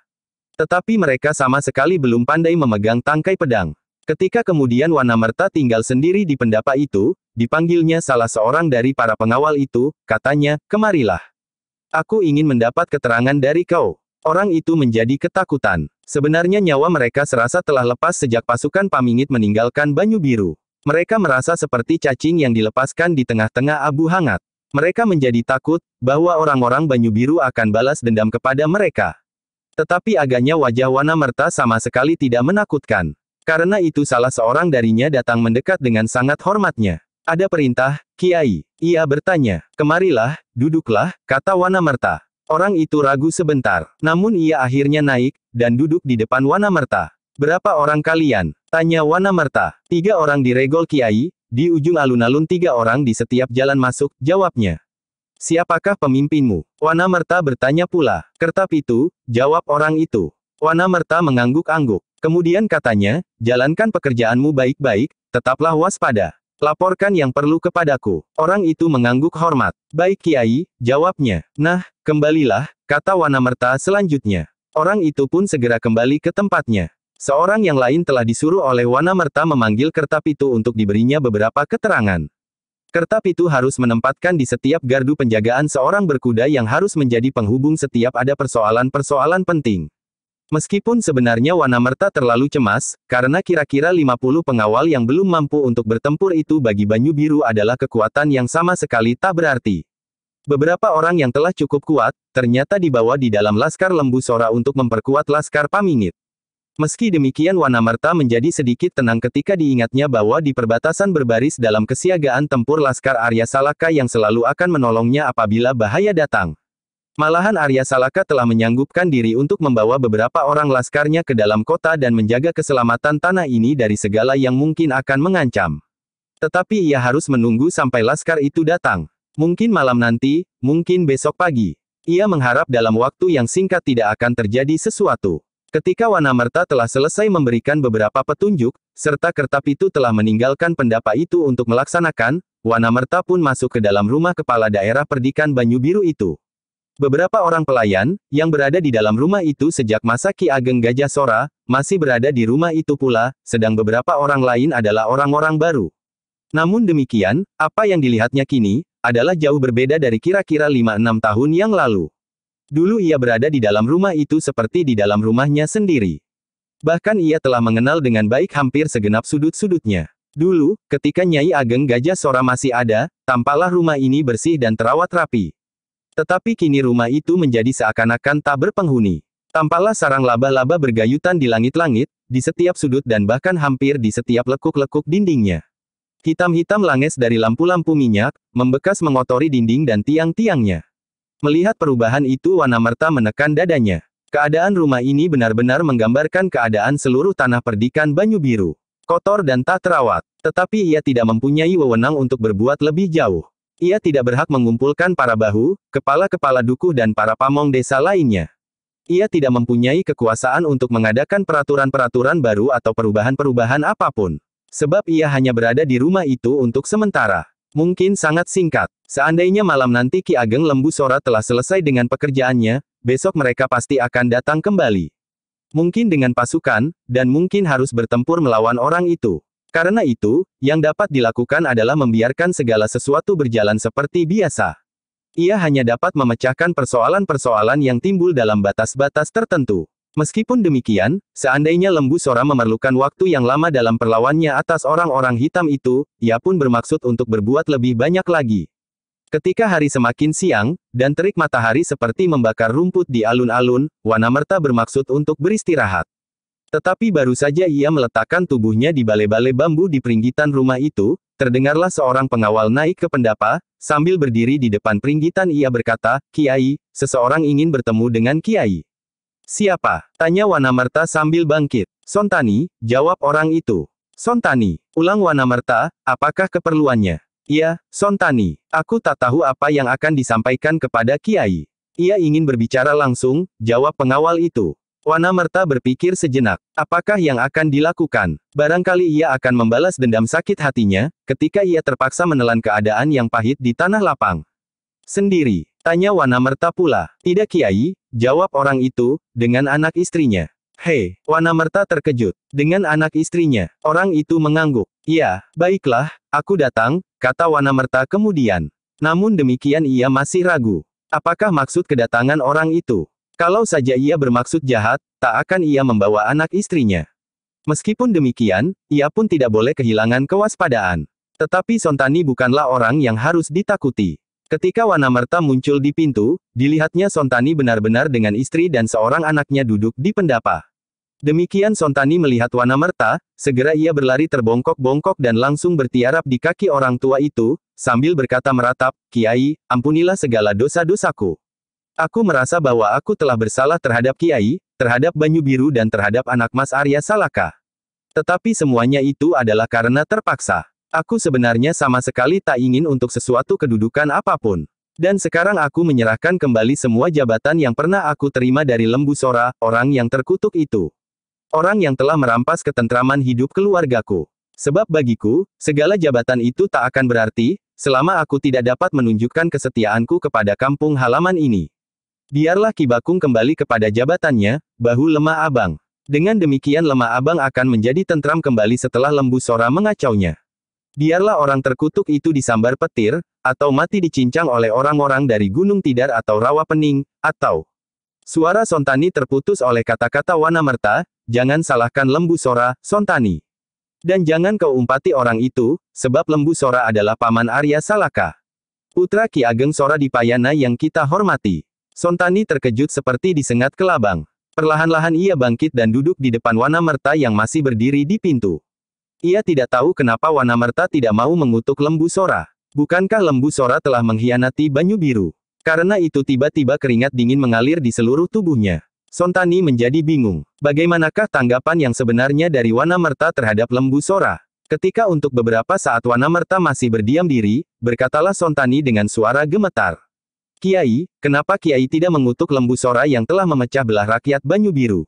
Tetapi mereka sama sekali belum pandai memegang tangkai pedang. Ketika kemudian Wanamerta tinggal sendiri di pendapa itu, dipanggilnya salah seorang dari para pengawal itu, katanya, kemarilah. Aku ingin mendapat keterangan dari kau. Orang itu menjadi ketakutan. Sebenarnya nyawa mereka serasa telah lepas sejak pasukan pamingit meninggalkan Banyu Biru. Mereka merasa seperti cacing yang dilepaskan di tengah-tengah abu hangat. Mereka menjadi takut, bahwa orang-orang Banyu Biru akan balas dendam kepada mereka. Tetapi agaknya wajah Wana Merta sama sekali tidak menakutkan. Karena itu salah seorang darinya datang mendekat dengan sangat hormatnya. Ada perintah, Kiai. Ia bertanya, kemarilah, duduklah, kata Wana Merta. Orang itu ragu sebentar. Namun ia akhirnya naik, dan duduk di depan Wanamerta. Berapa orang kalian? Tanya Wanamerta. Tiga orang di regol kiai, di ujung alun-alun tiga orang di setiap jalan masuk, jawabnya. Siapakah pemimpinmu? Wanamerta bertanya pula. Kertap itu, jawab orang itu. Wanamerta mengangguk-angguk. Kemudian katanya, jalankan pekerjaanmu baik-baik, tetaplah waspada. Laporkan yang perlu kepadaku. Orang itu mengangguk hormat. Baik Kiai, jawabnya. Nah, kembalilah, kata Wanamerta selanjutnya. Orang itu pun segera kembali ke tempatnya. Seorang yang lain telah disuruh oleh Wanamerta memanggil kertap itu untuk diberinya beberapa keterangan. Kertap itu harus menempatkan di setiap gardu penjagaan seorang berkuda yang harus menjadi penghubung setiap ada persoalan-persoalan penting. Meskipun sebenarnya Wanamerta terlalu cemas, karena kira-kira 50 pengawal yang belum mampu untuk bertempur itu bagi Banyu Biru adalah kekuatan yang sama sekali tak berarti. Beberapa orang yang telah cukup kuat, ternyata dibawa di dalam Laskar Lembu Sora untuk memperkuat Laskar Pamingit. Meski demikian Wanamerta menjadi sedikit tenang ketika diingatnya bahwa di perbatasan berbaris dalam kesiagaan tempur Laskar Arya Salaka yang selalu akan menolongnya apabila bahaya datang. Malahan Arya Salaka telah menyanggupkan diri untuk membawa beberapa orang laskarnya ke dalam kota dan menjaga keselamatan tanah ini dari segala yang mungkin akan mengancam. Tetapi ia harus menunggu sampai laskar itu datang. Mungkin malam nanti, mungkin besok pagi. Ia mengharap dalam waktu yang singkat tidak akan terjadi sesuatu. Ketika Wanamerta telah selesai memberikan beberapa petunjuk, serta itu telah meninggalkan pendapa itu untuk melaksanakan, Wanamerta pun masuk ke dalam rumah kepala daerah perdikan Banyu Biru itu. Beberapa orang pelayan, yang berada di dalam rumah itu sejak masa Ki Ageng Gajah Sora, masih berada di rumah itu pula, sedang beberapa orang lain adalah orang-orang baru. Namun demikian, apa yang dilihatnya kini, adalah jauh berbeda dari kira-kira 5-6 tahun yang lalu. Dulu ia berada di dalam rumah itu seperti di dalam rumahnya sendiri. Bahkan ia telah mengenal dengan baik hampir segenap sudut-sudutnya. Dulu, ketika Nyai Ageng Gajah Sora masih ada, tampaklah rumah ini bersih dan terawat rapi. Tetapi kini rumah itu menjadi seakan-akan tak berpenghuni. Tampaklah sarang laba-laba bergayutan di langit-langit, di setiap sudut dan bahkan hampir di setiap lekuk-lekuk dindingnya. Hitam-hitam langes dari lampu-lampu minyak, membekas mengotori dinding dan tiang-tiangnya. Melihat perubahan itu Wanamerta menekan dadanya. Keadaan rumah ini benar-benar menggambarkan keadaan seluruh tanah perdikan Banyu Biru. Kotor dan tak terawat. Tetapi ia tidak mempunyai wewenang untuk berbuat lebih jauh. Ia tidak berhak mengumpulkan para bahu, kepala-kepala duku dan para pamong desa lainnya. Ia tidak mempunyai kekuasaan untuk mengadakan peraturan-peraturan baru atau perubahan-perubahan apapun. Sebab ia hanya berada di rumah itu untuk sementara. Mungkin sangat singkat. Seandainya malam nanti Ki Ageng Lembu Sora telah selesai dengan pekerjaannya, besok mereka pasti akan datang kembali. Mungkin dengan pasukan, dan mungkin harus bertempur melawan orang itu. Karena itu, yang dapat dilakukan adalah membiarkan segala sesuatu berjalan seperti biasa. Ia hanya dapat memecahkan persoalan-persoalan yang timbul dalam batas-batas tertentu. Meskipun demikian, seandainya lembu Sora memerlukan waktu yang lama dalam perlawannya atas orang-orang hitam itu, ia pun bermaksud untuk berbuat lebih banyak lagi. Ketika hari semakin siang, dan terik matahari seperti membakar rumput di alun-alun, Wanamerta bermaksud untuk beristirahat. Tetapi baru saja ia meletakkan tubuhnya di balai-balai bambu di peringgitan rumah itu, terdengarlah seorang pengawal naik ke pendapa, sambil berdiri di depan peringgitan ia berkata, Kiai, seseorang ingin bertemu dengan Kiai. Siapa? Tanya Wanamerta sambil bangkit. Sontani, jawab orang itu. Sontani, ulang Wanamerta, apakah keperluannya? Iya, Sontani, aku tak tahu apa yang akan disampaikan kepada Kiai. Ia ingin berbicara langsung, jawab pengawal itu. Wana Merta berpikir sejenak. Apakah yang akan dilakukan? Barangkali ia akan membalas dendam sakit hatinya, ketika ia terpaksa menelan keadaan yang pahit di tanah lapang. Sendiri, tanya Wana Merta pula. Tidak kiai, jawab orang itu, dengan anak istrinya. Hei, Wana Merta terkejut. Dengan anak istrinya, orang itu mengangguk. Ya, baiklah, aku datang, kata Wana Merta kemudian. Namun demikian ia masih ragu. Apakah maksud kedatangan orang itu? Kalau saja ia bermaksud jahat, tak akan ia membawa anak istrinya. Meskipun demikian, ia pun tidak boleh kehilangan kewaspadaan. Tetapi Sontani bukanlah orang yang harus ditakuti. Ketika Wanamerta muncul di pintu, dilihatnya Sontani benar-benar dengan istri dan seorang anaknya duduk di pendapa. Demikian Sontani melihat Wanamerta, segera ia berlari terbongkok-bongkok dan langsung bertiarap di kaki orang tua itu, sambil berkata meratap, Kiai, ampunilah segala dosa-dosaku. Aku merasa bahwa aku telah bersalah terhadap Kiai, terhadap Banyu Biru dan terhadap anak Mas Arya Salaka. Tetapi semuanya itu adalah karena terpaksa. Aku sebenarnya sama sekali tak ingin untuk sesuatu kedudukan apapun. Dan sekarang aku menyerahkan kembali semua jabatan yang pernah aku terima dari Lembu Sora, orang yang terkutuk itu. Orang yang telah merampas ketentraman hidup keluargaku. Sebab bagiku, segala jabatan itu tak akan berarti, selama aku tidak dapat menunjukkan kesetiaanku kepada kampung halaman ini. Biarlah Kibakung kembali kepada jabatannya, bahu lemah abang. Dengan demikian lemah abang akan menjadi tentram kembali setelah lembu Sora mengacaunya. Biarlah orang terkutuk itu disambar petir, atau mati dicincang oleh orang-orang dari Gunung Tidar atau Rawa Pening, atau... Suara Sontani terputus oleh kata-kata merta jangan salahkan lembu Sora, Sontani. Dan jangan kau umpati orang itu, sebab lembu Sora adalah paman Arya Salaka. Putra Ki Ageng Sora di Payana yang kita hormati. Sontani terkejut seperti disengat ke labang. Perlahan-lahan ia bangkit dan duduk di depan Wanamerta yang masih berdiri di pintu. Ia tidak tahu kenapa Wanamerta tidak mau mengutuk lembu Sora. Bukankah lembu Sora telah mengkhianati Banyu Biru? Karena itu tiba-tiba keringat dingin mengalir di seluruh tubuhnya. Sontani menjadi bingung. Bagaimanakah tanggapan yang sebenarnya dari Wanamerta terhadap lembu Sora? Ketika untuk beberapa saat Wanamerta masih berdiam diri, berkatalah Sontani dengan suara gemetar. Kiai, kenapa Kiai tidak mengutuk Lembu Sora yang telah memecah belah rakyat Banyu Biru?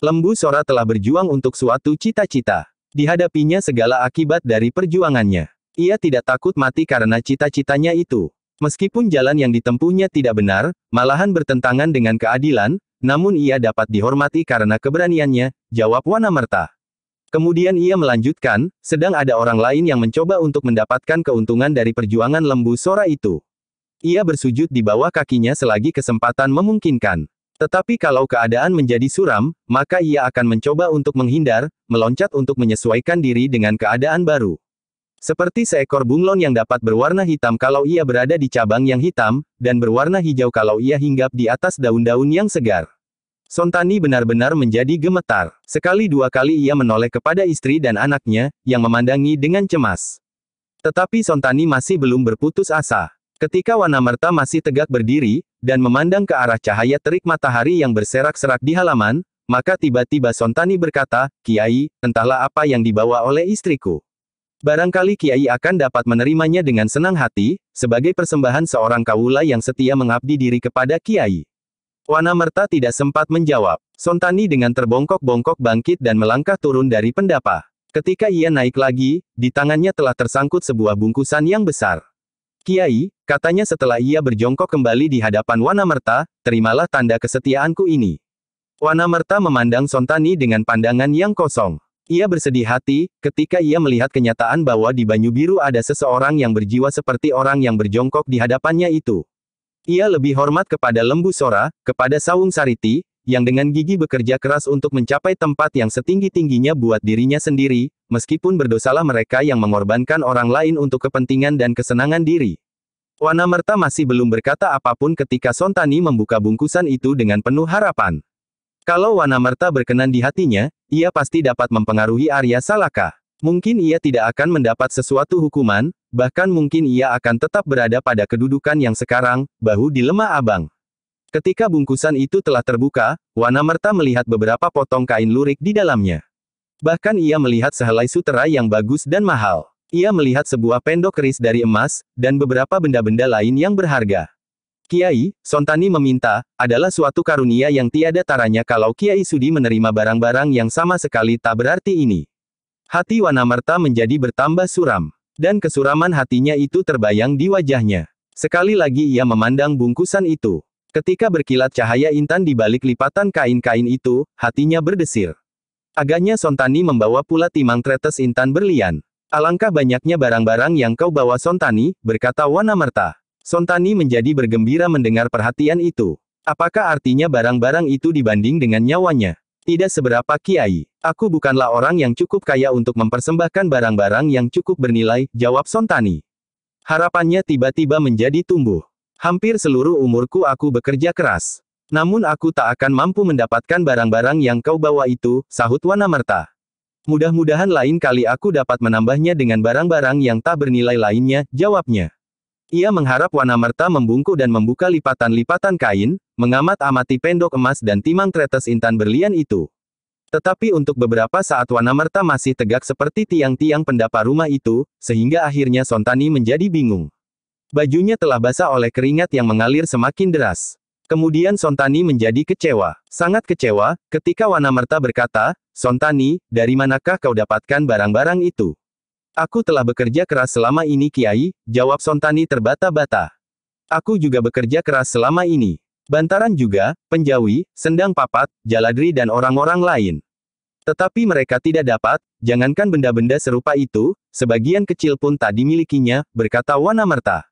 Lembu Sora telah berjuang untuk suatu cita-cita. Dihadapinya segala akibat dari perjuangannya. Ia tidak takut mati karena cita-citanya itu. Meskipun jalan yang ditempuhnya tidak benar, malahan bertentangan dengan keadilan, namun ia dapat dihormati karena keberaniannya, jawab Wanamerta. Kemudian ia melanjutkan, sedang ada orang lain yang mencoba untuk mendapatkan keuntungan dari perjuangan lembu Sora itu. Ia bersujud di bawah kakinya selagi kesempatan memungkinkan. Tetapi kalau keadaan menjadi suram, maka ia akan mencoba untuk menghindar, meloncat untuk menyesuaikan diri dengan keadaan baru. Seperti seekor bunglon yang dapat berwarna hitam kalau ia berada di cabang yang hitam, dan berwarna hijau kalau ia hinggap di atas daun-daun yang segar. Sontani benar-benar menjadi gemetar. Sekali dua kali ia menoleh kepada istri dan anaknya, yang memandangi dengan cemas. Tetapi Sontani masih belum berputus asa. Ketika Wanamerta masih tegak berdiri, dan memandang ke arah cahaya terik matahari yang berserak-serak di halaman, maka tiba-tiba Sontani berkata, Kiai, entahlah apa yang dibawa oleh istriku. Barangkali Kiai akan dapat menerimanya dengan senang hati, sebagai persembahan seorang kaula yang setia mengabdi diri kepada Kiai. Wanamerta tidak sempat menjawab. Sontani dengan terbongkok-bongkok bangkit dan melangkah turun dari pendapa. Ketika ia naik lagi, di tangannya telah tersangkut sebuah bungkusan yang besar. Kiai, katanya setelah ia berjongkok kembali di hadapan Wanamerta, terimalah tanda kesetiaanku ini. Wanamerta memandang Sontani dengan pandangan yang kosong. Ia bersedih hati, ketika ia melihat kenyataan bahwa di Banyu Biru ada seseorang yang berjiwa seperti orang yang berjongkok di hadapannya itu. Ia lebih hormat kepada lembu Sora, kepada Sawung Sariti, yang dengan gigi bekerja keras untuk mencapai tempat yang setinggi-tingginya buat dirinya sendiri, meskipun berdosalah mereka yang mengorbankan orang lain untuk kepentingan dan kesenangan diri. Wanamerta masih belum berkata apapun ketika Sontani membuka bungkusan itu dengan penuh harapan. Kalau Wanamerta berkenan di hatinya, ia pasti dapat mempengaruhi Arya Salaka. Mungkin ia tidak akan mendapat sesuatu hukuman, bahkan mungkin ia akan tetap berada pada kedudukan yang sekarang, bahu di lemah abang. Ketika bungkusan itu telah terbuka, Wanamerta melihat beberapa potong kain lurik di dalamnya. Bahkan ia melihat sehelai sutera yang bagus dan mahal. Ia melihat sebuah pendok keris dari emas, dan beberapa benda-benda lain yang berharga. Kiai, Sontani meminta, adalah suatu karunia yang tiada taranya kalau Kiai Sudi menerima barang-barang yang sama sekali tak berarti ini. Hati Wanamerta menjadi bertambah suram. Dan kesuraman hatinya itu terbayang di wajahnya. Sekali lagi ia memandang bungkusan itu. Ketika berkilat cahaya intan di balik lipatan kain-kain itu, hatinya berdesir. Agaknya Sontani membawa pula timang tretes intan berlian. Alangkah banyaknya barang-barang yang kau bawa Sontani, berkata Wanamerta. Sontani menjadi bergembira mendengar perhatian itu. Apakah artinya barang-barang itu dibanding dengan nyawanya? Tidak seberapa kiai. Aku bukanlah orang yang cukup kaya untuk mempersembahkan barang-barang yang cukup bernilai, jawab Sontani. Harapannya tiba-tiba menjadi tumbuh. Hampir seluruh umurku aku bekerja keras. Namun aku tak akan mampu mendapatkan barang-barang yang kau bawa itu, sahut Wanamerta. Mudah-mudahan lain kali aku dapat menambahnya dengan barang-barang yang tak bernilai lainnya, jawabnya. Ia mengharap Wanamerta membungkuk dan membuka lipatan-lipatan kain, mengamat-amati pendok emas dan timang tretes intan berlian itu. Tetapi untuk beberapa saat Wanamerta masih tegak seperti tiang-tiang pendapa rumah itu, sehingga akhirnya Sontani menjadi bingung. Bajunya telah basah oleh keringat yang mengalir semakin deras. Kemudian Sontani menjadi kecewa. Sangat kecewa, ketika Wanamerta berkata, Sontani, dari manakah kau dapatkan barang-barang itu? Aku telah bekerja keras selama ini Kiai, jawab Sontani terbata-bata. Aku juga bekerja keras selama ini. Bantaran juga, Penjawi, Sendang Papat, Jaladri dan orang-orang lain. Tetapi mereka tidak dapat, jangankan benda-benda serupa itu, sebagian kecil pun tak dimilikinya, berkata Wanamerta.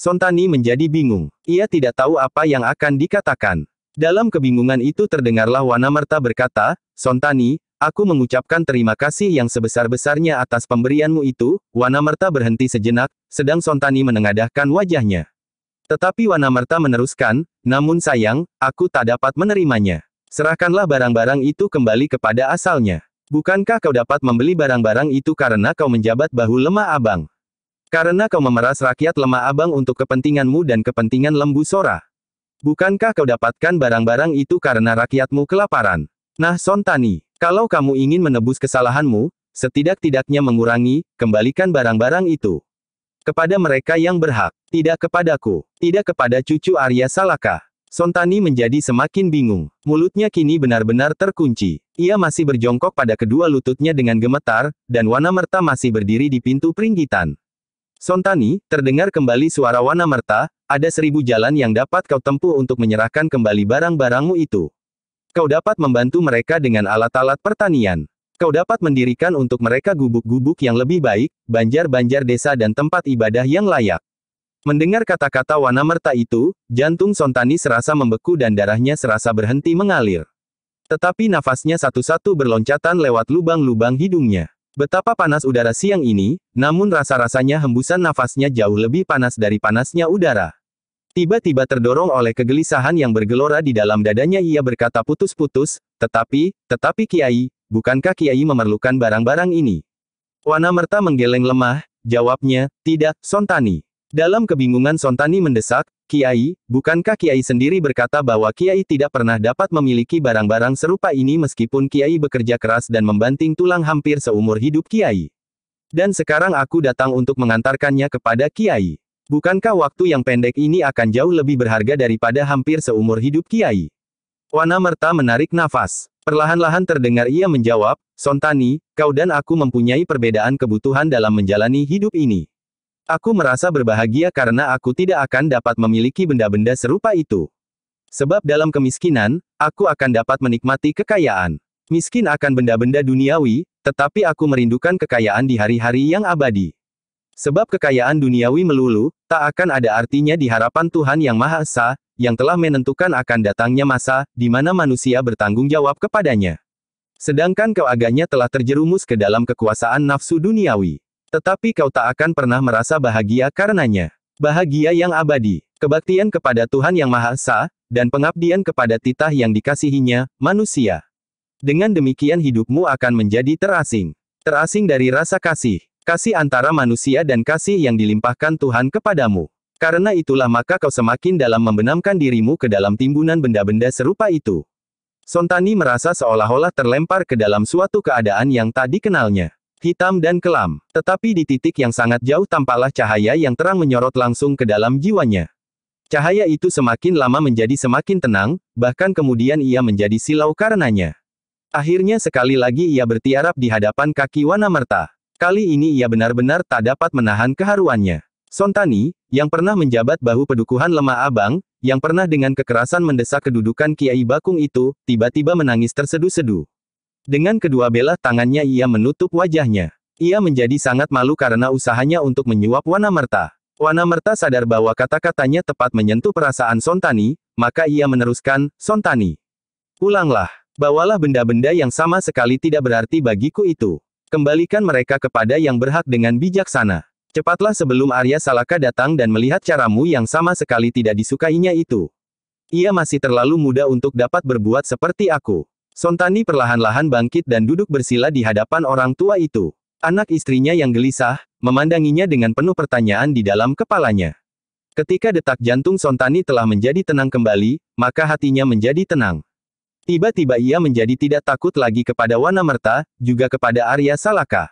Sontani menjadi bingung. Ia tidak tahu apa yang akan dikatakan. Dalam kebingungan itu terdengarlah Wanamerta berkata, Sontani, aku mengucapkan terima kasih yang sebesar-besarnya atas pemberianmu itu, Wanamerta berhenti sejenak, sedang Sontani menengadahkan wajahnya. Tetapi Wanamerta meneruskan, namun sayang, aku tak dapat menerimanya. Serahkanlah barang-barang itu kembali kepada asalnya. Bukankah kau dapat membeli barang-barang itu karena kau menjabat bahu lemah abang? Karena kau memeras rakyat lemah abang untuk kepentinganmu dan kepentingan lembu sora. Bukankah kau dapatkan barang-barang itu karena rakyatmu kelaparan? Nah Sontani, kalau kamu ingin menebus kesalahanmu, setidak-tidaknya mengurangi, kembalikan barang-barang itu. Kepada mereka yang berhak, tidak kepadaku, tidak kepada cucu Arya Salaka. Sontani menjadi semakin bingung. Mulutnya kini benar-benar terkunci. Ia masih berjongkok pada kedua lututnya dengan gemetar, dan Wanamerta masih berdiri di pintu peringgitan. Sontani, terdengar kembali suara Wana Merta, ada seribu jalan yang dapat kau tempuh untuk menyerahkan kembali barang-barangmu itu. Kau dapat membantu mereka dengan alat-alat pertanian. Kau dapat mendirikan untuk mereka gubuk-gubuk yang lebih baik, banjar-banjar desa dan tempat ibadah yang layak. Mendengar kata-kata Wana Merta itu, jantung Sontani serasa membeku dan darahnya serasa berhenti mengalir. Tetapi nafasnya satu-satu berloncatan lewat lubang-lubang hidungnya. Betapa panas udara siang ini, namun rasa-rasanya hembusan nafasnya jauh lebih panas dari panasnya udara. Tiba-tiba terdorong oleh kegelisahan yang bergelora di dalam dadanya ia berkata putus-putus, tetapi, tetapi Kiai, bukankah Kiai memerlukan barang-barang ini? Wana Merta menggeleng lemah, jawabnya, tidak, Sontani. Dalam kebingungan Sontani mendesak, Kiai, bukankah Kiai sendiri berkata bahwa Kiai tidak pernah dapat memiliki barang-barang serupa ini meskipun Kiai bekerja keras dan membanting tulang hampir seumur hidup Kiai? Dan sekarang aku datang untuk mengantarkannya kepada Kiai. Bukankah waktu yang pendek ini akan jauh lebih berharga daripada hampir seumur hidup Kiai? Wana Merta menarik nafas. Perlahan-lahan terdengar ia menjawab, Sontani, kau dan aku mempunyai perbedaan kebutuhan dalam menjalani hidup ini. Aku merasa berbahagia karena aku tidak akan dapat memiliki benda-benda serupa itu. Sebab dalam kemiskinan, aku akan dapat menikmati kekayaan. Miskin akan benda-benda duniawi, tetapi aku merindukan kekayaan di hari-hari yang abadi. Sebab kekayaan duniawi melulu, tak akan ada artinya di harapan Tuhan Yang Maha Esa, yang telah menentukan akan datangnya masa, di mana manusia bertanggung jawab kepadanya. Sedangkan keaganya telah terjerumus ke dalam kekuasaan nafsu duniawi. Tetapi kau tak akan pernah merasa bahagia karenanya. Bahagia yang abadi, kebaktian kepada Tuhan Yang Maha Esa, dan pengabdian kepada titah yang dikasihinya, manusia. Dengan demikian hidupmu akan menjadi terasing. Terasing dari rasa kasih. Kasih antara manusia dan kasih yang dilimpahkan Tuhan kepadamu. Karena itulah maka kau semakin dalam membenamkan dirimu ke dalam timbunan benda-benda serupa itu. Sontani merasa seolah-olah terlempar ke dalam suatu keadaan yang tak dikenalnya hitam dan kelam. Tetapi di titik yang sangat jauh tampaklah cahaya yang terang menyorot langsung ke dalam jiwanya. Cahaya itu semakin lama menjadi semakin tenang, bahkan kemudian ia menjadi silau karenanya. Akhirnya sekali lagi ia bertiarap di hadapan kaki Wana Wanamerta. Kali ini ia benar-benar tak dapat menahan keharuannya. Sontani, yang pernah menjabat bahu pedukuhan lemah abang, yang pernah dengan kekerasan mendesak kedudukan Kiai Bakung itu, tiba-tiba menangis tersedu-sedu. Dengan kedua belah tangannya ia menutup wajahnya. Ia menjadi sangat malu karena usahanya untuk menyuap Wanamerta. Wanamerta sadar bahwa kata-katanya tepat menyentuh perasaan Sontani, maka ia meneruskan, Sontani. Pulanglah, bawalah benda-benda yang sama sekali tidak berarti bagiku itu. Kembalikan mereka kepada yang berhak dengan bijaksana. Cepatlah sebelum Arya Salaka datang dan melihat caramu yang sama sekali tidak disukainya itu. Ia masih terlalu muda untuk dapat berbuat seperti aku. Sontani perlahan-lahan bangkit dan duduk bersila di hadapan orang tua itu. Anak istrinya yang gelisah, memandanginya dengan penuh pertanyaan di dalam kepalanya. Ketika detak jantung Sontani telah menjadi tenang kembali, maka hatinya menjadi tenang. Tiba-tiba ia menjadi tidak takut lagi kepada Wanamerta, juga kepada Arya Salaka.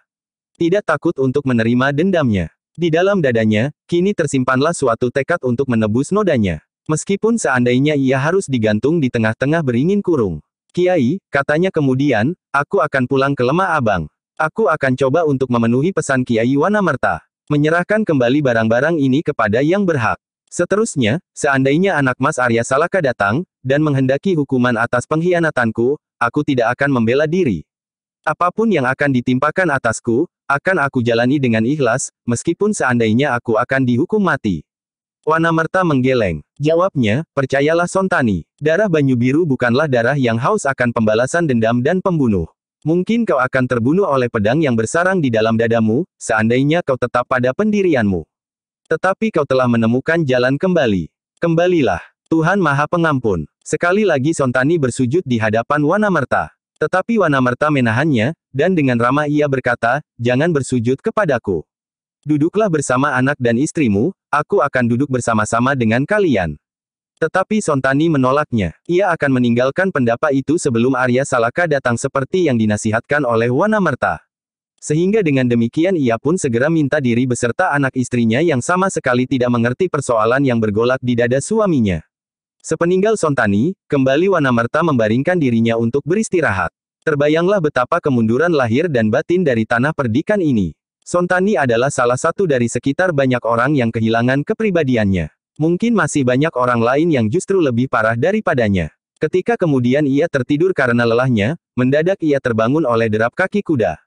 Tidak takut untuk menerima dendamnya. Di dalam dadanya, kini tersimpanlah suatu tekad untuk menebus nodanya. Meskipun seandainya ia harus digantung di tengah-tengah beringin kurung. Kiai, katanya kemudian, aku akan pulang ke Lemah Abang. Aku akan coba untuk memenuhi pesan Kiai Wanamerta. Menyerahkan kembali barang-barang ini kepada yang berhak. Seterusnya, seandainya anak Mas Arya Salaka datang, dan menghendaki hukuman atas pengkhianatanku, aku tidak akan membela diri. Apapun yang akan ditimpakan atasku, akan aku jalani dengan ikhlas, meskipun seandainya aku akan dihukum mati. Wanamerta menggeleng. Jawabnya, percayalah Sontani, darah banyu biru bukanlah darah yang haus akan pembalasan dendam dan pembunuh. Mungkin kau akan terbunuh oleh pedang yang bersarang di dalam dadamu, seandainya kau tetap pada pendirianmu. Tetapi kau telah menemukan jalan kembali. Kembalilah, Tuhan Maha Pengampun. Sekali lagi Sontani bersujud di hadapan Wanamerta. Tetapi Wanamerta menahannya, dan dengan ramah ia berkata, jangan bersujud kepadaku. Duduklah bersama anak dan istrimu, aku akan duduk bersama-sama dengan kalian. Tetapi Sontani menolaknya. Ia akan meninggalkan pendapat itu sebelum Arya Salaka datang seperti yang dinasihatkan oleh Wanamerta. Sehingga dengan demikian ia pun segera minta diri beserta anak istrinya yang sama sekali tidak mengerti persoalan yang bergolak di dada suaminya. Sepeninggal Sontani, kembali Wanamerta membaringkan dirinya untuk beristirahat. Terbayanglah betapa kemunduran lahir dan batin dari tanah perdikan ini. Sontani adalah salah satu dari sekitar banyak orang yang kehilangan kepribadiannya. Mungkin masih banyak orang lain yang justru lebih parah daripadanya. Ketika kemudian ia tertidur karena lelahnya, mendadak ia terbangun oleh derap kaki kuda.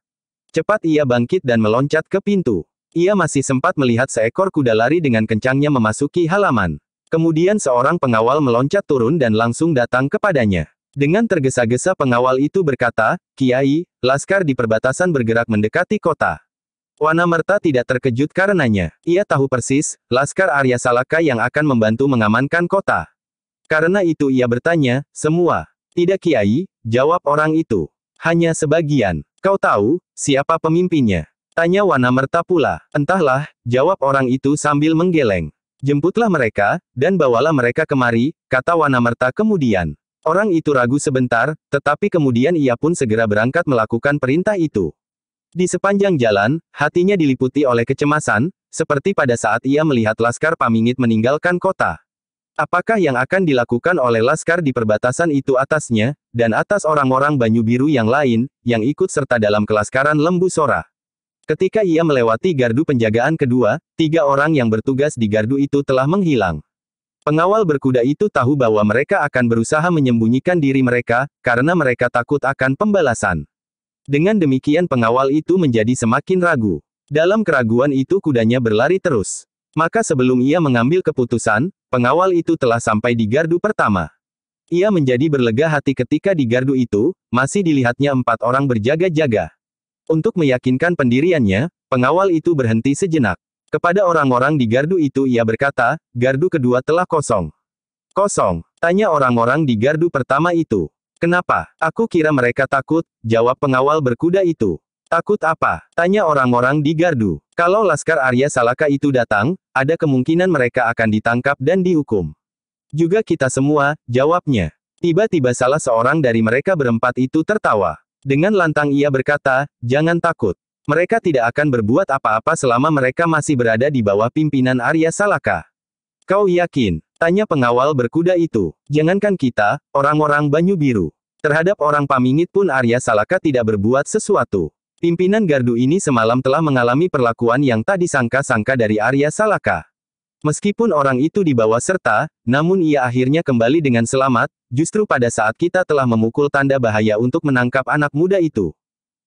Cepat ia bangkit dan meloncat ke pintu. Ia masih sempat melihat seekor kuda lari dengan kencangnya memasuki halaman. Kemudian seorang pengawal meloncat turun dan langsung datang kepadanya. Dengan tergesa-gesa pengawal itu berkata, Kiai, Laskar di perbatasan bergerak mendekati kota. Wana Merta tidak terkejut karenanya. Ia tahu persis, Laskar Arya Salaka yang akan membantu mengamankan kota. Karena itu ia bertanya, semua. Tidak kiai, jawab orang itu. Hanya sebagian. Kau tahu, siapa pemimpinnya? Tanya Wana Merta pula. Entahlah, jawab orang itu sambil menggeleng. Jemputlah mereka, dan bawalah mereka kemari, kata Wana Merta kemudian. Orang itu ragu sebentar, tetapi kemudian ia pun segera berangkat melakukan perintah itu. Di sepanjang jalan, hatinya diliputi oleh kecemasan, seperti pada saat ia melihat Laskar Pamingit meninggalkan kota. Apakah yang akan dilakukan oleh Laskar di perbatasan itu atasnya, dan atas orang-orang Banyu Biru yang lain, yang ikut serta dalam kelaskaran Lembu Sora? Ketika ia melewati gardu penjagaan kedua, tiga orang yang bertugas di gardu itu telah menghilang. Pengawal berkuda itu tahu bahwa mereka akan berusaha menyembunyikan diri mereka, karena mereka takut akan pembalasan. Dengan demikian pengawal itu menjadi semakin ragu. Dalam keraguan itu kudanya berlari terus. Maka sebelum ia mengambil keputusan, pengawal itu telah sampai di gardu pertama. Ia menjadi berlega hati ketika di gardu itu, masih dilihatnya empat orang berjaga-jaga. Untuk meyakinkan pendiriannya, pengawal itu berhenti sejenak. Kepada orang-orang di gardu itu ia berkata, gardu kedua telah kosong. Kosong, tanya orang-orang di gardu pertama itu. Kenapa? Aku kira mereka takut, jawab pengawal berkuda itu. Takut apa? Tanya orang-orang di gardu. Kalau Laskar Arya Salaka itu datang, ada kemungkinan mereka akan ditangkap dan dihukum. Juga kita semua, jawabnya. Tiba-tiba salah seorang dari mereka berempat itu tertawa. Dengan lantang ia berkata, jangan takut. Mereka tidak akan berbuat apa-apa selama mereka masih berada di bawah pimpinan Arya Salaka. Kau yakin? Tanya pengawal berkuda itu. Jangankan kita, orang-orang Banyu Biru. Terhadap orang Pamingit pun Arya Salaka tidak berbuat sesuatu. Pimpinan gardu ini semalam telah mengalami perlakuan yang tak disangka-sangka dari Arya Salaka. Meskipun orang itu dibawa serta, namun ia akhirnya kembali dengan selamat, justru pada saat kita telah memukul tanda bahaya untuk menangkap anak muda itu.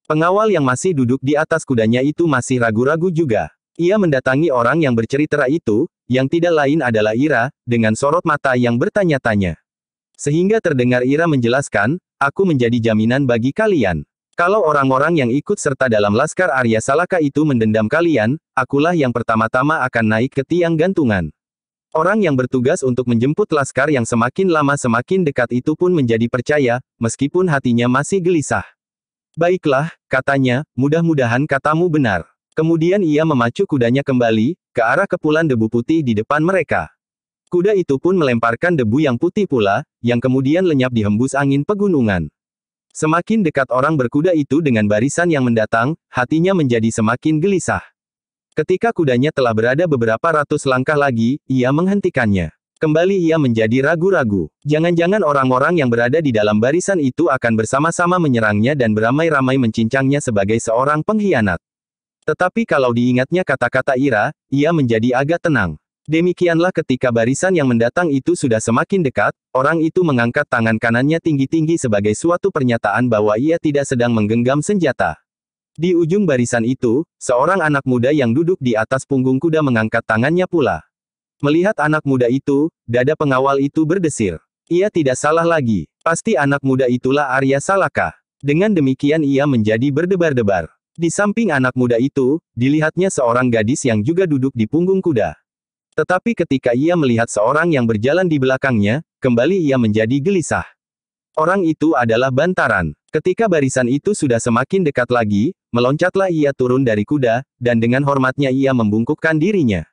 Pengawal yang masih duduk di atas kudanya itu masih ragu-ragu juga. Ia mendatangi orang yang bercerita itu, yang tidak lain adalah Ira, dengan sorot mata yang bertanya-tanya. Sehingga terdengar Ira menjelaskan, aku menjadi jaminan bagi kalian. Kalau orang-orang yang ikut serta dalam Laskar Arya Salaka itu mendendam kalian, akulah yang pertama-tama akan naik ke tiang gantungan. Orang yang bertugas untuk menjemput Laskar yang semakin lama semakin dekat itu pun menjadi percaya, meskipun hatinya masih gelisah. Baiklah, katanya, mudah-mudahan katamu benar. Kemudian ia memacu kudanya kembali, ke arah kepulan debu putih di depan mereka. Kuda itu pun melemparkan debu yang putih pula, yang kemudian lenyap dihembus angin pegunungan. Semakin dekat orang berkuda itu dengan barisan yang mendatang, hatinya menjadi semakin gelisah. Ketika kudanya telah berada beberapa ratus langkah lagi, ia menghentikannya. Kembali ia menjadi ragu-ragu. Jangan-jangan orang-orang yang berada di dalam barisan itu akan bersama-sama menyerangnya dan beramai-ramai mencincangnya sebagai seorang pengkhianat. Tetapi kalau diingatnya kata-kata Ira, ia menjadi agak tenang. Demikianlah ketika barisan yang mendatang itu sudah semakin dekat, orang itu mengangkat tangan kanannya tinggi-tinggi sebagai suatu pernyataan bahwa ia tidak sedang menggenggam senjata. Di ujung barisan itu, seorang anak muda yang duduk di atas punggung kuda mengangkat tangannya pula. Melihat anak muda itu, dada pengawal itu berdesir. Ia tidak salah lagi. Pasti anak muda itulah Arya Salaka. Dengan demikian ia menjadi berdebar-debar. Di samping anak muda itu, dilihatnya seorang gadis yang juga duduk di punggung kuda. Tetapi ketika ia melihat seorang yang berjalan di belakangnya, kembali ia menjadi gelisah. Orang itu adalah Bantaran. Ketika barisan itu sudah semakin dekat lagi, meloncatlah ia turun dari kuda, dan dengan hormatnya ia membungkukkan dirinya.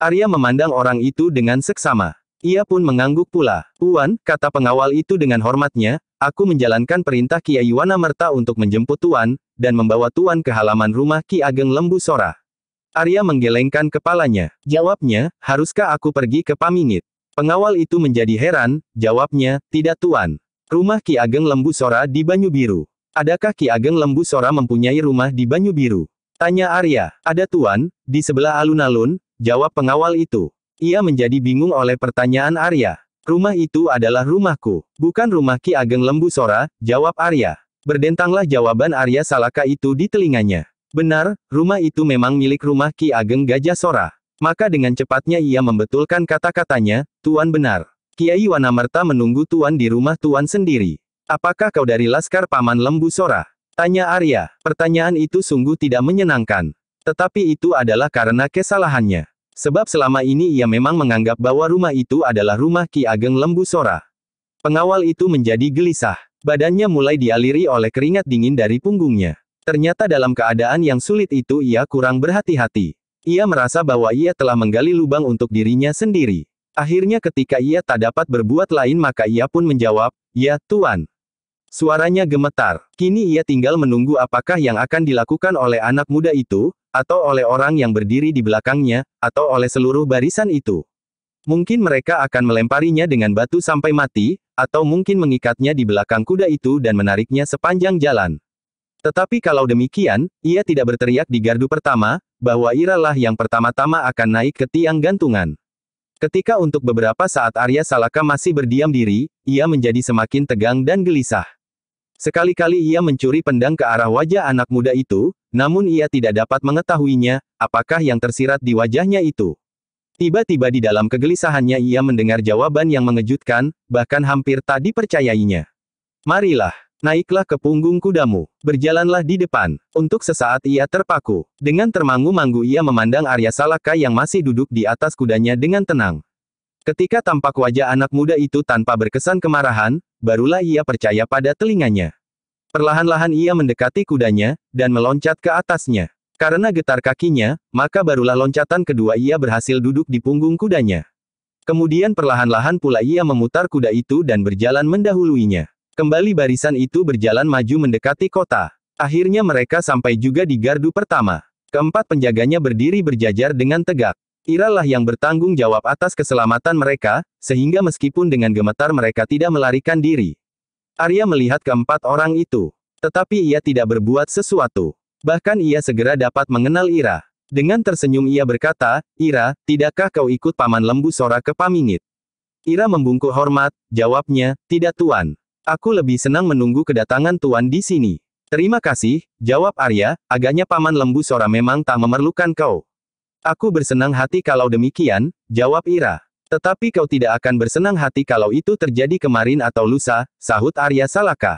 Arya memandang orang itu dengan seksama. Ia pun mengangguk pula. Uan, kata pengawal itu dengan hormatnya, Aku menjalankan perintah Ki Ayuana Merta untuk menjemput Tuan, dan membawa Tuan ke halaman rumah Ki Ageng Lembu Sora. Arya menggelengkan kepalanya. Jawabnya, haruskah aku pergi ke Pamingit? Pengawal itu menjadi heran, jawabnya, tidak Tuan. Rumah Ki Ageng Lembu Sora di Banyu Biru. Adakah Ki Ageng Lembu Sora mempunyai rumah di Banyu Biru? Tanya Arya. Ada Tuan, di sebelah alun-alun, jawab pengawal itu. Ia menjadi bingung oleh pertanyaan Arya. Rumah itu adalah rumahku, bukan rumah Ki Ageng Lembu Sora, jawab Arya. Berdentanglah jawaban Arya Salaka itu di telinganya. Benar, rumah itu memang milik rumah Ki Ageng Gajah Sora. Maka dengan cepatnya ia membetulkan kata-katanya, Tuan benar. Kiai Wanamerta menunggu Tuan di rumah Tuan sendiri. Apakah kau dari Laskar Paman Lembu Sora? Tanya Arya. Pertanyaan itu sungguh tidak menyenangkan. Tetapi itu adalah karena kesalahannya. Sebab selama ini ia memang menganggap bahwa rumah itu adalah rumah Ki Ageng Lembu Sora. Pengawal itu menjadi gelisah. Badannya mulai dialiri oleh keringat dingin dari punggungnya. Ternyata dalam keadaan yang sulit itu ia kurang berhati-hati. Ia merasa bahwa ia telah menggali lubang untuk dirinya sendiri. Akhirnya ketika ia tak dapat berbuat lain maka ia pun menjawab, Ya, Tuan. Suaranya gemetar. Kini ia tinggal menunggu apakah yang akan dilakukan oleh anak muda itu, atau oleh orang yang berdiri di belakangnya, atau oleh seluruh barisan itu. Mungkin mereka akan melemparinya dengan batu sampai mati, atau mungkin mengikatnya di belakang kuda itu dan menariknya sepanjang jalan. Tetapi kalau demikian, ia tidak berteriak di gardu pertama, bahwa Iralah yang pertama-tama akan naik ke tiang gantungan. Ketika untuk beberapa saat Arya Salaka masih berdiam diri, ia menjadi semakin tegang dan gelisah. Sekali-kali ia mencuri pendang ke arah wajah anak muda itu, namun ia tidak dapat mengetahuinya, apakah yang tersirat di wajahnya itu. Tiba-tiba di dalam kegelisahannya ia mendengar jawaban yang mengejutkan, bahkan hampir tak dipercayainya. Marilah, naiklah ke punggung kudamu, berjalanlah di depan. Untuk sesaat ia terpaku. Dengan termangu mangu ia memandang Arya Salaka yang masih duduk di atas kudanya dengan tenang. Ketika tampak wajah anak muda itu tanpa berkesan kemarahan, barulah ia percaya pada telinganya. Perlahan-lahan ia mendekati kudanya, dan meloncat ke atasnya. Karena getar kakinya, maka barulah loncatan kedua ia berhasil duduk di punggung kudanya. Kemudian perlahan-lahan pula ia memutar kuda itu dan berjalan mendahuluinya. Kembali barisan itu berjalan maju mendekati kota. Akhirnya mereka sampai juga di gardu pertama. Keempat penjaganya berdiri berjajar dengan tegak. Iralah yang bertanggung jawab atas keselamatan mereka, sehingga meskipun dengan gemetar mereka tidak melarikan diri. Arya melihat keempat orang itu. Tetapi ia tidak berbuat sesuatu. Bahkan ia segera dapat mengenal Ira. Dengan tersenyum ia berkata, Ira, tidakkah kau ikut paman lembu Sora ke Pamingit? Ira membungkuk hormat, jawabnya, tidak tuan. Aku lebih senang menunggu kedatangan tuan di sini. Terima kasih, jawab Arya, agaknya paman lembu Sora memang tak memerlukan kau. Aku bersenang hati kalau demikian, jawab Ira. Tetapi kau tidak akan bersenang hati kalau itu terjadi kemarin atau lusa, sahut Arya Salaka.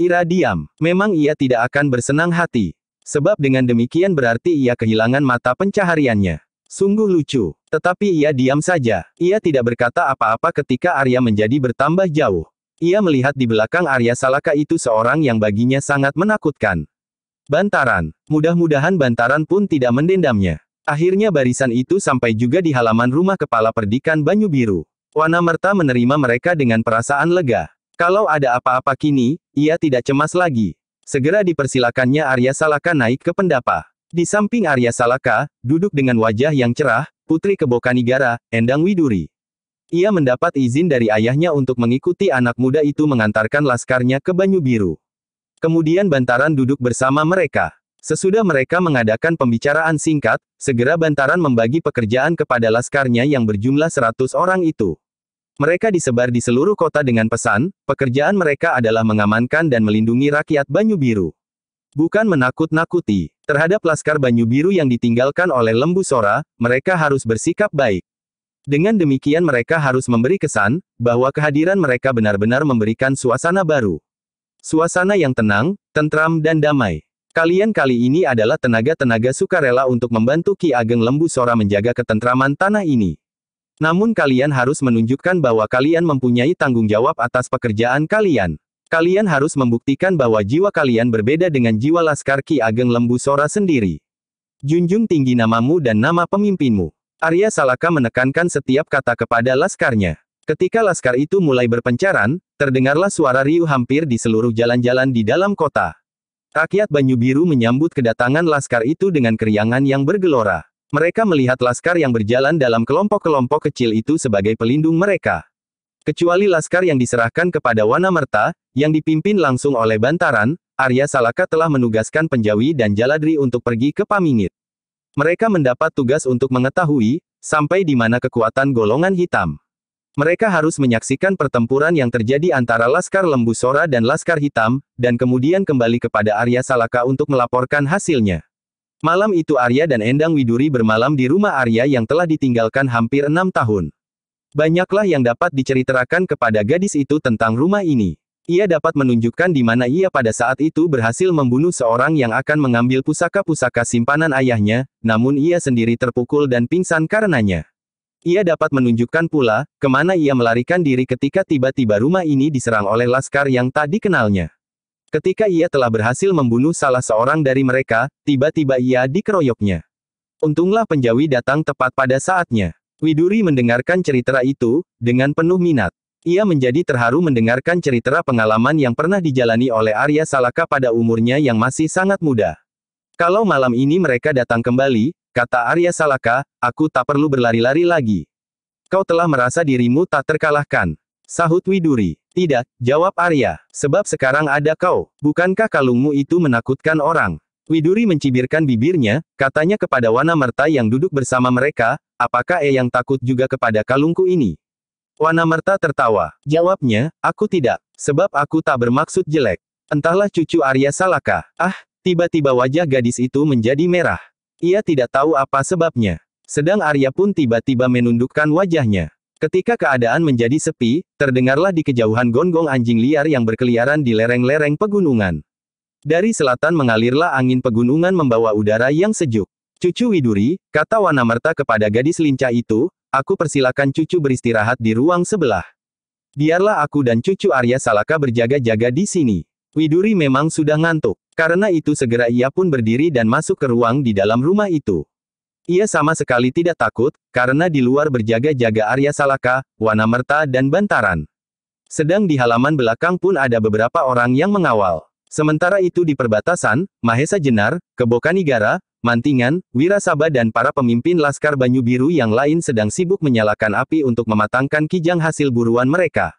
Ira diam. Memang ia tidak akan bersenang hati. Sebab dengan demikian berarti ia kehilangan mata pencahariannya. Sungguh lucu. Tetapi ia diam saja. Ia tidak berkata apa-apa ketika Arya menjadi bertambah jauh. Ia melihat di belakang Arya Salaka itu seorang yang baginya sangat menakutkan. Bantaran. Mudah-mudahan Bantaran pun tidak mendendamnya. Akhirnya barisan itu sampai juga di halaman rumah kepala perdikan Banyu Biru. Wanamerta menerima mereka dengan perasaan lega. Kalau ada apa-apa kini, ia tidak cemas lagi. Segera dipersilakannya Arya Salaka naik ke pendapa. Di samping Arya Salaka, duduk dengan wajah yang cerah, Putri Kebokanigara, Endang Widuri. Ia mendapat izin dari ayahnya untuk mengikuti anak muda itu mengantarkan laskarnya ke Banyu Biru. Kemudian Bantaran duduk bersama mereka. Sesudah mereka mengadakan pembicaraan singkat, segera Bantaran membagi pekerjaan kepada laskarnya yang berjumlah seratus orang itu. Mereka disebar di seluruh kota dengan pesan, pekerjaan mereka adalah mengamankan dan melindungi rakyat Banyu Biru. Bukan menakut-nakuti. Terhadap laskar Banyu Biru yang ditinggalkan oleh Lembu Sora, mereka harus bersikap baik. Dengan demikian mereka harus memberi kesan, bahwa kehadiran mereka benar-benar memberikan suasana baru. Suasana yang tenang, tentram dan damai. Kalian kali ini adalah tenaga-tenaga sukarela untuk membantu Ki Ageng Lembu Sora menjaga ketentraman tanah ini. Namun kalian harus menunjukkan bahwa kalian mempunyai tanggung jawab atas pekerjaan kalian. Kalian harus membuktikan bahwa jiwa kalian berbeda dengan jiwa Laskar Ki Ageng Lembu Sora sendiri. Junjung tinggi namamu dan nama pemimpinmu. Arya Salaka menekankan setiap kata kepada Laskarnya. Ketika Laskar itu mulai berpencaran, terdengarlah suara riuh hampir di seluruh jalan-jalan di dalam kota. Rakyat Banyu Biru menyambut kedatangan laskar itu dengan keriangan yang bergelora. Mereka melihat laskar yang berjalan dalam kelompok-kelompok kecil itu sebagai pelindung mereka. Kecuali laskar yang diserahkan kepada Wana Merta, yang dipimpin langsung oleh Bantaran, Arya Salaka telah menugaskan Penjawi dan Jaladri untuk pergi ke Pamingit. Mereka mendapat tugas untuk mengetahui, sampai di mana kekuatan golongan hitam. Mereka harus menyaksikan pertempuran yang terjadi antara Laskar Lembu Sora dan Laskar Hitam, dan kemudian kembali kepada Arya Salaka untuk melaporkan hasilnya. Malam itu Arya dan Endang Widuri bermalam di rumah Arya yang telah ditinggalkan hampir enam tahun. Banyaklah yang dapat diceritakan kepada gadis itu tentang rumah ini. Ia dapat menunjukkan di mana ia pada saat itu berhasil membunuh seorang yang akan mengambil pusaka-pusaka simpanan ayahnya, namun ia sendiri terpukul dan pingsan karenanya. Ia dapat menunjukkan pula, kemana ia melarikan diri ketika tiba-tiba rumah ini diserang oleh laskar yang tak dikenalnya. Ketika ia telah berhasil membunuh salah seorang dari mereka, tiba-tiba ia dikeroyoknya. Untunglah penjawi datang tepat pada saatnya. Widuri mendengarkan cerita itu, dengan penuh minat. Ia menjadi terharu mendengarkan cerita pengalaman yang pernah dijalani oleh Arya Salaka pada umurnya yang masih sangat muda. Kalau malam ini mereka datang kembali, kata Arya Salaka, aku tak perlu berlari-lari lagi. Kau telah merasa dirimu tak terkalahkan. Sahut Widuri. Tidak, jawab Arya. Sebab sekarang ada kau. Bukankah kalungmu itu menakutkan orang? Widuri mencibirkan bibirnya, katanya kepada Wana Merta yang duduk bersama mereka, apakah yang takut juga kepada kalungku ini? Wana Merta tertawa. Jawabnya, aku tidak, sebab aku tak bermaksud jelek. Entahlah cucu Arya Salaka. Ah, Tiba-tiba wajah gadis itu menjadi merah. Ia tidak tahu apa sebabnya. Sedang Arya pun tiba-tiba menundukkan wajahnya. Ketika keadaan menjadi sepi, terdengarlah di kejauhan gonggong anjing liar yang berkeliaran di lereng-lereng pegunungan. Dari selatan mengalirlah angin pegunungan membawa udara yang sejuk. Cucu Widuri, kata Wanamerta kepada gadis lincah itu, aku persilakan cucu beristirahat di ruang sebelah. Biarlah aku dan cucu Arya Salaka berjaga-jaga di sini. Widuri memang sudah ngantuk. Karena itu segera ia pun berdiri dan masuk ke ruang di dalam rumah itu. Ia sama sekali tidak takut, karena di luar berjaga-jaga Arya Salaka, Wanamerta dan Bantaran. Sedang di halaman belakang pun ada beberapa orang yang mengawal. Sementara itu di perbatasan, Mahesa Jenar, Kebokanigara, Mantingan, Wirasaba dan para pemimpin Laskar Banyu Biru yang lain sedang sibuk menyalakan api untuk mematangkan kijang hasil buruan mereka.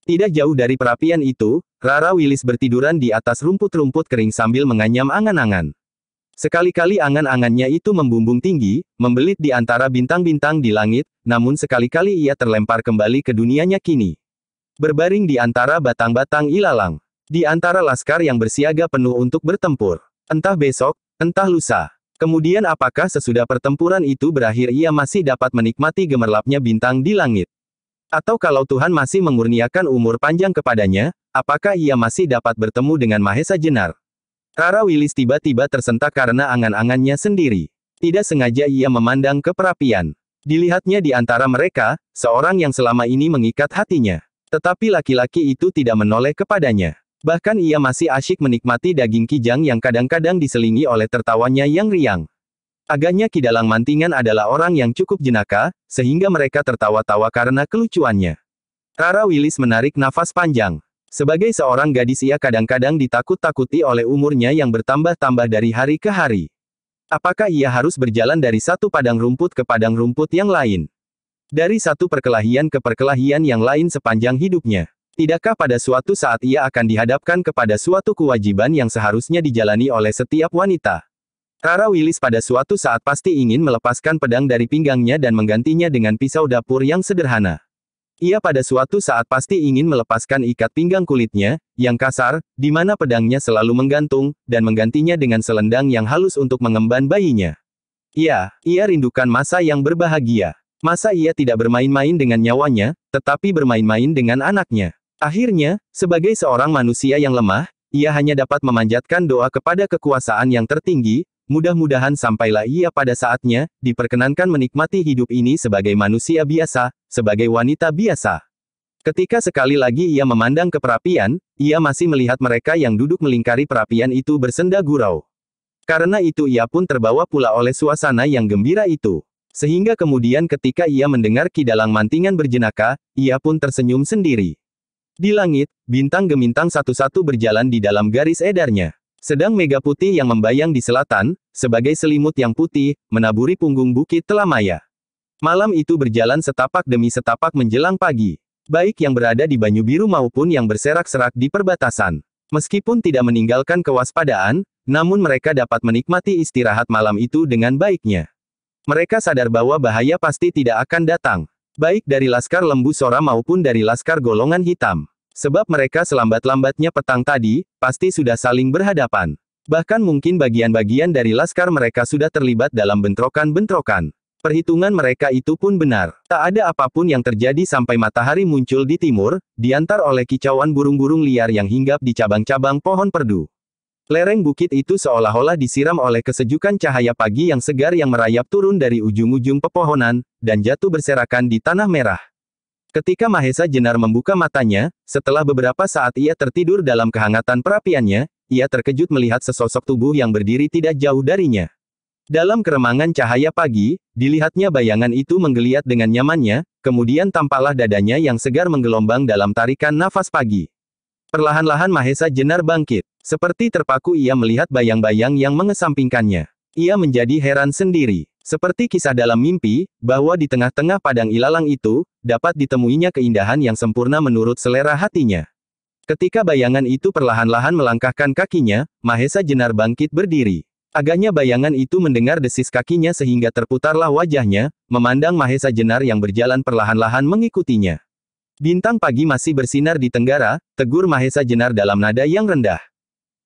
Tidak jauh dari perapian itu, Rara Willis bertiduran di atas rumput-rumput kering sambil menganyam angan-angan. Sekali-kali angan-angannya itu membumbung tinggi, membelit di antara bintang-bintang di langit, namun sekali-kali ia terlempar kembali ke dunianya kini. Berbaring di antara batang-batang ilalang. Di antara laskar yang bersiaga penuh untuk bertempur. Entah besok, entah lusa. Kemudian apakah sesudah pertempuran itu berakhir ia masih dapat menikmati gemerlapnya bintang di langit. Atau kalau Tuhan masih mengurniakan umur panjang kepadanya, apakah ia masih dapat bertemu dengan Mahesa Jenar? Rara Wilis tiba-tiba tersentak karena angan-angannya sendiri. Tidak sengaja ia memandang ke perapian. Dilihatnya di antara mereka, seorang yang selama ini mengikat hatinya. Tetapi laki-laki itu tidak menoleh kepadanya. Bahkan ia masih asyik menikmati daging kijang yang kadang-kadang diselingi oleh tertawanya yang riang. Agaknya Kidalang Mantingan adalah orang yang cukup jenaka, sehingga mereka tertawa-tawa karena kelucuannya. Rara Willis menarik nafas panjang. Sebagai seorang gadis ia kadang-kadang ditakut-takuti oleh umurnya yang bertambah-tambah dari hari ke hari. Apakah ia harus berjalan dari satu padang rumput ke padang rumput yang lain? Dari satu perkelahian ke perkelahian yang lain sepanjang hidupnya. Tidakkah pada suatu saat ia akan dihadapkan kepada suatu kewajiban yang seharusnya dijalani oleh setiap wanita? Rara Willis pada suatu saat pasti ingin melepaskan pedang dari pinggangnya dan menggantinya dengan pisau dapur yang sederhana. Ia pada suatu saat pasti ingin melepaskan ikat pinggang kulitnya, yang kasar, di mana pedangnya selalu menggantung, dan menggantinya dengan selendang yang halus untuk mengemban bayinya. Ia, ya, ia rindukan masa yang berbahagia. Masa ia tidak bermain-main dengan nyawanya, tetapi bermain-main dengan anaknya. Akhirnya, sebagai seorang manusia yang lemah, ia hanya dapat memanjatkan doa kepada kekuasaan yang tertinggi, Mudah-mudahan sampailah ia pada saatnya, diperkenankan menikmati hidup ini sebagai manusia biasa, sebagai wanita biasa. Ketika sekali lagi ia memandang ke perapian, ia masih melihat mereka yang duduk melingkari perapian itu bersenda gurau. Karena itu ia pun terbawa pula oleh suasana yang gembira itu. Sehingga kemudian ketika ia mendengar kidalang mantingan berjenaka, ia pun tersenyum sendiri. Di langit, bintang gemintang satu-satu berjalan di dalam garis edarnya. Sedang mega putih yang membayang di selatan, sebagai selimut yang putih, menaburi punggung bukit Telamaya. Malam itu berjalan setapak demi setapak menjelang pagi. Baik yang berada di Banyu Biru maupun yang berserak-serak di perbatasan. Meskipun tidak meninggalkan kewaspadaan, namun mereka dapat menikmati istirahat malam itu dengan baiknya. Mereka sadar bahwa bahaya pasti tidak akan datang. Baik dari Laskar Lembu Sora maupun dari Laskar Golongan Hitam. Sebab mereka selambat-lambatnya petang tadi, pasti sudah saling berhadapan. Bahkan mungkin bagian-bagian dari laskar mereka sudah terlibat dalam bentrokan-bentrokan. Perhitungan mereka itu pun benar. Tak ada apapun yang terjadi sampai matahari muncul di timur, diantar oleh kicauan burung-burung liar yang hinggap di cabang-cabang pohon perdu. Lereng bukit itu seolah-olah disiram oleh kesejukan cahaya pagi yang segar yang merayap turun dari ujung-ujung pepohonan, dan jatuh berserakan di tanah merah. Ketika Mahesa Jenar membuka matanya, setelah beberapa saat ia tertidur dalam kehangatan perapiannya, ia terkejut melihat sesosok tubuh yang berdiri tidak jauh darinya. Dalam keremangan cahaya pagi, dilihatnya bayangan itu menggeliat dengan nyamannya, kemudian tampaklah dadanya yang segar menggelombang dalam tarikan nafas pagi. Perlahan-lahan Mahesa Jenar bangkit. Seperti terpaku ia melihat bayang-bayang yang mengesampingkannya. Ia menjadi heran sendiri. Seperti kisah dalam mimpi, bahwa di tengah-tengah padang ilalang itu, dapat ditemuinya keindahan yang sempurna menurut selera hatinya. Ketika bayangan itu perlahan-lahan melangkahkan kakinya, Mahesa Jenar bangkit berdiri. Agaknya bayangan itu mendengar desis kakinya sehingga terputarlah wajahnya, memandang Mahesa Jenar yang berjalan perlahan-lahan mengikutinya. Bintang pagi masih bersinar di tenggara, tegur Mahesa Jenar dalam nada yang rendah.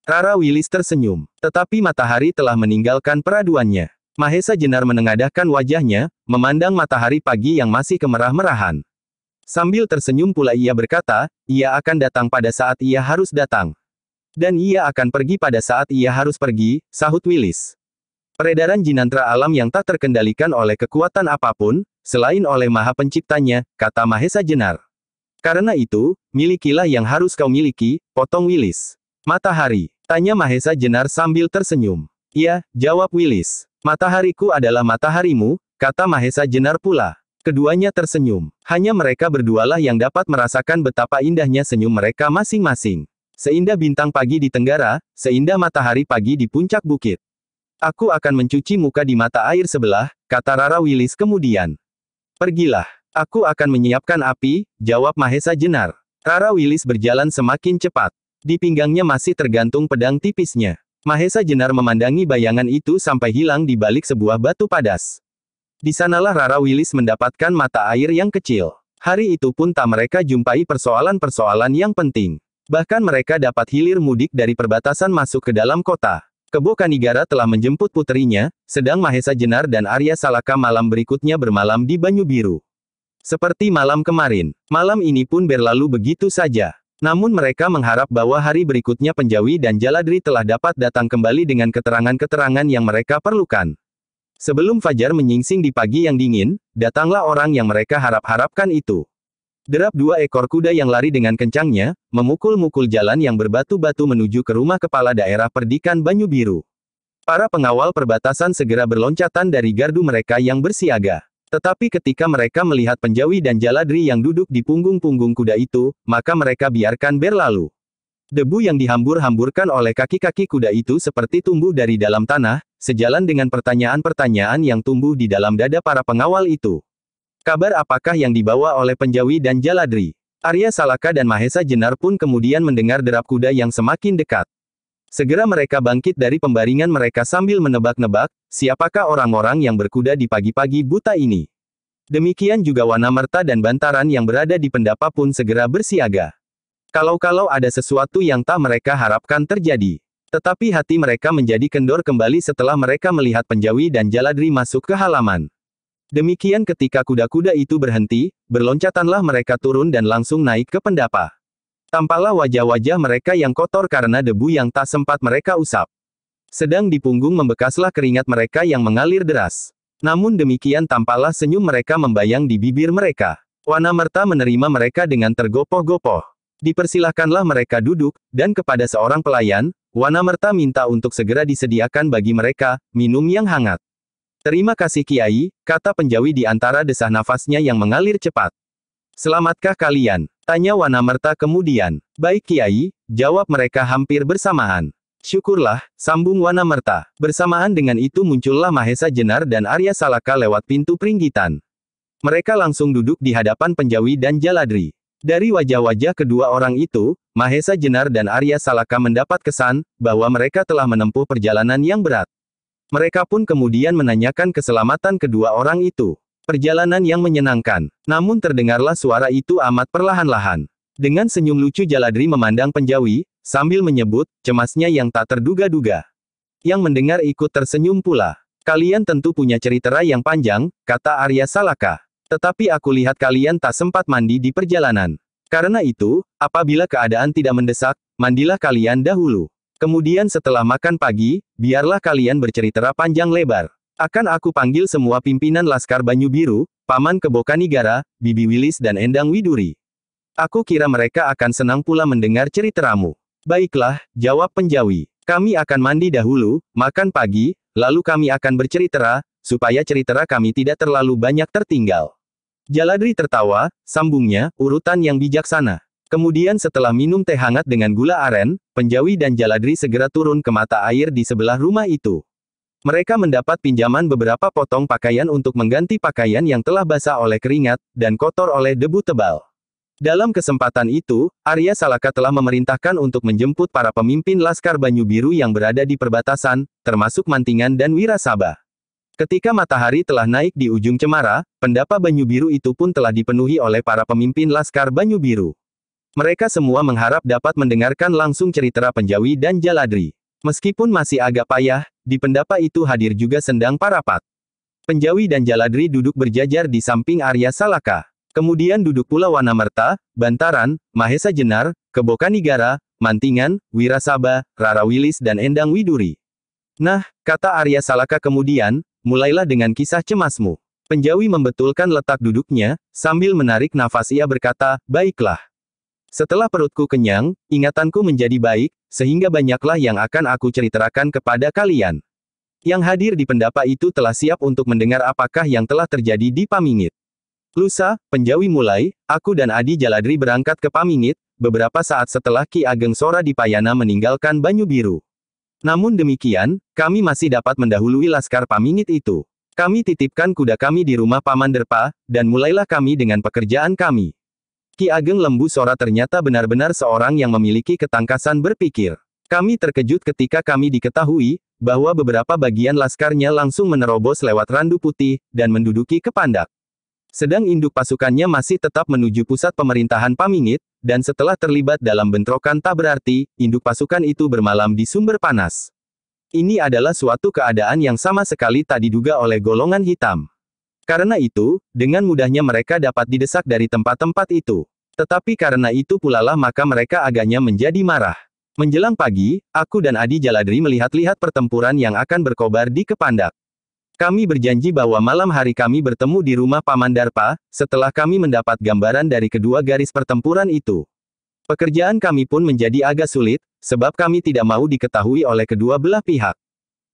Rara Willis tersenyum, tetapi matahari telah meninggalkan peraduannya. Mahesa Jenar menengadahkan wajahnya, memandang matahari pagi yang masih kemerah-merahan. Sambil tersenyum pula ia berkata, ia akan datang pada saat ia harus datang. Dan ia akan pergi pada saat ia harus pergi, sahut Willis. Peredaran jinantra alam yang tak terkendalikan oleh kekuatan apapun, selain oleh maha penciptanya, kata Mahesa Jenar. Karena itu, milikilah yang harus kau miliki, potong Willis. Matahari, tanya Mahesa Jenar sambil tersenyum. "Ya," jawab Willis. Matahariku adalah mataharimu, kata Mahesa Jenar pula. Keduanya tersenyum. Hanya mereka berdualah yang dapat merasakan betapa indahnya senyum mereka masing-masing. Seindah bintang pagi di tenggara, seindah matahari pagi di puncak bukit. Aku akan mencuci muka di mata air sebelah, kata Rara Wilis kemudian. Pergilah. Aku akan menyiapkan api, jawab Mahesa Jenar. Rara Wilis berjalan semakin cepat. Di pinggangnya masih tergantung pedang tipisnya. Mahesa Jenar memandangi bayangan itu sampai hilang di balik sebuah batu padas. Di sanalah Rara Wilis mendapatkan mata air yang kecil. Hari itu pun tak mereka jumpai persoalan-persoalan yang penting. Bahkan mereka dapat hilir mudik dari perbatasan masuk ke dalam kota. Kebo Kanigara telah menjemput putrinya, sedang Mahesa Jenar dan Arya Salaka malam berikutnya bermalam di Banyu Biru. Seperti malam kemarin, malam ini pun berlalu begitu saja. Namun mereka mengharap bahwa hari berikutnya Penjawi dan Jaladri telah dapat datang kembali dengan keterangan-keterangan yang mereka perlukan. Sebelum Fajar menyingsing di pagi yang dingin, datanglah orang yang mereka harap-harapkan itu. Derap dua ekor kuda yang lari dengan kencangnya, memukul-mukul jalan yang berbatu-batu menuju ke rumah kepala daerah perdikan Banyu Biru. Para pengawal perbatasan segera berloncatan dari gardu mereka yang bersiaga. Tetapi ketika mereka melihat penjawi dan jaladri yang duduk di punggung-punggung kuda itu, maka mereka biarkan berlalu. Debu yang dihambur-hamburkan oleh kaki-kaki kuda itu seperti tumbuh dari dalam tanah, sejalan dengan pertanyaan-pertanyaan yang tumbuh di dalam dada para pengawal itu. Kabar apakah yang dibawa oleh penjawi dan jaladri? Arya Salaka dan Mahesa Jenar pun kemudian mendengar derap kuda yang semakin dekat. Segera mereka bangkit dari pembaringan mereka sambil menebak-nebak, siapakah orang-orang yang berkuda di pagi-pagi buta ini. Demikian juga Wanamerta dan Bantaran yang berada di pendapa pun segera bersiaga. Kalau-kalau ada sesuatu yang tak mereka harapkan terjadi. Tetapi hati mereka menjadi kendor kembali setelah mereka melihat penjawi dan jaladri masuk ke halaman. Demikian ketika kuda-kuda itu berhenti, berloncatanlah mereka turun dan langsung naik ke pendapa. Tampaklah wajah-wajah mereka yang kotor karena debu yang tak sempat mereka usap. Sedang di punggung membekaslah keringat mereka yang mengalir deras. Namun demikian tampaklah senyum mereka membayang di bibir mereka. Wana Wanamerta menerima mereka dengan tergopoh-gopoh. Dipersilahkanlah mereka duduk, dan kepada seorang pelayan, Wana Wanamerta minta untuk segera disediakan bagi mereka, minum yang hangat. Terima kasih Kiai, kata penjawi di antara desah nafasnya yang mengalir cepat. Selamatkah kalian? Tanya Wanamerta kemudian. Baik Kiai, jawab mereka hampir bersamaan. Syukurlah, sambung Wanamerta. Bersamaan dengan itu muncullah Mahesa Jenar dan Arya Salaka lewat pintu peringgitan. Mereka langsung duduk di hadapan Penjawi dan Jaladri. Dari wajah-wajah kedua orang itu, Mahesa Jenar dan Arya Salaka mendapat kesan bahwa mereka telah menempuh perjalanan yang berat. Mereka pun kemudian menanyakan keselamatan kedua orang itu. Perjalanan yang menyenangkan. Namun terdengarlah suara itu amat perlahan-lahan. Dengan senyum lucu Jaladri memandang penjawi, sambil menyebut, cemasnya yang tak terduga-duga. Yang mendengar ikut tersenyum pula. Kalian tentu punya cerita yang panjang, kata Arya Salaka. Tetapi aku lihat kalian tak sempat mandi di perjalanan. Karena itu, apabila keadaan tidak mendesak, mandilah kalian dahulu. Kemudian setelah makan pagi, biarlah kalian bercerita panjang lebar. Akan aku panggil semua pimpinan Laskar Banyu Biru, Paman Kebokanigara, Bibi Wilis dan Endang Widuri. Aku kira mereka akan senang pula mendengar ceritamu. Baiklah, jawab penjawi. Kami akan mandi dahulu, makan pagi, lalu kami akan bercerita, supaya cerita kami tidak terlalu banyak tertinggal. Jaladri tertawa, sambungnya, urutan yang bijaksana. Kemudian setelah minum teh hangat dengan gula aren, penjawi dan Jaladri segera turun ke mata air di sebelah rumah itu. Mereka mendapat pinjaman beberapa potong pakaian untuk mengganti pakaian yang telah basah oleh keringat, dan kotor oleh debu tebal. Dalam kesempatan itu, Arya Salaka telah memerintahkan untuk menjemput para pemimpin Laskar Banyu Biru yang berada di perbatasan, termasuk Mantingan dan Wirasaba. Ketika matahari telah naik di ujung cemara, pendapa Banyu Biru itu pun telah dipenuhi oleh para pemimpin Laskar Banyu Biru. Mereka semua mengharap dapat mendengarkan langsung cerita penjawi dan jaladri. Meskipun masih agak payah, di pendapa itu hadir juga Sendang Parapat. Penjawi dan Jaladri duduk berjajar di samping Arya Salaka. Kemudian duduk pula Wanamerta, Bantaran, Mahesa Jenar, Kebokanigara, Mantingan, Wirasaba, Rara Wilis dan Endang Widuri. Nah, kata Arya Salaka kemudian, mulailah dengan kisah cemasmu. Penjawi membetulkan letak duduknya, sambil menarik nafas ia berkata, baiklah. Setelah perutku kenyang, ingatanku menjadi baik, sehingga banyaklah yang akan aku ceritakan kepada kalian. Yang hadir di pendapa itu telah siap untuk mendengar apakah yang telah terjadi di Pamingit. Lusa, penjawi mulai, aku dan Adi Jaladri berangkat ke Pamingit, beberapa saat setelah Ki Ageng Sora di Payana meninggalkan Banyu Biru. Namun demikian, kami masih dapat mendahului laskar Pamingit itu. Kami titipkan kuda kami di rumah Paman Derpa, dan mulailah kami dengan pekerjaan kami. Ki Ageng Lembu Sora ternyata benar-benar seorang yang memiliki ketangkasan berpikir. Kami terkejut ketika kami diketahui, bahwa beberapa bagian laskarnya langsung menerobos lewat randu putih, dan menduduki kepandak. Sedang induk pasukannya masih tetap menuju pusat pemerintahan Pamingit, dan setelah terlibat dalam bentrokan tak berarti, induk pasukan itu bermalam di sumber panas. Ini adalah suatu keadaan yang sama sekali tak diduga oleh golongan hitam. Karena itu, dengan mudahnya mereka dapat didesak dari tempat-tempat itu. Tetapi karena itu pulalah maka mereka agaknya menjadi marah. Menjelang pagi, aku dan Adi Jaladri melihat-lihat pertempuran yang akan berkobar di Kepandak. Kami berjanji bahwa malam hari kami bertemu di rumah Paman Darpa, setelah kami mendapat gambaran dari kedua garis pertempuran itu. Pekerjaan kami pun menjadi agak sulit, sebab kami tidak mau diketahui oleh kedua belah pihak.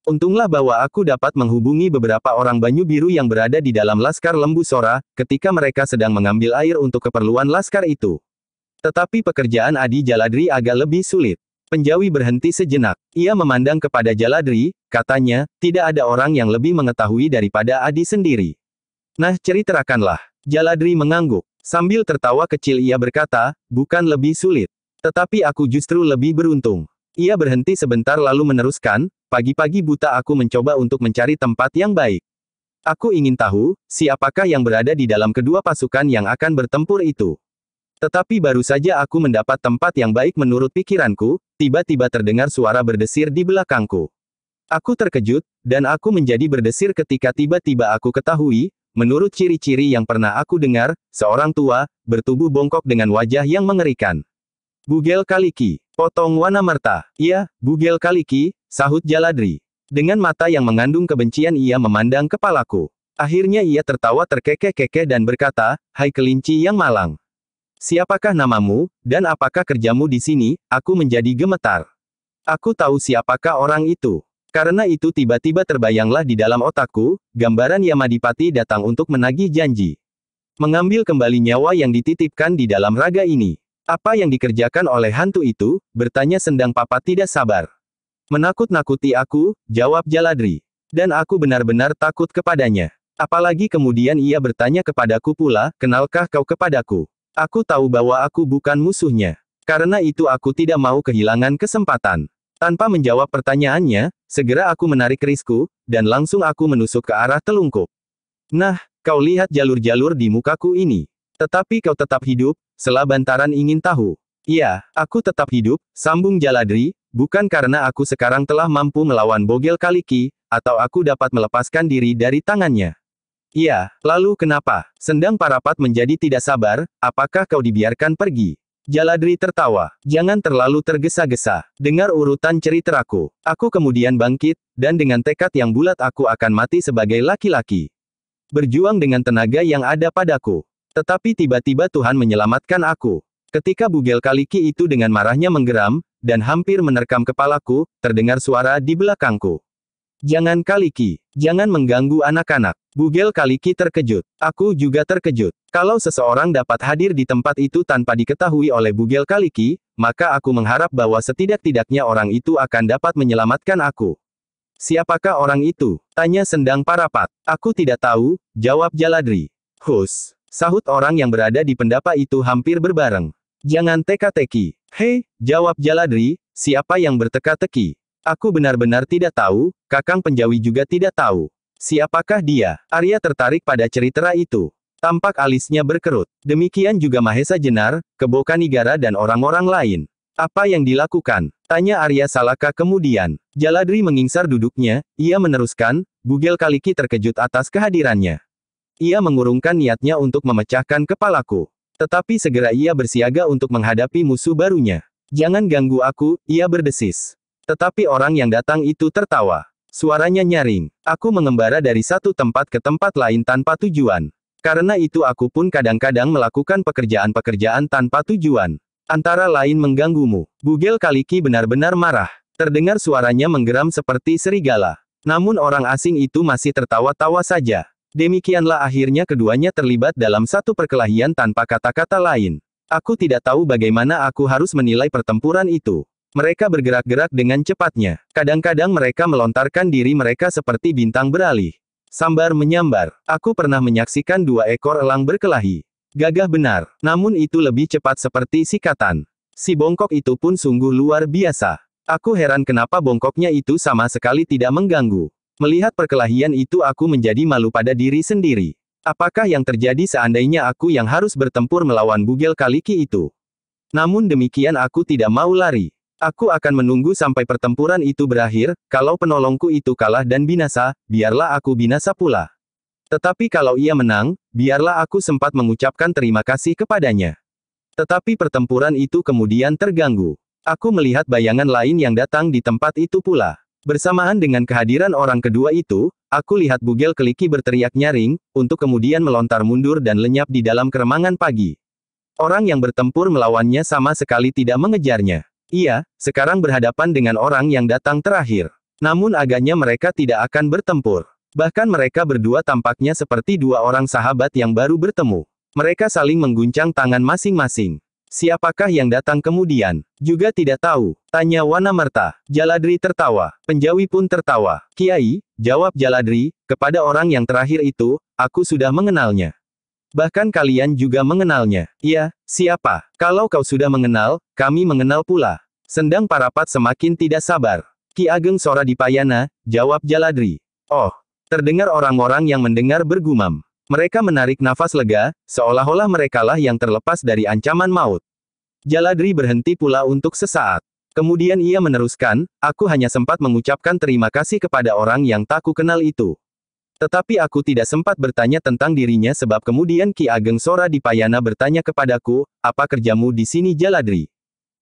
Untunglah bahwa aku dapat menghubungi beberapa orang Banyu Biru yang berada di dalam Laskar Lembu Sora, ketika mereka sedang mengambil air untuk keperluan Laskar itu. Tetapi pekerjaan Adi Jaladri agak lebih sulit. Penjawi berhenti sejenak. Ia memandang kepada Jaladri, katanya, tidak ada orang yang lebih mengetahui daripada Adi sendiri. Nah, ceritakanlah. Jaladri mengangguk. Sambil tertawa kecil ia berkata, bukan lebih sulit. Tetapi aku justru lebih beruntung. Ia berhenti sebentar lalu meneruskan, Pagi-pagi buta aku mencoba untuk mencari tempat yang baik. Aku ingin tahu, siapakah yang berada di dalam kedua pasukan yang akan bertempur itu. Tetapi baru saja aku mendapat tempat yang baik menurut pikiranku, tiba-tiba terdengar suara berdesir di belakangku. Aku terkejut, dan aku menjadi berdesir ketika tiba-tiba aku ketahui, menurut ciri-ciri yang pernah aku dengar, seorang tua, bertubuh bongkok dengan wajah yang mengerikan. Bugel Kaliki. Potong Wana Merta. Iya, Bugel Kaliki, sahut Jaladri. Dengan mata yang mengandung kebencian ia memandang kepalaku. Akhirnya ia tertawa terkekeh-kekeh dan berkata, Hai kelinci yang malang. Siapakah namamu, dan apakah kerjamu di sini, aku menjadi gemetar. Aku tahu siapakah orang itu. Karena itu tiba-tiba terbayanglah di dalam otakku, gambaran Yamadipati datang untuk menagih janji. Mengambil kembali nyawa yang dititipkan di dalam raga ini. Apa yang dikerjakan oleh hantu itu? bertanya Sendang Papa tidak sabar. Menakut-nakuti aku, jawab Jaladri. Dan aku benar-benar takut kepadanya. Apalagi kemudian ia bertanya kepadaku pula, kenalkah kau kepadaku? Aku tahu bahwa aku bukan musuhnya. Karena itu aku tidak mau kehilangan kesempatan. Tanpa menjawab pertanyaannya, segera aku menarik kerisku, dan langsung aku menusuk ke arah telungkup. Nah, kau lihat jalur-jalur di mukaku ini. Tetapi kau tetap hidup, Selah bantaran ingin tahu. Iya, aku tetap hidup, sambung Jaladri, bukan karena aku sekarang telah mampu melawan Bogel Kaliki, atau aku dapat melepaskan diri dari tangannya. Iya, lalu kenapa? Sendang Parapat menjadi tidak sabar, apakah kau dibiarkan pergi? Jaladri tertawa. Jangan terlalu tergesa-gesa. Dengar urutan ceritaku. Aku kemudian bangkit, dan dengan tekad yang bulat aku akan mati sebagai laki-laki. Berjuang dengan tenaga yang ada padaku. Tetapi tiba-tiba Tuhan menyelamatkan aku. Ketika bugel kaliki itu dengan marahnya menggeram, dan hampir menerkam kepalaku, terdengar suara di belakangku. Jangan kaliki, jangan mengganggu anak-anak. Bugel kaliki terkejut. Aku juga terkejut. Kalau seseorang dapat hadir di tempat itu tanpa diketahui oleh bugel kaliki, maka aku mengharap bahwa setidak-tidaknya orang itu akan dapat menyelamatkan aku. Siapakah orang itu? Tanya Sendang Parapat. Aku tidak tahu, jawab Jaladri. Hus. Sahut orang yang berada di pendapa itu hampir berbareng. Jangan teka-teki. Hei, jawab Jaladri, siapa yang berteka-teki? Aku benar-benar tidak tahu, Kakang Penjawi juga tidak tahu. Siapakah dia? Arya tertarik pada cerita itu. Tampak alisnya berkerut. Demikian juga Mahesa Jenar, Kebokanigara dan orang-orang lain. Apa yang dilakukan? Tanya Arya Salaka kemudian. Jaladri mengingsar duduknya, ia meneruskan, Bugel Kaliki terkejut atas kehadirannya. Ia mengurungkan niatnya untuk memecahkan kepalaku. Tetapi segera ia bersiaga untuk menghadapi musuh barunya. Jangan ganggu aku, ia berdesis. Tetapi orang yang datang itu tertawa. Suaranya nyaring. Aku mengembara dari satu tempat ke tempat lain tanpa tujuan. Karena itu aku pun kadang-kadang melakukan pekerjaan-pekerjaan tanpa tujuan. Antara lain mengganggumu. Bugel Kaliki benar-benar marah. Terdengar suaranya menggeram seperti serigala. Namun orang asing itu masih tertawa-tawa saja. Demikianlah akhirnya keduanya terlibat dalam satu perkelahian tanpa kata-kata lain. Aku tidak tahu bagaimana aku harus menilai pertempuran itu. Mereka bergerak-gerak dengan cepatnya. Kadang-kadang mereka melontarkan diri mereka seperti bintang beralih. Sambar menyambar. Aku pernah menyaksikan dua ekor elang berkelahi. Gagah benar. Namun itu lebih cepat seperti sikatan. Si bongkok itu pun sungguh luar biasa. Aku heran kenapa bongkoknya itu sama sekali tidak mengganggu. Melihat perkelahian itu aku menjadi malu pada diri sendiri. Apakah yang terjadi seandainya aku yang harus bertempur melawan bugel kaliki itu? Namun demikian aku tidak mau lari. Aku akan menunggu sampai pertempuran itu berakhir, kalau penolongku itu kalah dan binasa, biarlah aku binasa pula. Tetapi kalau ia menang, biarlah aku sempat mengucapkan terima kasih kepadanya. Tetapi pertempuran itu kemudian terganggu. Aku melihat bayangan lain yang datang di tempat itu pula. Bersamaan dengan kehadiran orang kedua itu, aku lihat bugel keliki berteriak nyaring, untuk kemudian melontar mundur dan lenyap di dalam keremangan pagi. Orang yang bertempur melawannya sama sekali tidak mengejarnya. Ia, sekarang berhadapan dengan orang yang datang terakhir. Namun agaknya mereka tidak akan bertempur. Bahkan mereka berdua tampaknya seperti dua orang sahabat yang baru bertemu. Mereka saling mengguncang tangan masing-masing. Siapakah yang datang kemudian? Juga tidak tahu. Tanya Wanamerta. Jaladri tertawa. Penjawi pun tertawa. Kiai, jawab Jaladri, kepada orang yang terakhir itu, aku sudah mengenalnya. Bahkan kalian juga mengenalnya. Iya, siapa? Kalau kau sudah mengenal, kami mengenal pula. Sendang Parapat semakin tidak sabar. Ki Ageng Sora Dipayana, jawab Jaladri. Oh, terdengar orang-orang yang mendengar bergumam. Mereka menarik nafas lega, seolah-olah merekalah yang terlepas dari ancaman maut. Jaladri berhenti pula untuk sesaat. Kemudian ia meneruskan, aku hanya sempat mengucapkan terima kasih kepada orang yang tak ku kenal itu. Tetapi aku tidak sempat bertanya tentang dirinya sebab kemudian Ki Ageng Sora di Payana bertanya kepadaku, apa kerjamu di sini Jaladri?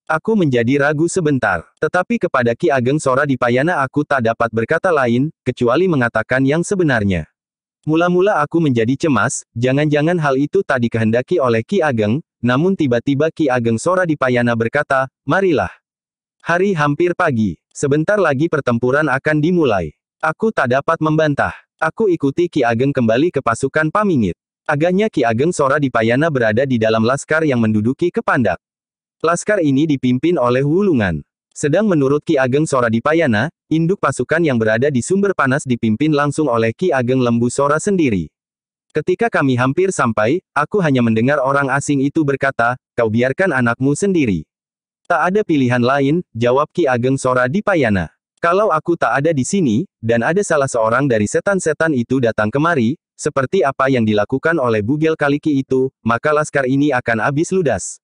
Aku menjadi ragu sebentar. Tetapi kepada Ki Ageng Sora di Payana aku tak dapat berkata lain, kecuali mengatakan yang sebenarnya. Mula-mula aku menjadi cemas, jangan-jangan hal itu tak dikehendaki oleh Ki Ageng, namun tiba-tiba Ki Ageng Sora di Payana berkata, marilah. Hari hampir pagi, sebentar lagi pertempuran akan dimulai. Aku tak dapat membantah. Aku ikuti Ki Ageng kembali ke pasukan Pamingit. Agaknya Ki Ageng Sora di Payana berada di dalam laskar yang menduduki Kepandak. Laskar ini dipimpin oleh Wulungan. Sedang menurut Ki Ageng Sora Dipayana, induk pasukan yang berada di sumber panas dipimpin langsung oleh Ki Ageng Lembu Sora sendiri. Ketika kami hampir sampai, aku hanya mendengar orang asing itu berkata, kau biarkan anakmu sendiri. Tak ada pilihan lain, jawab Ki Ageng Sora Dipayana. Kalau aku tak ada di sini, dan ada salah seorang dari setan-setan itu datang kemari, seperti apa yang dilakukan oleh Bugel Kaliki itu, maka laskar ini akan habis ludas.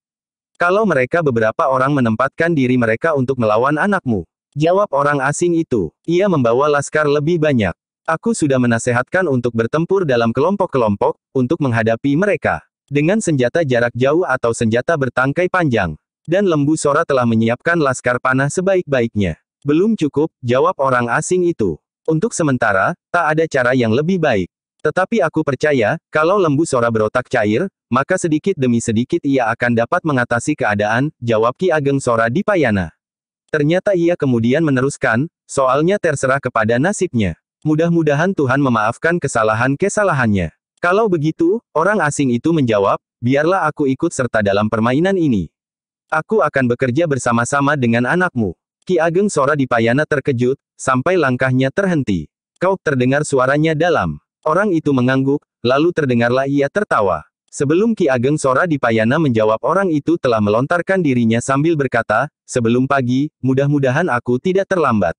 Kalau mereka beberapa orang menempatkan diri mereka untuk melawan anakmu. Jawab orang asing itu. Ia membawa laskar lebih banyak. Aku sudah menasehatkan untuk bertempur dalam kelompok-kelompok, untuk menghadapi mereka. Dengan senjata jarak jauh atau senjata bertangkai panjang. Dan lembu Sora telah menyiapkan laskar panah sebaik-baiknya. Belum cukup, jawab orang asing itu. Untuk sementara, tak ada cara yang lebih baik. Tetapi aku percaya, kalau lembu Sora berotak cair, maka sedikit demi sedikit ia akan dapat mengatasi keadaan, jawab Ki Ageng Sora di Payana. Ternyata ia kemudian meneruskan, soalnya terserah kepada nasibnya. Mudah-mudahan Tuhan memaafkan kesalahan-kesalahannya. Kalau begitu, orang asing itu menjawab, biarlah aku ikut serta dalam permainan ini. Aku akan bekerja bersama-sama dengan anakmu. Ki Ageng Sora di Payana terkejut, sampai langkahnya terhenti. Kau terdengar suaranya dalam. Orang itu mengangguk, lalu terdengarlah ia tertawa. Sebelum Ki Ageng Sora di Payana menjawab orang itu telah melontarkan dirinya sambil berkata, sebelum pagi, mudah-mudahan aku tidak terlambat.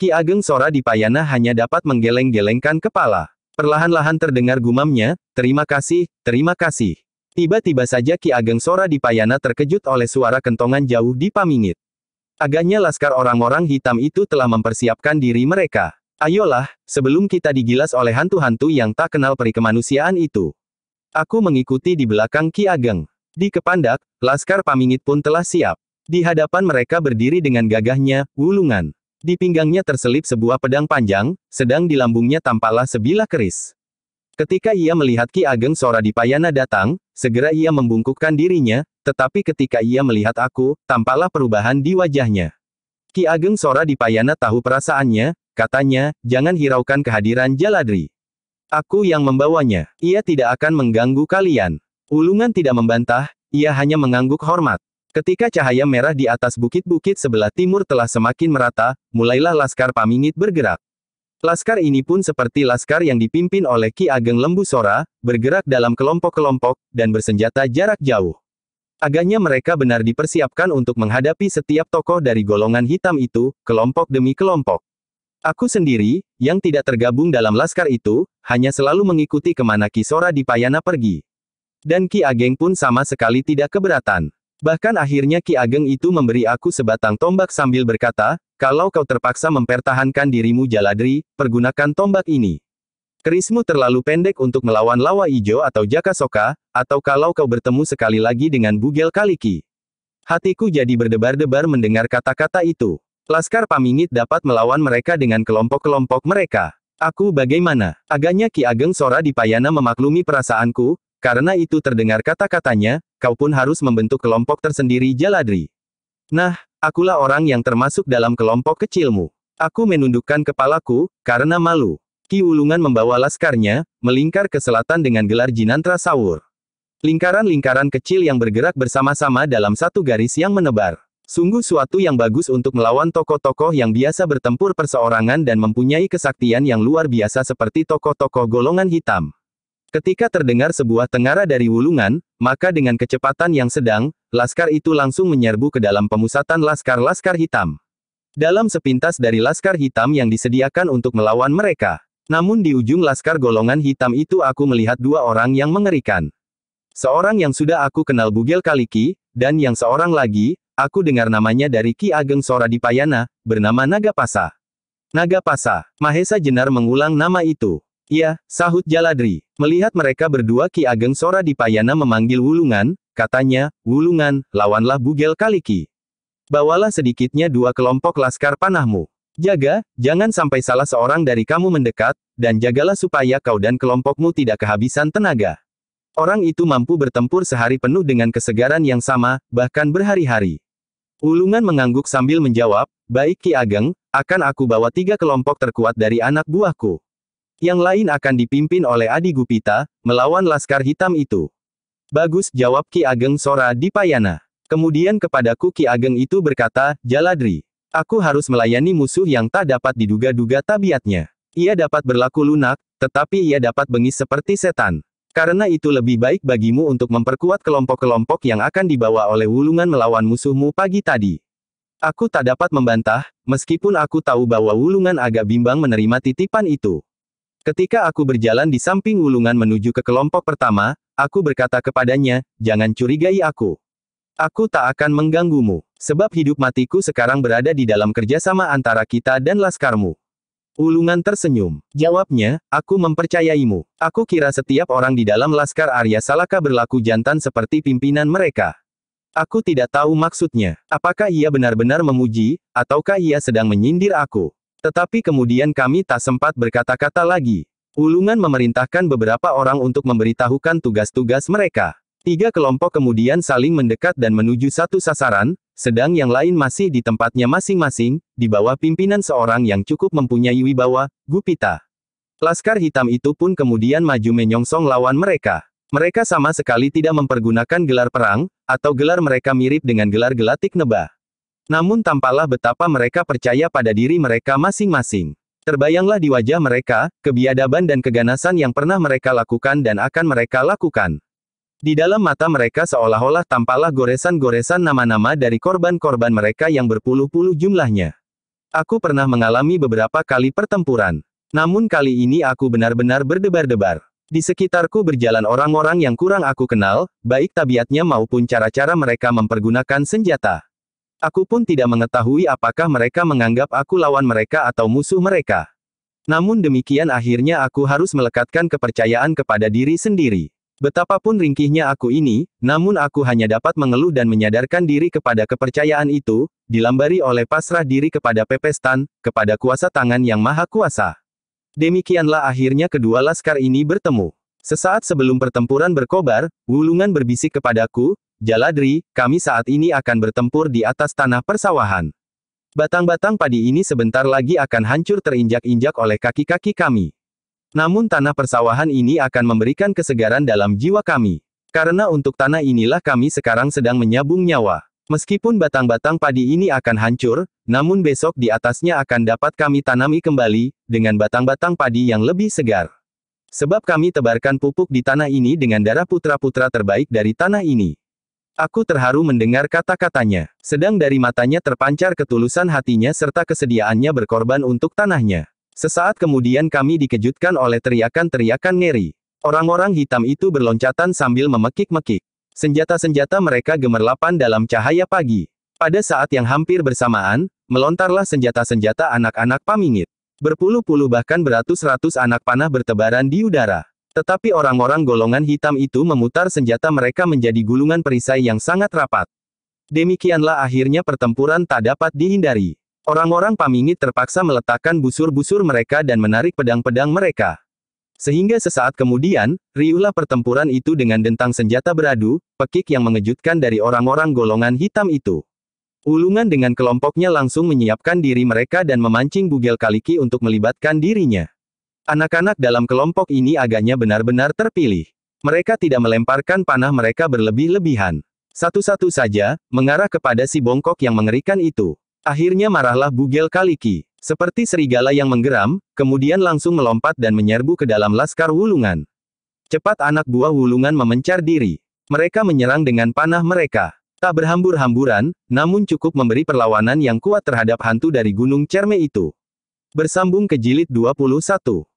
Ki Ageng Sora di Payana hanya dapat menggeleng-gelengkan kepala. Perlahan-lahan terdengar gumamnya, terima kasih, terima kasih. Tiba-tiba saja Ki Ageng Sora di Payana terkejut oleh suara kentongan jauh di Pamingit. Agaknya laskar orang-orang hitam itu telah mempersiapkan diri mereka. Ayolah, sebelum kita digilas oleh hantu-hantu yang tak kenal peri kemanusiaan itu. Aku mengikuti di belakang Ki Ageng. Di Kepandak, Laskar Pamingit pun telah siap. Di hadapan mereka berdiri dengan gagahnya, wulungan. Di pinggangnya terselip sebuah pedang panjang, sedang di lambungnya tampaklah sebilah keris. Ketika ia melihat Ki Ageng Sora di Payana datang, segera ia membungkukkan dirinya, tetapi ketika ia melihat aku, tampaklah perubahan di wajahnya. Ki Ageng Sora di Payana tahu perasaannya, Katanya, jangan hiraukan kehadiran Jaladri. Aku yang membawanya. Ia tidak akan mengganggu kalian. Ulungan tidak membantah, ia hanya mengangguk hormat. Ketika cahaya merah di atas bukit-bukit sebelah timur telah semakin merata, mulailah Laskar Pamingit bergerak. Laskar ini pun seperti laskar yang dipimpin oleh Ki Ageng Lembu Sora, bergerak dalam kelompok-kelompok, dan bersenjata jarak jauh. Agaknya mereka benar dipersiapkan untuk menghadapi setiap tokoh dari golongan hitam itu, kelompok demi kelompok. Aku sendiri, yang tidak tergabung dalam laskar itu, hanya selalu mengikuti kemana Kisora di Payana pergi. Dan Ki Ageng pun sama sekali tidak keberatan. Bahkan akhirnya Ki Ageng itu memberi aku sebatang tombak sambil berkata, kalau kau terpaksa mempertahankan dirimu Jaladri, pergunakan tombak ini. Kerismu terlalu pendek untuk melawan lawa ijo atau jaka soka, atau kalau kau bertemu sekali lagi dengan bugel kaliki. Hatiku jadi berdebar-debar mendengar kata-kata itu. Laskar Pamingit dapat melawan mereka dengan kelompok-kelompok mereka. Aku bagaimana? Agaknya Ki Ageng Sora di Payana memaklumi perasaanku, karena itu terdengar kata-katanya, kau pun harus membentuk kelompok tersendiri Jaladri. Nah, akulah orang yang termasuk dalam kelompok kecilmu. Aku menundukkan kepalaku, karena malu. Ki Ulungan membawa laskarnya, melingkar ke selatan dengan gelar Jinantra Sawur. Lingkaran-lingkaran kecil yang bergerak bersama-sama dalam satu garis yang menebar. Sungguh suatu yang bagus untuk melawan tokoh-tokoh yang biasa bertempur perseorangan dan mempunyai kesaktian yang luar biasa seperti tokoh-tokoh golongan hitam. Ketika terdengar sebuah tengara dari wulungan, maka dengan kecepatan yang sedang, laskar itu langsung menyerbu ke dalam pemusatan laskar-laskar hitam. Dalam sepintas dari laskar hitam yang disediakan untuk melawan mereka. Namun di ujung laskar golongan hitam itu aku melihat dua orang yang mengerikan. Seorang yang sudah aku kenal Bugel Kaliki, dan yang seorang lagi, Aku dengar namanya dari Ki Ageng Sora Dipayana, bernama Naga Pasa. Naga Pasa, Mahesa Jenar mengulang nama itu. Iya, sahut Jaladri. Melihat mereka berdua Ki Ageng Sora Dipayana memanggil Wulungan, katanya, Wulungan, lawanlah Bugel Kaliki. Bawalah sedikitnya dua kelompok laskar panahmu. Jaga, jangan sampai salah seorang dari kamu mendekat, dan jagalah supaya kau dan kelompokmu tidak kehabisan tenaga. Orang itu mampu bertempur sehari penuh dengan kesegaran yang sama, bahkan berhari-hari. Ulungan mengangguk sambil menjawab, baik Ki Ageng, akan aku bawa tiga kelompok terkuat dari anak buahku. Yang lain akan dipimpin oleh Adi Gupita, melawan Laskar Hitam itu. Bagus, jawab Ki Ageng Sora di Payana. Kemudian kepadaku Ki Ageng itu berkata, Jaladri, aku harus melayani musuh yang tak dapat diduga-duga tabiatnya. Ia dapat berlaku lunak, tetapi ia dapat bengis seperti setan. Karena itu lebih baik bagimu untuk memperkuat kelompok-kelompok yang akan dibawa oleh wulungan melawan musuhmu pagi tadi. Aku tak dapat membantah, meskipun aku tahu bahwa wulungan agak bimbang menerima titipan itu. Ketika aku berjalan di samping wulungan menuju ke kelompok pertama, aku berkata kepadanya, jangan curigai aku. Aku tak akan mengganggumu, sebab hidup matiku sekarang berada di dalam kerjasama antara kita dan laskarmu. Ulungan tersenyum. Jawabnya, aku mempercayaimu. Aku kira setiap orang di dalam Laskar Arya Salaka berlaku jantan seperti pimpinan mereka. Aku tidak tahu maksudnya. Apakah ia benar-benar memuji, ataukah ia sedang menyindir aku. Tetapi kemudian kami tak sempat berkata-kata lagi. Ulungan memerintahkan beberapa orang untuk memberitahukan tugas-tugas mereka. Tiga kelompok kemudian saling mendekat dan menuju satu sasaran, sedang yang lain masih di tempatnya masing-masing, di bawah pimpinan seorang yang cukup mempunyai wibawa, Gupita. Laskar hitam itu pun kemudian maju menyongsong lawan mereka. Mereka sama sekali tidak mempergunakan gelar perang, atau gelar mereka mirip dengan gelar gelatik nebah. Namun tampaklah betapa mereka percaya pada diri mereka masing-masing. Terbayanglah di wajah mereka, kebiadaban dan keganasan yang pernah mereka lakukan dan akan mereka lakukan. Di dalam mata mereka seolah-olah tampaklah goresan-goresan nama-nama dari korban-korban mereka yang berpuluh-puluh jumlahnya. Aku pernah mengalami beberapa kali pertempuran. Namun kali ini aku benar-benar berdebar-debar. Di sekitarku berjalan orang-orang yang kurang aku kenal, baik tabiatnya maupun cara-cara mereka mempergunakan senjata. Aku pun tidak mengetahui apakah mereka menganggap aku lawan mereka atau musuh mereka. Namun demikian akhirnya aku harus melekatkan kepercayaan kepada diri sendiri. Betapapun ringkihnya aku ini, namun aku hanya dapat mengeluh dan menyadarkan diri kepada kepercayaan itu, dilambari oleh pasrah diri kepada Pepestan, kepada kuasa tangan yang maha kuasa. Demikianlah akhirnya kedua laskar ini bertemu. Sesaat sebelum pertempuran berkobar, Wulungan berbisik kepadaku, Jaladri, kami saat ini akan bertempur di atas tanah persawahan. Batang-batang padi ini sebentar lagi akan hancur terinjak-injak oleh kaki-kaki kami. Namun tanah persawahan ini akan memberikan kesegaran dalam jiwa kami. Karena untuk tanah inilah kami sekarang sedang menyabung nyawa. Meskipun batang-batang padi ini akan hancur, namun besok di atasnya akan dapat kami tanami kembali, dengan batang-batang padi yang lebih segar. Sebab kami tebarkan pupuk di tanah ini dengan darah putra-putra terbaik dari tanah ini. Aku terharu mendengar kata-katanya, sedang dari matanya terpancar ketulusan hatinya serta kesediaannya berkorban untuk tanahnya. Sesaat kemudian kami dikejutkan oleh teriakan-teriakan ngeri. Orang-orang hitam itu berloncatan sambil memekik-mekik. Senjata-senjata mereka gemerlapan dalam cahaya pagi. Pada saat yang hampir bersamaan, melontarlah senjata-senjata anak-anak pamingit. Berpuluh-puluh bahkan beratus-ratus anak panah bertebaran di udara. Tetapi orang-orang golongan hitam itu memutar senjata mereka menjadi gulungan perisai yang sangat rapat. Demikianlah akhirnya pertempuran tak dapat dihindari. Orang-orang pamingit terpaksa meletakkan busur-busur mereka dan menarik pedang-pedang mereka. Sehingga sesaat kemudian, riulah pertempuran itu dengan dentang senjata beradu, pekik yang mengejutkan dari orang-orang golongan hitam itu. Ulungan dengan kelompoknya langsung menyiapkan diri mereka dan memancing bugel kaliki untuk melibatkan dirinya. Anak-anak dalam kelompok ini agaknya benar-benar terpilih. Mereka tidak melemparkan panah mereka berlebih-lebihan. Satu-satu saja, mengarah kepada si bongkok yang mengerikan itu. Akhirnya marahlah Bugel Kaliki. Seperti serigala yang menggeram, kemudian langsung melompat dan menyerbu ke dalam laskar wulungan. Cepat anak buah wulungan memencar diri. Mereka menyerang dengan panah mereka. Tak berhambur-hamburan, namun cukup memberi perlawanan yang kuat terhadap hantu dari Gunung Cerme itu. Bersambung ke jilid 21.